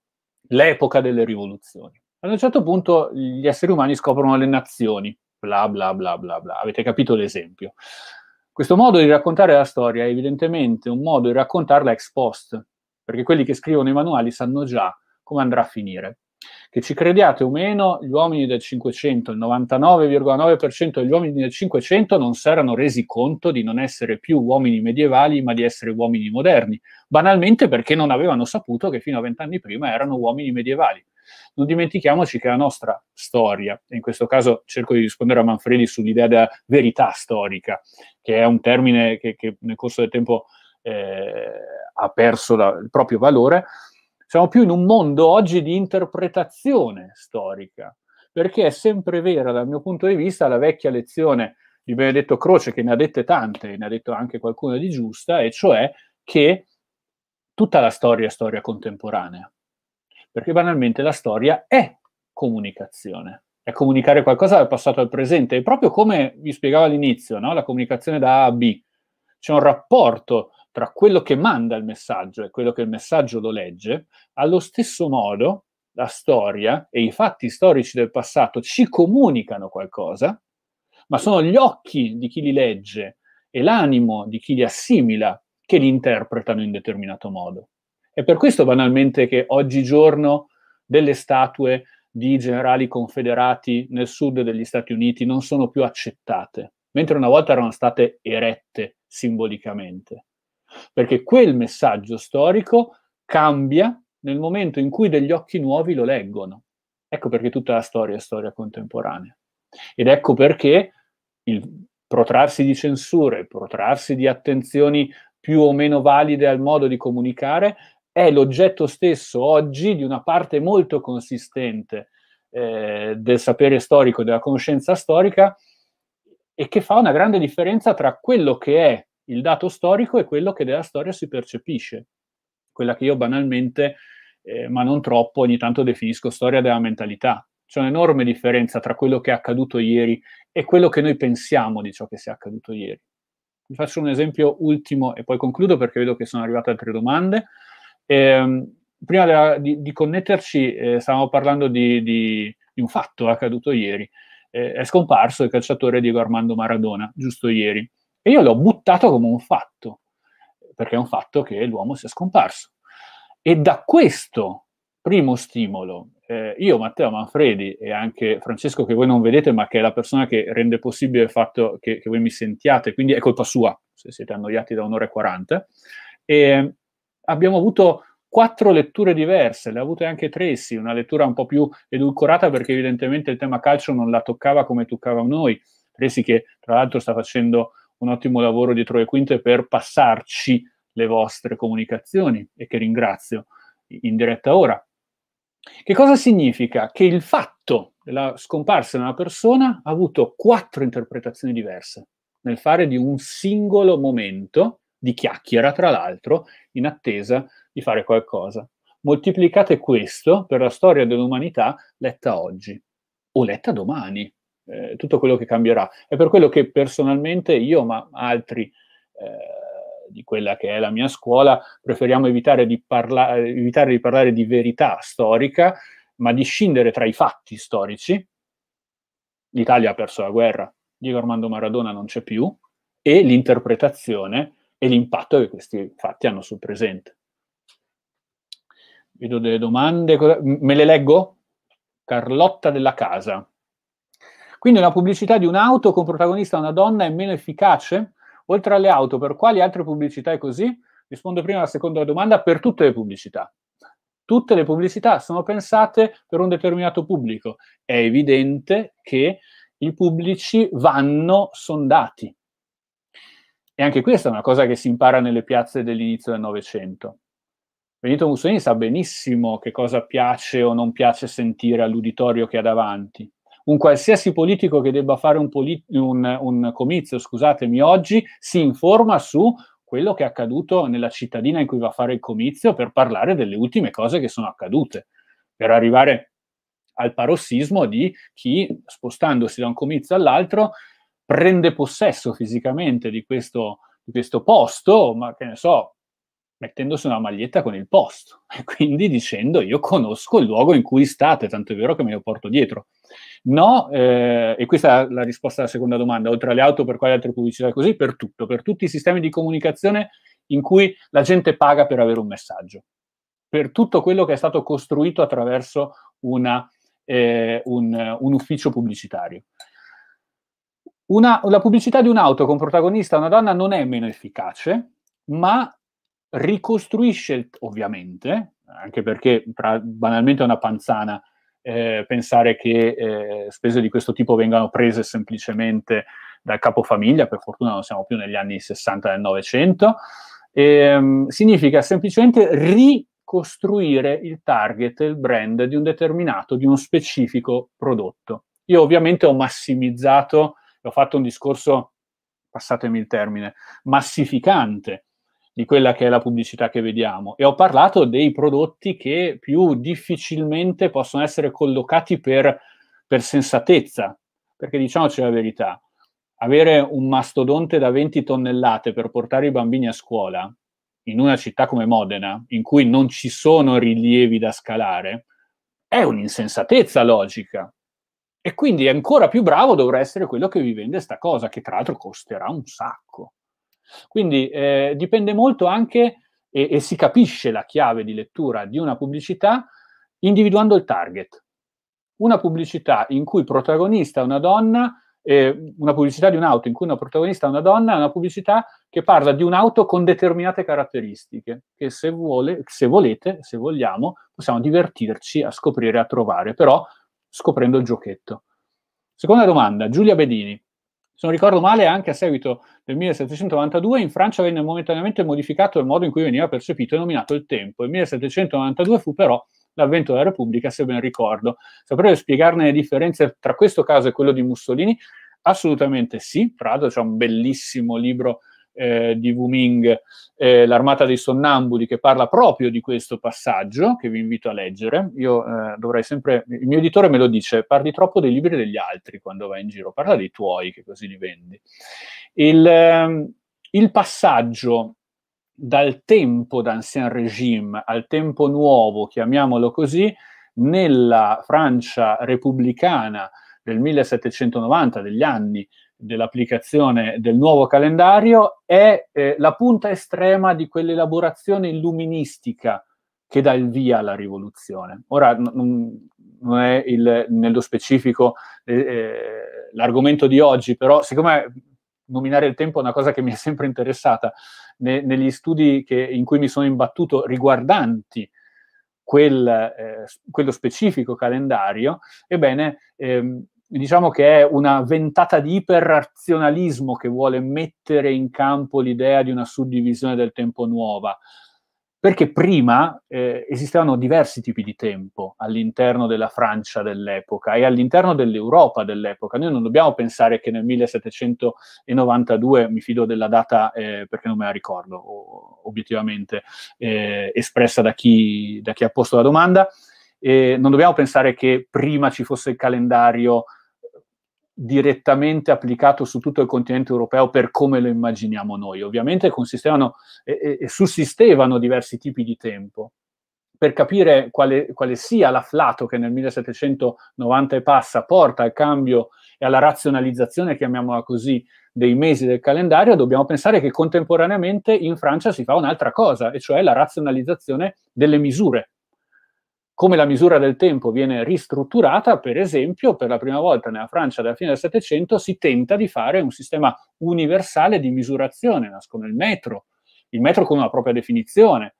S2: l'epoca delle rivoluzioni. Ad un certo punto gli esseri umani scoprono le nazioni, bla bla bla bla bla. Avete capito l'esempio? Questo modo di raccontare la storia è evidentemente un modo di raccontarla ex post, perché quelli che scrivono i manuali sanno già come andrà a finire. Che ci crediate o meno, gli uomini del 500, il 99,9% degli uomini del 500 non si erano resi conto di non essere più uomini medievali, ma di essere uomini moderni, banalmente perché non avevano saputo che fino a vent'anni prima erano uomini medievali. Non dimentichiamoci che la nostra storia, e in questo caso cerco di rispondere a Manfredi sull'idea della verità storica, che è un termine che, che nel corso del tempo eh, ha perso la, il proprio valore, siamo più in un mondo oggi di interpretazione storica, perché è sempre vera dal mio punto di vista la vecchia lezione di Benedetto Croce, che ne ha dette tante, ne ha detto anche qualcuna di giusta, e cioè che tutta la storia è storia contemporanea, perché banalmente la storia è comunicazione è comunicare qualcosa dal passato al presente. E proprio come vi spiegavo all'inizio, no? la comunicazione da A a B, c'è un rapporto tra quello che manda il messaggio e quello che il messaggio lo legge, allo stesso modo la storia e i fatti storici del passato ci comunicano qualcosa, ma sono gli occhi di chi li legge e l'animo di chi li assimila che li interpretano in determinato modo. È per questo banalmente che oggigiorno delle statue di generali confederati nel sud degli Stati Uniti non sono più accettate, mentre una volta erano state erette simbolicamente perché quel messaggio storico cambia nel momento in cui degli occhi nuovi lo leggono. Ecco perché tutta la storia è storia contemporanea. Ed ecco perché il protrarsi di censure, il protrarsi di attenzioni più o meno valide al modo di comunicare, è l'oggetto stesso oggi di una parte molto consistente eh, del sapere storico, della conoscenza storica, e che fa una grande differenza tra quello che è il dato storico è quello che della storia si percepisce, quella che io banalmente, eh, ma non troppo, ogni tanto definisco storia della mentalità. C'è un'enorme differenza tra quello che è accaduto ieri e quello che noi pensiamo di ciò che sia accaduto ieri. Vi faccio un esempio ultimo e poi concludo perché vedo che sono arrivate altre domande. Eh, prima della, di, di, connetterci, eh, stavamo parlando di, di, di, un fatto accaduto ieri. Eh, è scomparso il calciatore Diego Armando Maradona, giusto ieri. E io l'ho buttato come un fatto, perché è un fatto che l'uomo sia scomparso. E da questo primo stimolo, eh, io, Matteo Manfredi e anche Francesco, che voi non vedete, ma che è la persona che rende possibile il fatto che, che voi mi sentiate, quindi è colpa sua se siete annoiati da un'ora e quaranta, eh, abbiamo avuto quattro letture diverse, le ha avute anche Tracy, una lettura un po' più edulcorata perché evidentemente il tema calcio non la toccava come toccava noi. Tracy che tra l'altro sta facendo un ottimo lavoro dietro le quinte per passarci le vostre comunicazioni e che ringrazio in diretta ora. Che cosa significa? Che il fatto della scomparsa di una persona ha avuto quattro interpretazioni diverse nel fare di un singolo momento di chiacchiera, tra l'altro, in attesa di fare qualcosa. Moltiplicate questo per la storia dell'umanità letta oggi o letta domani, eh, tutto quello che cambierà. È per quello che personalmente io, ma altri eh, di quella che è la mia scuola, preferiamo evitare di, parla- evitare di parlare di verità storica, ma di scindere tra i fatti storici. L'Italia ha perso la guerra, Diego Armando Maradona non c'è più, e l'interpretazione e l'impatto che questi fatti hanno sul presente. Vedo delle domande, me le leggo? Carlotta della Casa. Quindi una pubblicità di un'auto con protagonista una donna è meno efficace? Oltre alle auto, per quali altre pubblicità è così? Rispondo prima alla seconda domanda, per tutte le pubblicità. Tutte le pubblicità sono pensate per un determinato pubblico. È evidente che i pubblici vanno sondati. E anche questa è una cosa che si impara nelle piazze dell'inizio del Novecento. Benito Mussolini sa benissimo che cosa piace o non piace sentire all'uditorio che ha davanti un qualsiasi politico che debba fare un, polit- un, un comizio, scusatemi, oggi si informa su quello che è accaduto nella cittadina in cui va a fare il comizio per parlare delle ultime cose che sono accadute, per arrivare al parossismo di chi, spostandosi da un comizio all'altro, prende possesso fisicamente di questo, di questo posto, ma che ne so, mettendosi una maglietta con il posto, quindi dicendo io conosco il luogo in cui state, tanto è vero che me lo porto dietro. No, eh, e questa è la risposta alla seconda domanda, oltre alle auto per quali altre pubblicità così, per tutto, per tutti i sistemi di comunicazione in cui la gente paga per avere un messaggio, per tutto quello che è stato costruito attraverso una, eh, un, un ufficio pubblicitario. Una, la pubblicità di un'auto con protagonista una donna non è meno efficace, ma ricostruisce, ovviamente, anche perché pra, banalmente è una panzana eh, pensare che eh, spese di questo tipo vengano prese semplicemente dal capofamiglia, per fortuna non siamo più negli anni 60 del Novecento, ehm, significa semplicemente ricostruire il target, il brand di un determinato, di uno specifico prodotto. Io ovviamente ho massimizzato, ho fatto un discorso, passatemi il termine, massificante di quella che è la pubblicità che vediamo e ho parlato dei prodotti che più difficilmente possono essere collocati per, per sensatezza, perché diciamoci la verità, avere un mastodonte da 20 tonnellate per portare i bambini a scuola in una città come Modena, in cui non ci sono rilievi da scalare, è un'insensatezza logica. E quindi ancora più bravo dovrà essere quello che vi vende sta cosa, che tra l'altro costerà un sacco quindi eh, dipende molto anche e, e, si capisce la chiave di lettura di una pubblicità individuando il target. Una pubblicità in cui protagonista è una donna, eh, una pubblicità di un'auto in cui una protagonista è una donna, è una pubblicità che parla di un'auto con determinate caratteristiche, che se, vuole, se volete, se vogliamo, possiamo divertirci a scoprire, a trovare, però scoprendo il giochetto. Seconda domanda, Giulia Bedini se non ricordo male, anche a seguito del 1792 in Francia venne momentaneamente modificato il modo in cui veniva percepito e nominato il tempo. Il 1792 fu però l'avvento della Repubblica, se ben ricordo. Saprete spiegarne le differenze tra questo caso e quello di Mussolini? Assolutamente sì. Prado c'è un bellissimo libro eh, di Wu Ming, eh, L'armata dei sonnambuli, che parla proprio di questo passaggio, che vi invito a leggere. Io eh, dovrei sempre, il mio editore me lo dice, parli troppo dei libri degli altri quando vai in giro, parla dei tuoi, che così li vendi. Il, ehm, il passaggio dal tempo d'ancien regime al tempo nuovo, chiamiamolo così, nella Francia repubblicana del 1790, degli anni dell'applicazione del nuovo calendario è eh, la punta estrema di quell'elaborazione illuministica che dà il via alla rivoluzione. Ora, non, non è il, nello specifico eh, eh, l'argomento di oggi, però siccome nominare il tempo è una cosa che mi è sempre interessata, ne, negli studi che, in cui mi sono imbattuto riguardanti quel, eh, quello specifico calendario, ebbene, ehm, diciamo che è una ventata di iperrazionalismo che vuole mettere in campo l'idea di una suddivisione del tempo nuova. Perché prima eh, esistevano diversi tipi di tempo all'interno della Francia dell'epoca e all'interno dell'Europa dell'epoca. Noi non dobbiamo pensare che nel 1792, mi fido della data eh, perché non me la ricordo obiettivamente, eh, espressa da chi, da chi ha posto la domanda, eh, non dobbiamo pensare che prima ci fosse il calendario direttamente applicato su tutto il continente europeo per come lo immaginiamo noi. Ovviamente consistevano e, e sussistevano diversi tipi di tempo. Per capire quale, quale sia l'afflato che nel 1790 e passa porta al cambio e alla razionalizzazione, chiamiamola così, dei mesi del calendario, dobbiamo pensare che contemporaneamente in Francia si fa un'altra cosa, e cioè la razionalizzazione delle misure come la misura del tempo viene ristrutturata, per esempio, per la prima volta nella Francia della fine del Settecento si tenta di fare un sistema universale di misurazione, nascono il metro, il metro con una propria definizione,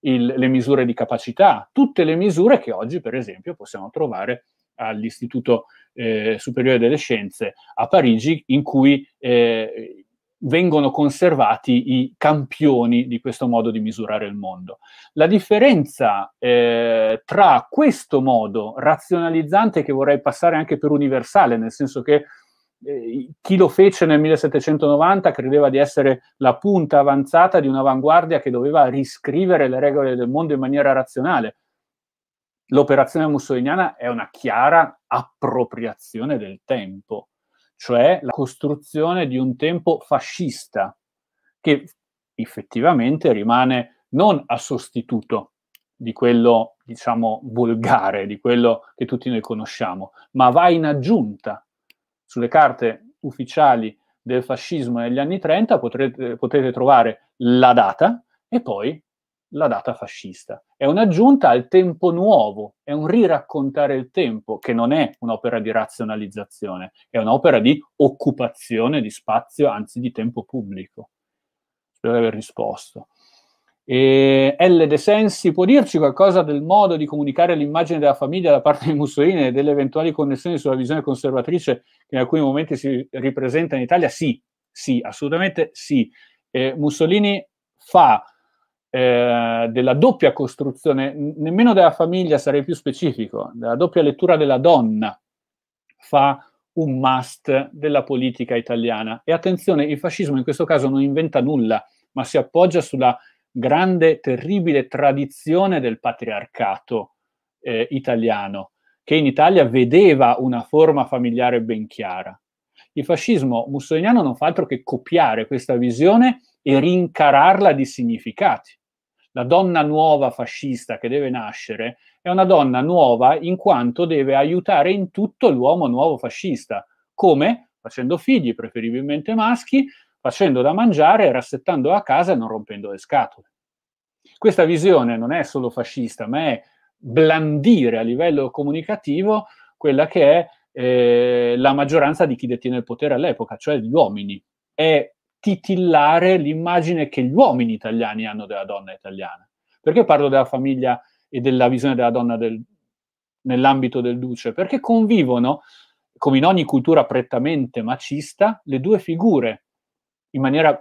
S2: il, le misure di capacità, tutte le misure che oggi, per esempio, possiamo trovare all'Istituto eh, Superiore delle Scienze a Parigi, in cui eh, vengono conservati i campioni di questo modo di misurare il mondo. La differenza eh, tra questo modo razionalizzante che vorrei passare anche per universale, nel senso che eh, chi lo fece nel 1790 credeva di essere la punta avanzata di un'avanguardia che doveva riscrivere le regole del mondo in maniera razionale. L'operazione mussoliniana è una chiara appropriazione del tempo cioè la costruzione di un tempo fascista, che effettivamente rimane non a sostituto di quello, diciamo, volgare, di quello che tutti noi conosciamo, ma va in aggiunta. Sulle carte ufficiali del fascismo negli anni 30 potrete, potete trovare la data e poi la data fascista. È un'aggiunta al tempo nuovo, è un riraccontare il tempo, che non è un'opera di razionalizzazione, è un'opera di occupazione di spazio, anzi di tempo pubblico. Spero di aver risposto. E L. De Sensi può dirci qualcosa del modo di comunicare l'immagine della famiglia da parte di Mussolini e delle eventuali connessioni sulla visione conservatrice che in alcuni momenti si ripresenta in Italia? Sì, sì, assolutamente sì. Eh, Mussolini fa eh, della doppia costruzione, nemmeno della famiglia, sarei più specifico, della doppia lettura della donna, fa un must della politica italiana. E attenzione, il fascismo in questo caso non inventa nulla, ma si appoggia sulla grande, terribile tradizione del patriarcato eh, italiano, che in Italia vedeva una forma familiare ben chiara. Il fascismo mussoliniano non fa altro che copiare questa visione e rincararla di significati la donna nuova fascista che deve nascere è una donna nuova in quanto deve aiutare in tutto l'uomo nuovo fascista. Come? Facendo figli, preferibilmente maschi, facendo da mangiare, rassettando a casa e non rompendo le scatole. Questa visione non è solo fascista, ma è blandire a livello comunicativo quella che è eh, la maggioranza di chi detiene il potere all'epoca, cioè gli uomini. È titillare l'immagine che gli uomini italiani hanno della donna italiana. Perché parlo della famiglia e della visione della donna del, nell'ambito del duce? Perché convivono, come in ogni cultura prettamente macista, le due figure in maniera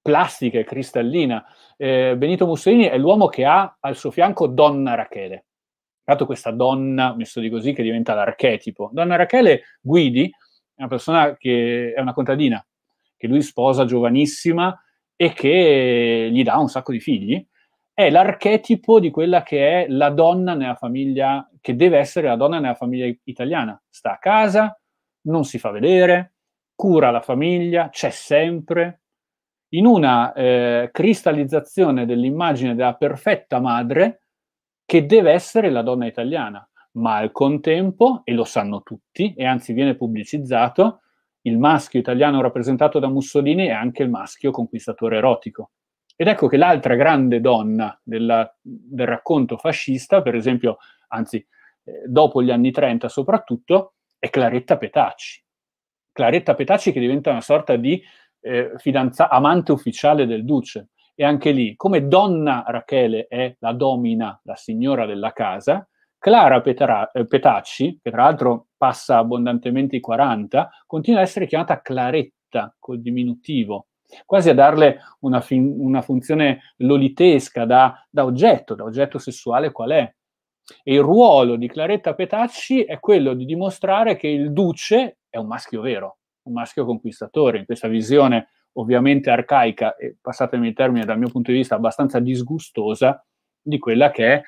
S2: plastica e cristallina. Eh, Benito Mussolini è l'uomo che ha al suo fianco donna Rachele. Dato questa donna, messo di così, che diventa l'archetipo. Donna Rachele Guidi, è una persona che è una contadina, che lui sposa giovanissima e che gli dà un sacco di figli, è l'archetipo di quella che è la donna nella famiglia, che deve essere la donna nella famiglia italiana. Sta a casa, non si fa vedere, cura la famiglia, c'è sempre, in una eh, cristallizzazione dell'immagine della perfetta madre che deve essere la donna italiana, ma al contempo, e lo sanno tutti, e anzi viene pubblicizzato, il maschio italiano rappresentato da Mussolini è anche il maschio conquistatore erotico. Ed ecco che l'altra grande donna della, del racconto fascista, per esempio, anzi, eh, dopo gli anni 30 soprattutto, è Claretta Petacci. Claretta Petacci che diventa una sorta di eh, fidanza- amante ufficiale del duce. E anche lì, come donna Rachele è la domina, la signora della casa, Clara Petara- eh, Petacci, che tra l'altro passa abbondantemente i 40, continua a essere chiamata Claretta col diminutivo, quasi a darle una, fin- una funzione lolitesca da, da oggetto, da oggetto sessuale qual è. E il ruolo di Claretta Petacci è quello di dimostrare che il duce è un maschio vero, un maschio conquistatore, in questa visione ovviamente arcaica e passatemi il termine dal mio punto di vista abbastanza disgustosa di quella che è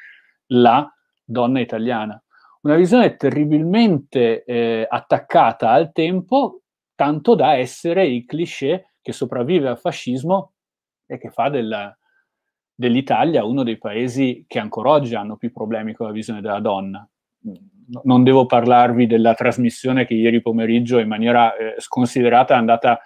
S2: la donna italiana. Una visione terribilmente eh, attaccata al tempo, tanto da essere il cliché che sopravvive al fascismo e che fa della, dell'Italia uno dei paesi che ancora oggi hanno più problemi con la visione della donna. Mm, non devo parlarvi della trasmissione che ieri pomeriggio in maniera eh, sconsiderata è andata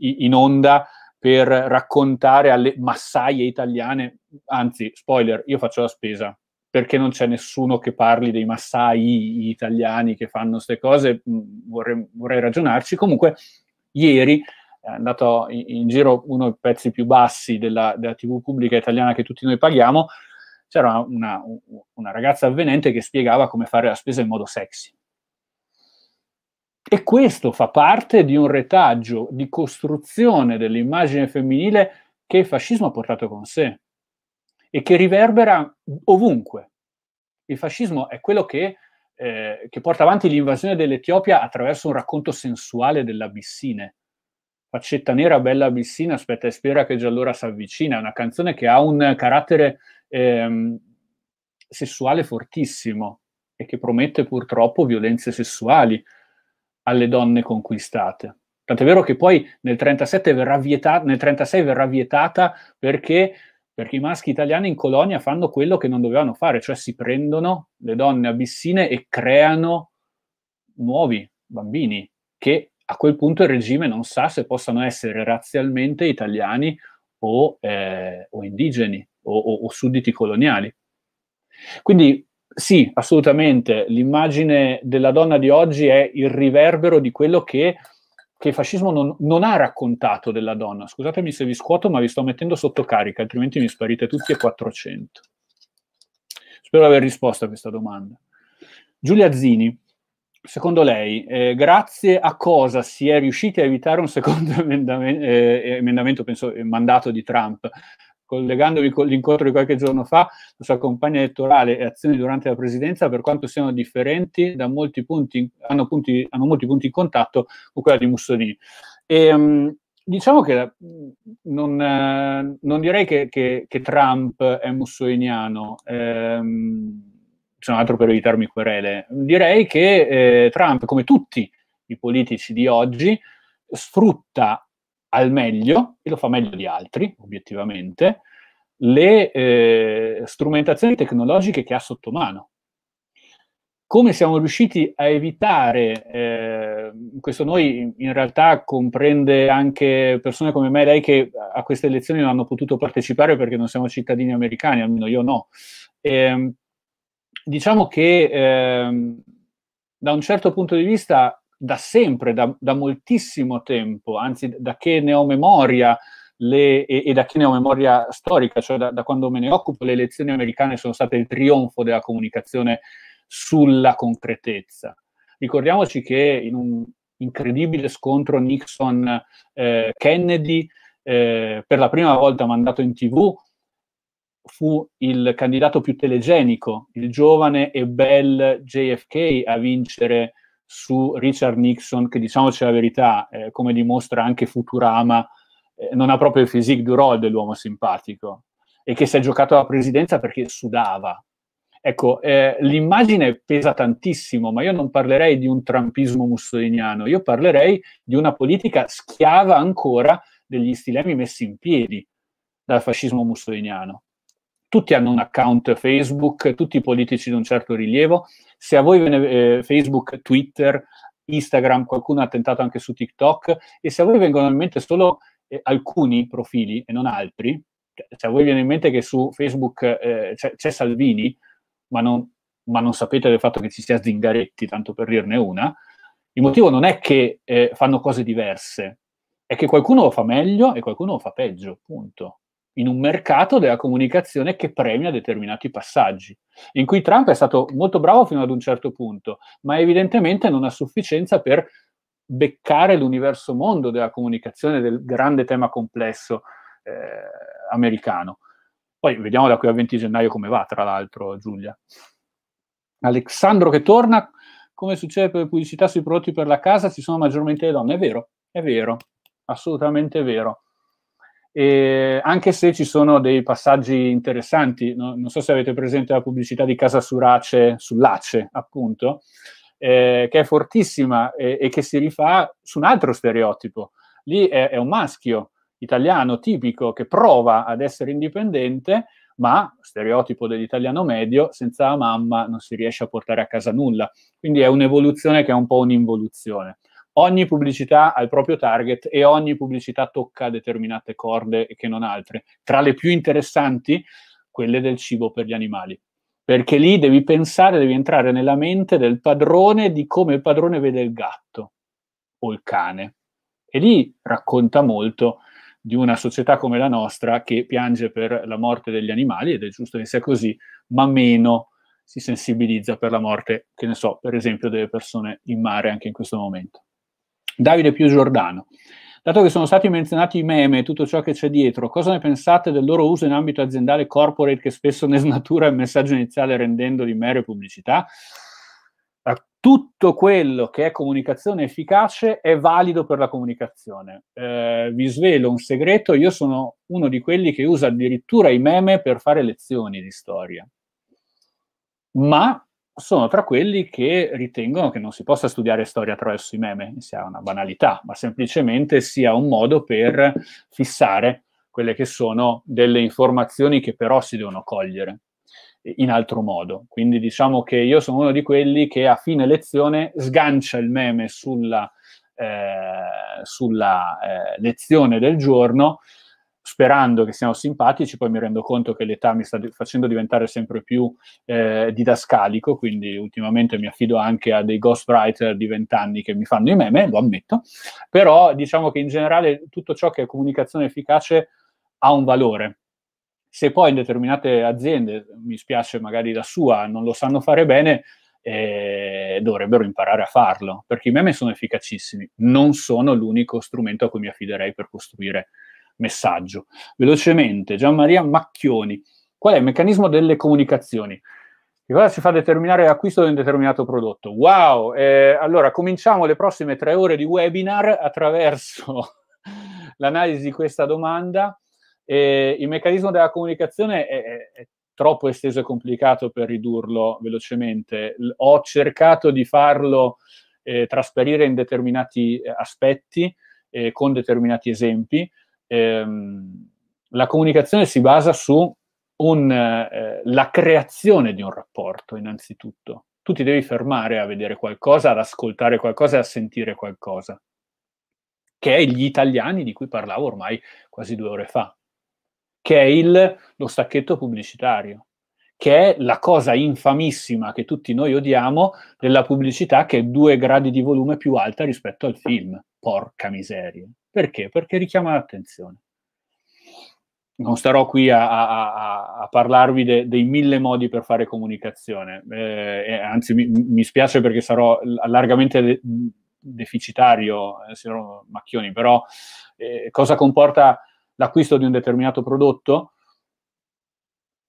S2: in onda per raccontare alle massaie italiane, anzi, spoiler, io faccio la spesa, perché non c'è nessuno che parli dei massai italiani che fanno queste cose, mm, vorrei, vorrei, ragionarci. Comunque, ieri è andato in, in giro uno dei pezzi più bassi della, della, TV pubblica italiana che tutti noi paghiamo, c'era una, una ragazza avvenente che spiegava come fare la spesa in modo sexy. E questo fa parte di un retaggio di costruzione dell'immagine femminile che il fascismo ha portato con sé e che riverbera ovunque. Il fascismo è quello che, eh, che porta avanti l'invasione dell'Etiopia attraverso un racconto sensuale dell'Abissine. Faccetta nera, bella Abissina, aspetta e spera che già allora si avvicina. È una canzone che ha un carattere ehm, sessuale fortissimo e che promette purtroppo violenze sessuali alle donne conquistate. Tant'è vero che poi nel 1936 verrà, verrà vietata perché perché i maschi italiani in colonia fanno quello che non dovevano fare, cioè si prendono le donne abissine e creano nuovi bambini che a quel punto il regime non sa se possano essere razzialmente italiani o, eh, o indigeni o, o, o sudditi coloniali. Quindi sì, assolutamente, l'immagine della donna di oggi è il riverbero di quello che che il fascismo non, non, ha raccontato della donna. Scusatemi se vi scuoto, ma vi sto mettendo sotto carica, altrimenti mi sparite tutti e 400. Spero di aver risposto a questa domanda. Giulia Zini, secondo lei, eh, grazie a cosa si è riusciti a evitare un secondo emendamen- eh, emendamento, penso, eh, mandato di Trump collegandomi con l'incontro di qualche giorno fa, la sua campagna elettorale e azioni durante la presidenza, per quanto siano differenti, molti punti, hanno, punti, hanno, molti punti in contatto con quella di Mussolini. E, ehm, diciamo che non, non direi che, che, che, Trump è mussoliniano, ehm, se non altro per evitarmi querele, direi che eh, Trump, come tutti i politici di oggi, sfrutta al meglio, e lo fa meglio di altri, obiettivamente, le eh, strumentazioni tecnologiche che ha sotto mano. Come siamo riusciti a evitare, eh, questo noi in realtà comprende anche persone come me lei che a queste elezioni non hanno potuto partecipare perché non siamo cittadini americani, almeno io no. Eh, diciamo che ehm, da un certo punto di vista da sempre, da, da moltissimo tempo, anzi da che ne ho memoria, le, e, e, da che ne ho memoria storica, cioè da, da, quando me ne occupo, le elezioni americane sono state il trionfo della comunicazione sulla concretezza. Ricordiamoci che in un incredibile scontro Nixon-Kennedy, eh, eh, per la prima volta mandato in tv, fu il candidato più telegenico, il giovane e bel JFK a vincere su Richard Nixon, che diciamoci la verità, eh, come dimostra anche Futurama, eh, non ha proprio il physique du role dell'uomo simpatico e che si è giocato alla presidenza perché sudava. Ecco, eh, l'immagine pesa tantissimo, ma io non parlerei di un trampismo mussoliniano, io parlerei di una politica schiava ancora degli stilemi messi in piedi dal fascismo mussoliniano tutti hanno un account Facebook, tutti i politici di un certo rilievo. Se a voi viene eh, Facebook, Twitter, Instagram, qualcuno ha tentato anche su TikTok, e se a voi vengono in mente solo eh, alcuni profili e non altri, cioè, se a voi viene in mente che su Facebook eh, c'è, c'è, Salvini, ma non, ma non, sapete del fatto che ci sia Zingaretti, tanto per dirne una, il motivo non è che eh, fanno cose diverse, è che qualcuno lo fa meglio e qualcuno lo fa peggio, punto in un mercato della comunicazione che premia determinati passaggi, in cui Trump è stato molto bravo fino ad un certo punto, ma evidentemente non ha sufficienza per beccare l'universo mondo della comunicazione, del grande tema complesso eh, americano. Poi vediamo da qui al 20 gennaio come va, tra l'altro, Giulia. Alessandro che torna, come succede per le pubblicità sui prodotti per la casa, ci sono maggiormente le donne. È vero, è vero, assolutamente vero. E anche se ci sono dei passaggi interessanti, no? non so se avete presente la pubblicità di Casa Surace sull'Ace, appunto, eh, che è fortissima e, e, che si rifà su un altro stereotipo. Lì è, è un maschio italiano tipico che prova ad essere indipendente, ma stereotipo dell'italiano medio, senza la mamma non si riesce a portare a casa nulla. Quindi è un'evoluzione che è un po' un'involuzione ogni pubblicità ha il proprio target e ogni pubblicità tocca determinate corde che non altre. Tra le più interessanti, quelle del cibo per gli animali. Perché lì devi pensare, devi entrare nella mente del padrone di come il padrone vede il gatto o il cane. E lì racconta molto di una società come la nostra che piange per la morte degli animali, ed è giusto che sia così, ma meno si sensibilizza per la morte, che ne so, per esempio, delle persone in mare anche in questo momento. Davide Più Giordano. Dato che sono stati menzionati i meme e tutto ciò che c'è dietro, cosa ne pensate del loro uso in ambito aziendale corporate che spesso ne snatura il messaggio iniziale rendendo di mere pubblicità? Tutto quello che è comunicazione efficace è valido per la comunicazione. Eh, vi svelo un segreto, io sono uno di quelli che usa addirittura i meme per fare lezioni di storia. Ma sono tra quelli che ritengono che non si possa studiare storia attraverso i meme, sia una banalità, ma semplicemente sia un modo per fissare quelle che sono delle informazioni che però si devono cogliere in altro modo. Quindi diciamo che io sono uno di quelli che a fine lezione sgancia il meme sulla, eh, sulla eh, lezione del giorno sperando che siano simpatici, poi mi rendo conto che l'età mi sta facendo diventare sempre più eh, didascalico, quindi ultimamente mi affido anche a dei ghostwriter di vent'anni che mi fanno i meme, lo ammetto, però diciamo che in generale tutto ciò che è comunicazione efficace ha un valore, se poi in determinate aziende, mi spiace magari la sua, non lo sanno fare bene, eh, dovrebbero imparare a farlo, perché i meme sono efficacissimi, non sono l'unico strumento a cui mi affiderei per costruire messaggio. Velocemente, Gian Maria Macchioni, qual è il meccanismo delle comunicazioni? Che cosa ci fa determinare l'acquisto di un determinato prodotto? Wow! Eh, allora, cominciamo le prossime tre ore di webinar attraverso l'analisi di questa domanda. Eh, il meccanismo della comunicazione è, è troppo esteso e complicato per ridurlo velocemente. ho cercato di farlo eh, trasparire in determinati eh, aspetti, eh, con determinati esempi, ehm, la comunicazione si basa sulla eh, creazione di un rapporto, innanzitutto. Tu ti devi fermare a vedere qualcosa, ad ascoltare qualcosa e a sentire qualcosa, che è gli italiani di cui parlavo ormai quasi due ore fa, che è il, lo stacchetto pubblicitario che è la cosa infamissima che tutti noi odiamo della pubblicità che è due gradi di volume più alta rispetto al film. Porca miseria. Perché? Perché richiama l'attenzione. Non starò qui a, a, a parlarvi de, dei mille modi per fare comunicazione, eh, eh anzi mi, mi, spiace perché sarò largamente de, deficitario, eh, signor Macchioni, però eh, cosa comporta l'acquisto di un determinato prodotto?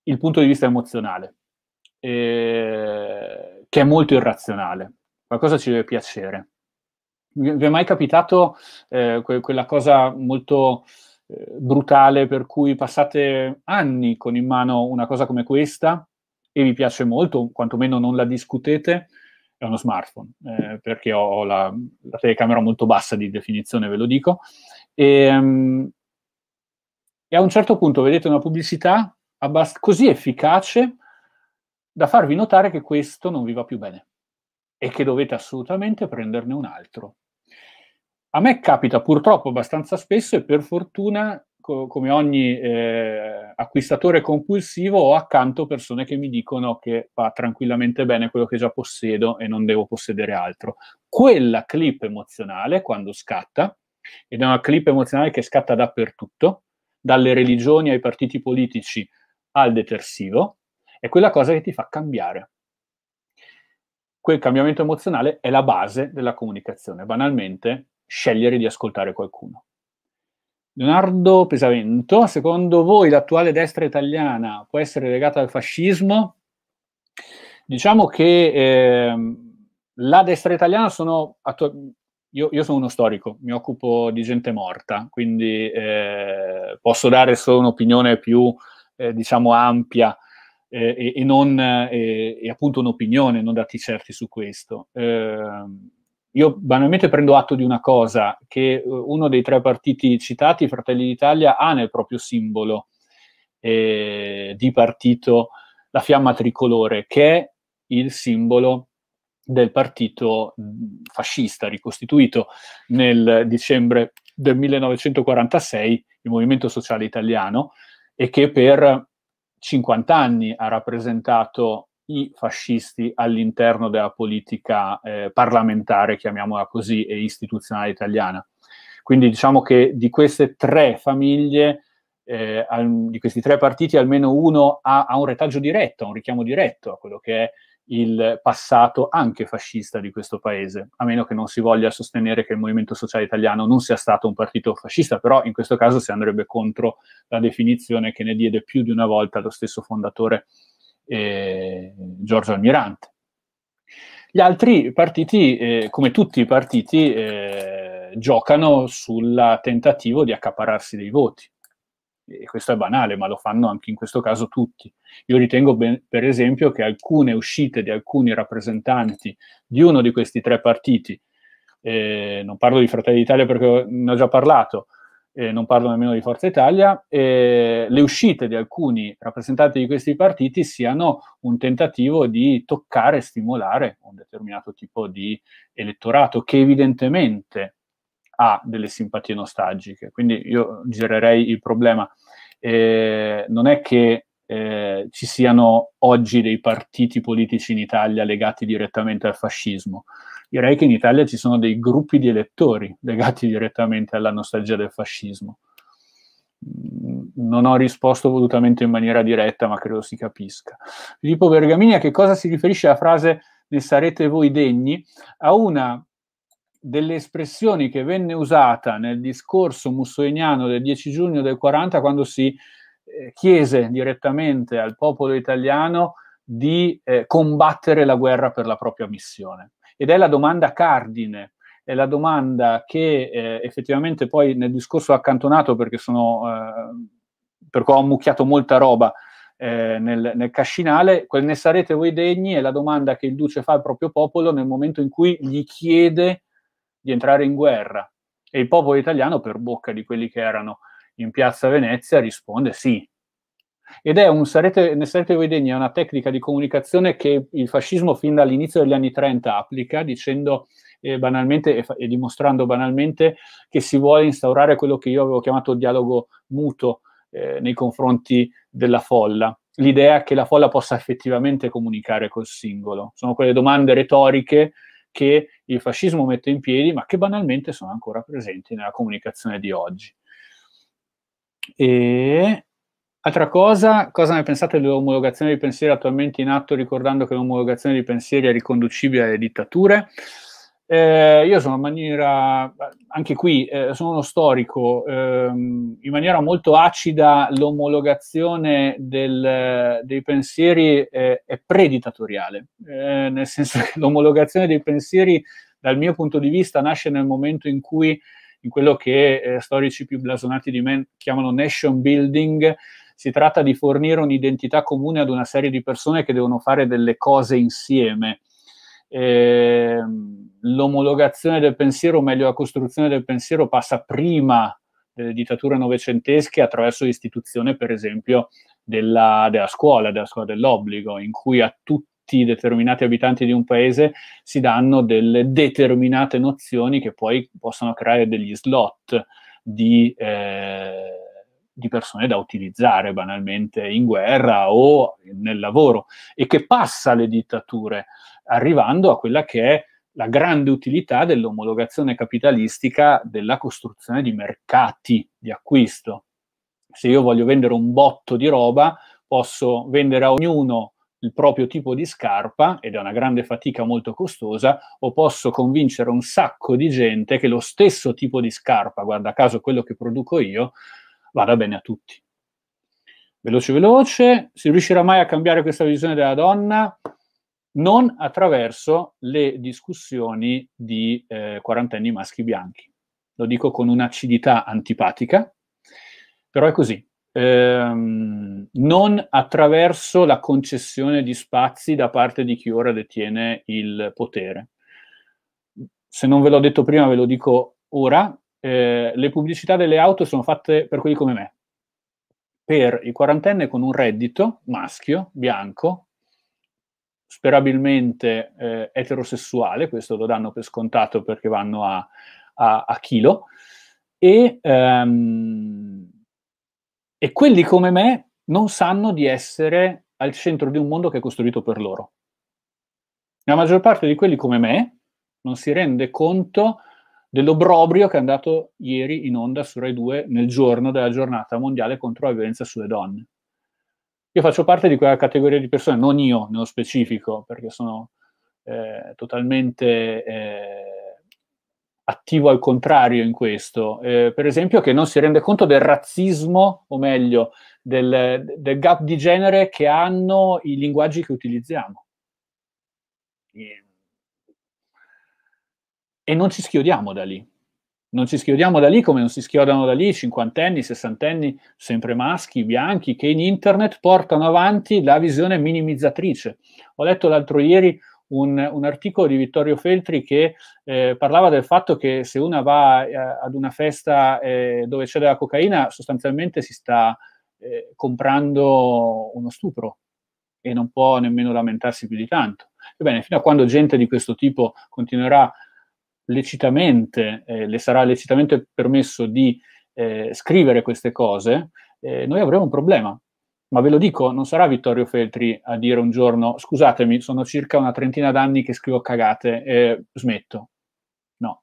S2: Il punto di vista emozionale, eh, che è molto irrazionale, qualcosa ci deve piacere vi è mai capitato eh, que- quella cosa molto eh, brutale per cui passate anni con in mano una cosa come questa e vi piace molto, quantomeno non la discutete, è uno smartphone, eh, perché ho la, la, telecamera molto bassa di definizione, ve lo dico, e, um, e a un certo punto vedete una pubblicità abbast- così efficace da farvi notare che questo non vi va più bene e che dovete assolutamente prenderne un altro. A me capita purtroppo abbastanza spesso e per fortuna, co- come ogni eh, acquistatore compulsivo, ho accanto persone che mi dicono che va tranquillamente bene quello che già possiedo e non devo possedere altro. Quella clip emozionale, quando scatta, ed è una clip emozionale che scatta dappertutto, dalle religioni ai partiti politici al detersivo, è quella cosa che ti fa cambiare quel cambiamento emozionale è la base della comunicazione, banalmente scegliere di ascoltare qualcuno. Leonardo Pesavento, secondo voi l'attuale destra italiana può essere legata al fascismo? Diciamo che eh, la destra italiana sono... Attu- io, io, sono uno storico, mi occupo di gente morta, quindi eh, posso dare solo un'opinione più, eh, diciamo, ampia eh, e, non, eh, e appunto un'opinione, non dati certi su questo. Ehm, io banalmente prendo atto di una cosa, che eh, uno dei tre partiti citati, Fratelli d'Italia, ha nel proprio simbolo eh, di partito la fiamma tricolore, che è il simbolo del partito fascista ricostituito nel dicembre del 1946, il Movimento Sociale Italiano, e che per 50 anni ha rappresentato i fascisti all'interno della politica eh, parlamentare, chiamiamola così, e istituzionale italiana. Quindi diciamo che di queste tre famiglie, eh, al, di questi tre partiti, almeno uno ha, ha, un retaggio diretto, un richiamo diretto a quello che è il passato anche fascista di questo paese, a meno che non si voglia sostenere che il Movimento Sociale Italiano non sia stato un partito fascista, però in questo caso si andrebbe contro la definizione che ne diede più di una volta lo stesso fondatore eh, Giorgio Almirante. Gli altri partiti, eh, come tutti i partiti, eh, giocano sul tentativo di accaparrarsi dei voti e questo è banale, ma lo fanno anche in questo caso tutti. Io ritengo, ben, per esempio, che alcune uscite di alcuni rappresentanti di uno di questi tre partiti, eh, non parlo di Fratelli d'Italia perché ne ho già parlato, eh, non parlo nemmeno di Forza Italia, eh, le uscite di alcuni rappresentanti di questi partiti siano un tentativo di toccare e stimolare un determinato tipo di elettorato che evidentemente ha delle simpatie nostalgiche. Quindi io girerei il problema. Eh, non è che eh, ci siano oggi dei partiti politici in Italia legati direttamente al fascismo. Direi che in Italia ci sono dei gruppi di elettori legati direttamente alla nostalgia del fascismo. Non ho risposto volutamente in maniera diretta, ma credo si capisca. Filippo Bergamini a che cosa si riferisce la frase ne sarete voi degni? A una delle espressioni che venne usata nel discorso mussoliniano del 10 giugno del 40 quando si eh, chiese direttamente al popolo italiano di eh, combattere la guerra per la propria missione. Ed è la domanda cardine, è la domanda che eh, effettivamente poi nel discorso accantonato perché sono, eh, perché ho ammucchiato molta roba, eh, nel, nel, cascinale, quel ne sarete voi degni è la domanda che il duce fa al proprio popolo nel momento in cui gli chiede di entrare in guerra. E il popolo italiano, per bocca di quelli che erano in piazza Venezia, risponde sì. Ed è un sarete, ne sarete voi degni, è una tecnica di comunicazione che il fascismo fin dall'inizio degli anni 30 applica, dicendo eh, banalmente e, fa- e dimostrando banalmente che si vuole instaurare quello che io avevo chiamato dialogo muto eh, nei confronti della folla l'idea che la folla possa effettivamente comunicare col singolo. Sono quelle domande retoriche che il fascismo mette in piedi, ma che banalmente sono ancora presenti nella comunicazione di oggi. E altra cosa, cosa ne pensate dell'omologazione di pensieri attualmente in atto, ricordando che l'omologazione di pensieri è riconducibile alle dittature? Eh, io sono in maniera, anche qui eh, sono uno storico, ehm, in maniera molto acida l'omologazione del, dei pensieri eh, è preditatoriale, eh, nel senso che l'omologazione dei pensieri dal mio punto di vista nasce nel momento in cui, in quello che eh, storici più blasonati di me chiamano nation building, si tratta di fornire un'identità comune ad una serie di persone che devono fare delle cose insieme eh, l'omologazione del pensiero, o meglio la costruzione del pensiero, passa prima delle dittature novecentesche attraverso l'istituzione, per esempio, della, della scuola, della scuola dell'obbligo, in cui a tutti i determinati abitanti di un paese si danno delle determinate nozioni che poi possono creare degli slot di, eh, di, persone da utilizzare banalmente in guerra o nel lavoro e che passa alle dittature arrivando a quella che è la grande utilità dell'omologazione capitalistica della costruzione di mercati di acquisto. Se io voglio vendere un botto di roba, posso vendere a ognuno il proprio tipo di scarpa, ed è una grande fatica molto costosa, o posso convincere un sacco di gente che lo stesso tipo di scarpa, guarda caso quello che produco io, vada bene a tutti. Veloce, veloce, si riuscirà mai a cambiare questa visione della donna? non attraverso le discussioni di eh, quarantenni maschi bianchi. Lo dico con un'acidità antipatica, però è così. Ehm, non attraverso la concessione di spazi da parte di chi ora detiene il potere. Se non ve l'ho detto prima, ve lo dico ora. Eh, le pubblicità delle auto sono fatte per quelli come me, per i quarantenne con un reddito maschio, bianco, sperabilmente eh, eterosessuale, questo lo danno per scontato perché vanno a, a, a chilo, e, ehm, e quelli come me non sanno di essere al centro di un mondo che è costruito per loro. La maggior parte di quelli come me non si rende conto dell'obrobrio che è andato ieri in onda su Rai 2 nel giorno della giornata mondiale contro la violenza sulle donne. Io faccio parte di quella categoria di persone, non io nello specifico, perché sono eh, totalmente eh, attivo al contrario in questo, eh, per esempio che non si rende conto del razzismo, o meglio, del, del gap di genere che hanno i linguaggi che utilizziamo. E non ci schiodiamo da lì non ci schiodiamo da lì come non si schiodano da lì cinquantenni, sessantenni, sempre maschi, bianchi, che in internet portano avanti la visione minimizzatrice. Ho letto l'altro ieri un, un articolo di Vittorio Feltri che eh, parlava del fatto che se una va eh, ad una festa eh, dove c'è della cocaina, sostanzialmente si sta eh, comprando uno stupro e non può nemmeno lamentarsi più di tanto. Ebbene, fino a quando gente di questo tipo continuerà a lecitamente, eh, le sarà lecitamente permesso di eh, scrivere queste cose, eh, noi avremo un problema. Ma ve lo dico, non sarà Vittorio Feltri a dire un giorno scusatemi, sono circa una trentina d'anni che scrivo cagate, eh, smetto. No.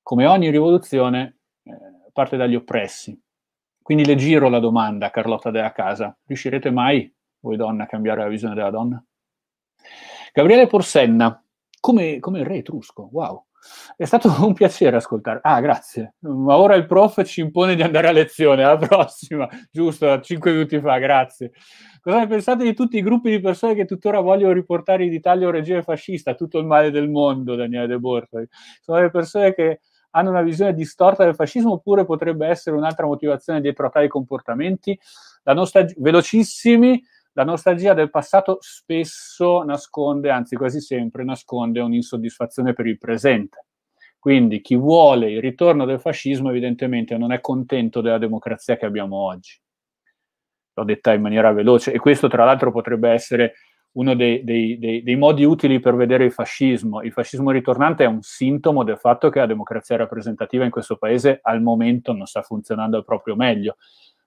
S2: Come ogni rivoluzione eh, parte dagli oppressi. Quindi le giro la domanda, Carlotta della Casa, riuscirete mai, voi donna, a cambiare la visione della donna? Gabriele Porsenna, come, come il re etrusco, wow. È stato un piacere ascoltare. Ah, grazie. Ma ora il prof ci impone di andare a lezione. Alla prossima, giusto, cinque minuti fa, grazie. Cosa ne pensate di tutti i gruppi di persone che tuttora vogliono riportare in Italia un regime fascista, tutto il male del mondo, Daniele De Bortoli? Sono le persone che hanno una visione distorta del fascismo oppure potrebbe essere un'altra motivazione dietro a tali comportamenti? La nostra... Velocissimi, la nostalgia del passato spesso nasconde, anzi quasi sempre nasconde un'insoddisfazione per il presente. Quindi chi vuole il ritorno del fascismo evidentemente non è contento della democrazia che abbiamo oggi. L'ho detta in maniera veloce e questo tra l'altro potrebbe essere uno dei, dei, dei, dei modi utili per vedere il fascismo. Il fascismo ritornante è un sintomo del fatto che la democrazia rappresentativa in questo paese al momento non sta funzionando al proprio meglio,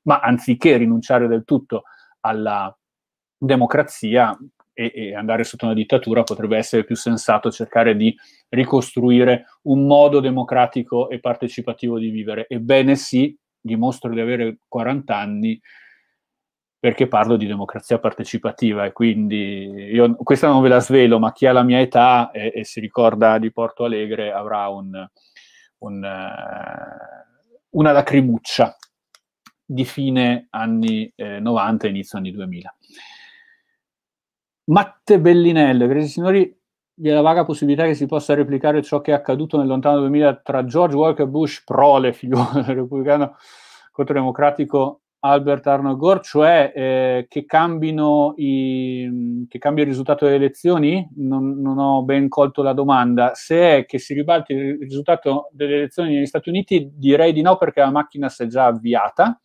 S2: ma anziché rinunciare del tutto alla, democrazia e, e, andare sotto una dittatura potrebbe essere più sensato cercare di ricostruire un modo democratico e partecipativo di vivere. Ebbene sì, dimostro di avere 40 anni perché parlo di democrazia partecipativa e quindi io, questa non ve la svelo, ma chi ha la mia età e, e si ricorda di Porto Alegre avrà un, un, eh, una lacrimuccia di fine anni eh, 90 e inizio anni 2000. Matte Bellinello, credi signori, vi è la vaga possibilità che si possa replicare ciò che è accaduto nel lontano 2000 tra George Walker Bush, prole figliuolo repubblicano contro democratico Albert Arnold Gore, cioè eh, che, cambino i, che cambia il risultato delle elezioni? Non, non, ho ben colto la domanda. Se è che si ribalti il risultato delle elezioni negli Stati Uniti, direi di no perché la macchina si è già avviata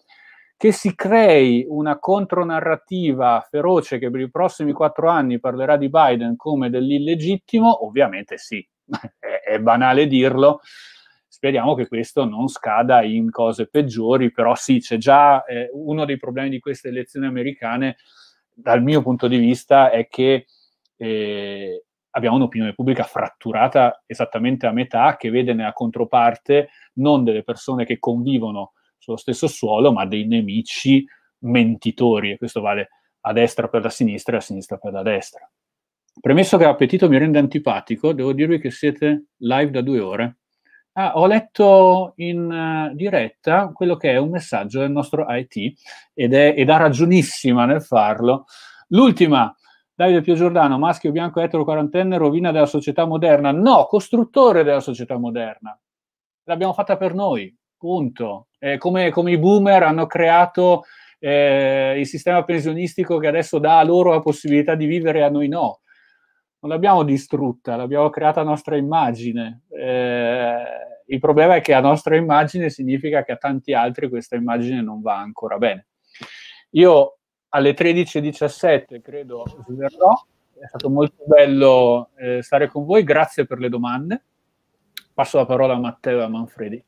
S2: che si crei una contronarrativa feroce che per i prossimi quattro anni parlerà di Biden come dell'illegittimo, ovviamente sì, è, è banale dirlo, speriamo che questo non scada in cose peggiori, però sì, c'è già eh, uno dei problemi di queste elezioni americane, dal mio punto di vista, è che eh, abbiamo un'opinione pubblica fratturata esattamente a metà, che vede nella controparte non delle persone che convivono sullo stesso suolo, ma dei nemici mentitori, e questo vale a destra per la sinistra e a sinistra per la destra. Premesso che l'appetito mi rende antipatico, devo dirvi che siete live da due ore. Ah, ho letto in eh, diretta quello che è un messaggio del nostro IT ed, è, ed ha ragionissima nel farlo. L'ultima, Davide Pio Giordano, maschio bianco etero quarantenne, rovina della società moderna. No, costruttore della società moderna. L'abbiamo fatta per noi, punto. Eh, come, come, i boomer hanno creato eh, il sistema pensionistico che adesso dà a loro la possibilità di vivere e a noi no. Non l'abbiamo distrutta, l'abbiamo creata a nostra immagine. Eh, il problema è che a nostra immagine significa che a tanti altri questa immagine non va ancora bene. Io alle 13.17 credo sverrò. È stato molto bello eh, stare con voi, grazie per le domande. Passo la parola a Matteo e a Manfredi.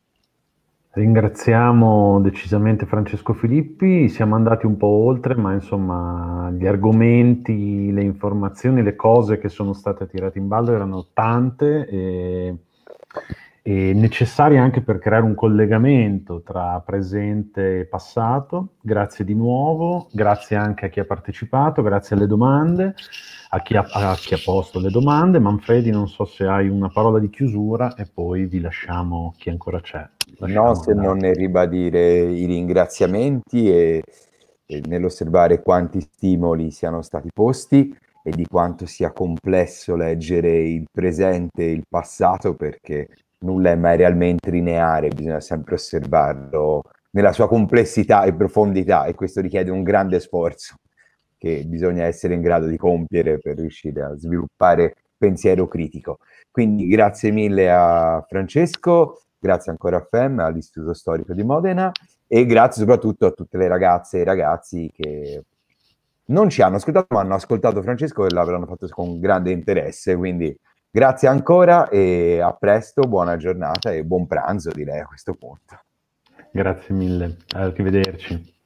S1: Ringraziamo decisamente Francesco Filippi, siamo andati un po' oltre, ma insomma gli argomenti, le informazioni, le cose che sono state tirate in ballo erano tante e, e necessarie anche per creare un collegamento tra presente e passato. Grazie di nuovo, grazie anche a chi ha partecipato, grazie alle domande a chi ha, a chi ha posto le domande. Manfredi, non so se hai una parola di chiusura e poi vi lasciamo chi ancora c'è.
S3: Lasciamo no, se non ribadire i ringraziamenti e, e nell'osservare quanti stimoli siano stati posti e di quanto sia complesso leggere il presente e il passato perché nulla è mai realmente lineare, bisogna sempre osservarlo nella sua complessità e profondità e questo richiede un grande sforzo che bisogna essere in grado di compiere per riuscire a sviluppare pensiero critico. Quindi grazie mille a Francesco, grazie ancora a FEM, all'Istituto Storico di Modena e grazie soprattutto a tutte le ragazze e i ragazzi che non ci hanno ascoltato, ma hanno ascoltato Francesco e l'avranno fatto con grande interesse. Quindi grazie ancora e a presto, buona giornata e buon pranzo direi a questo punto. Grazie mille, arrivederci.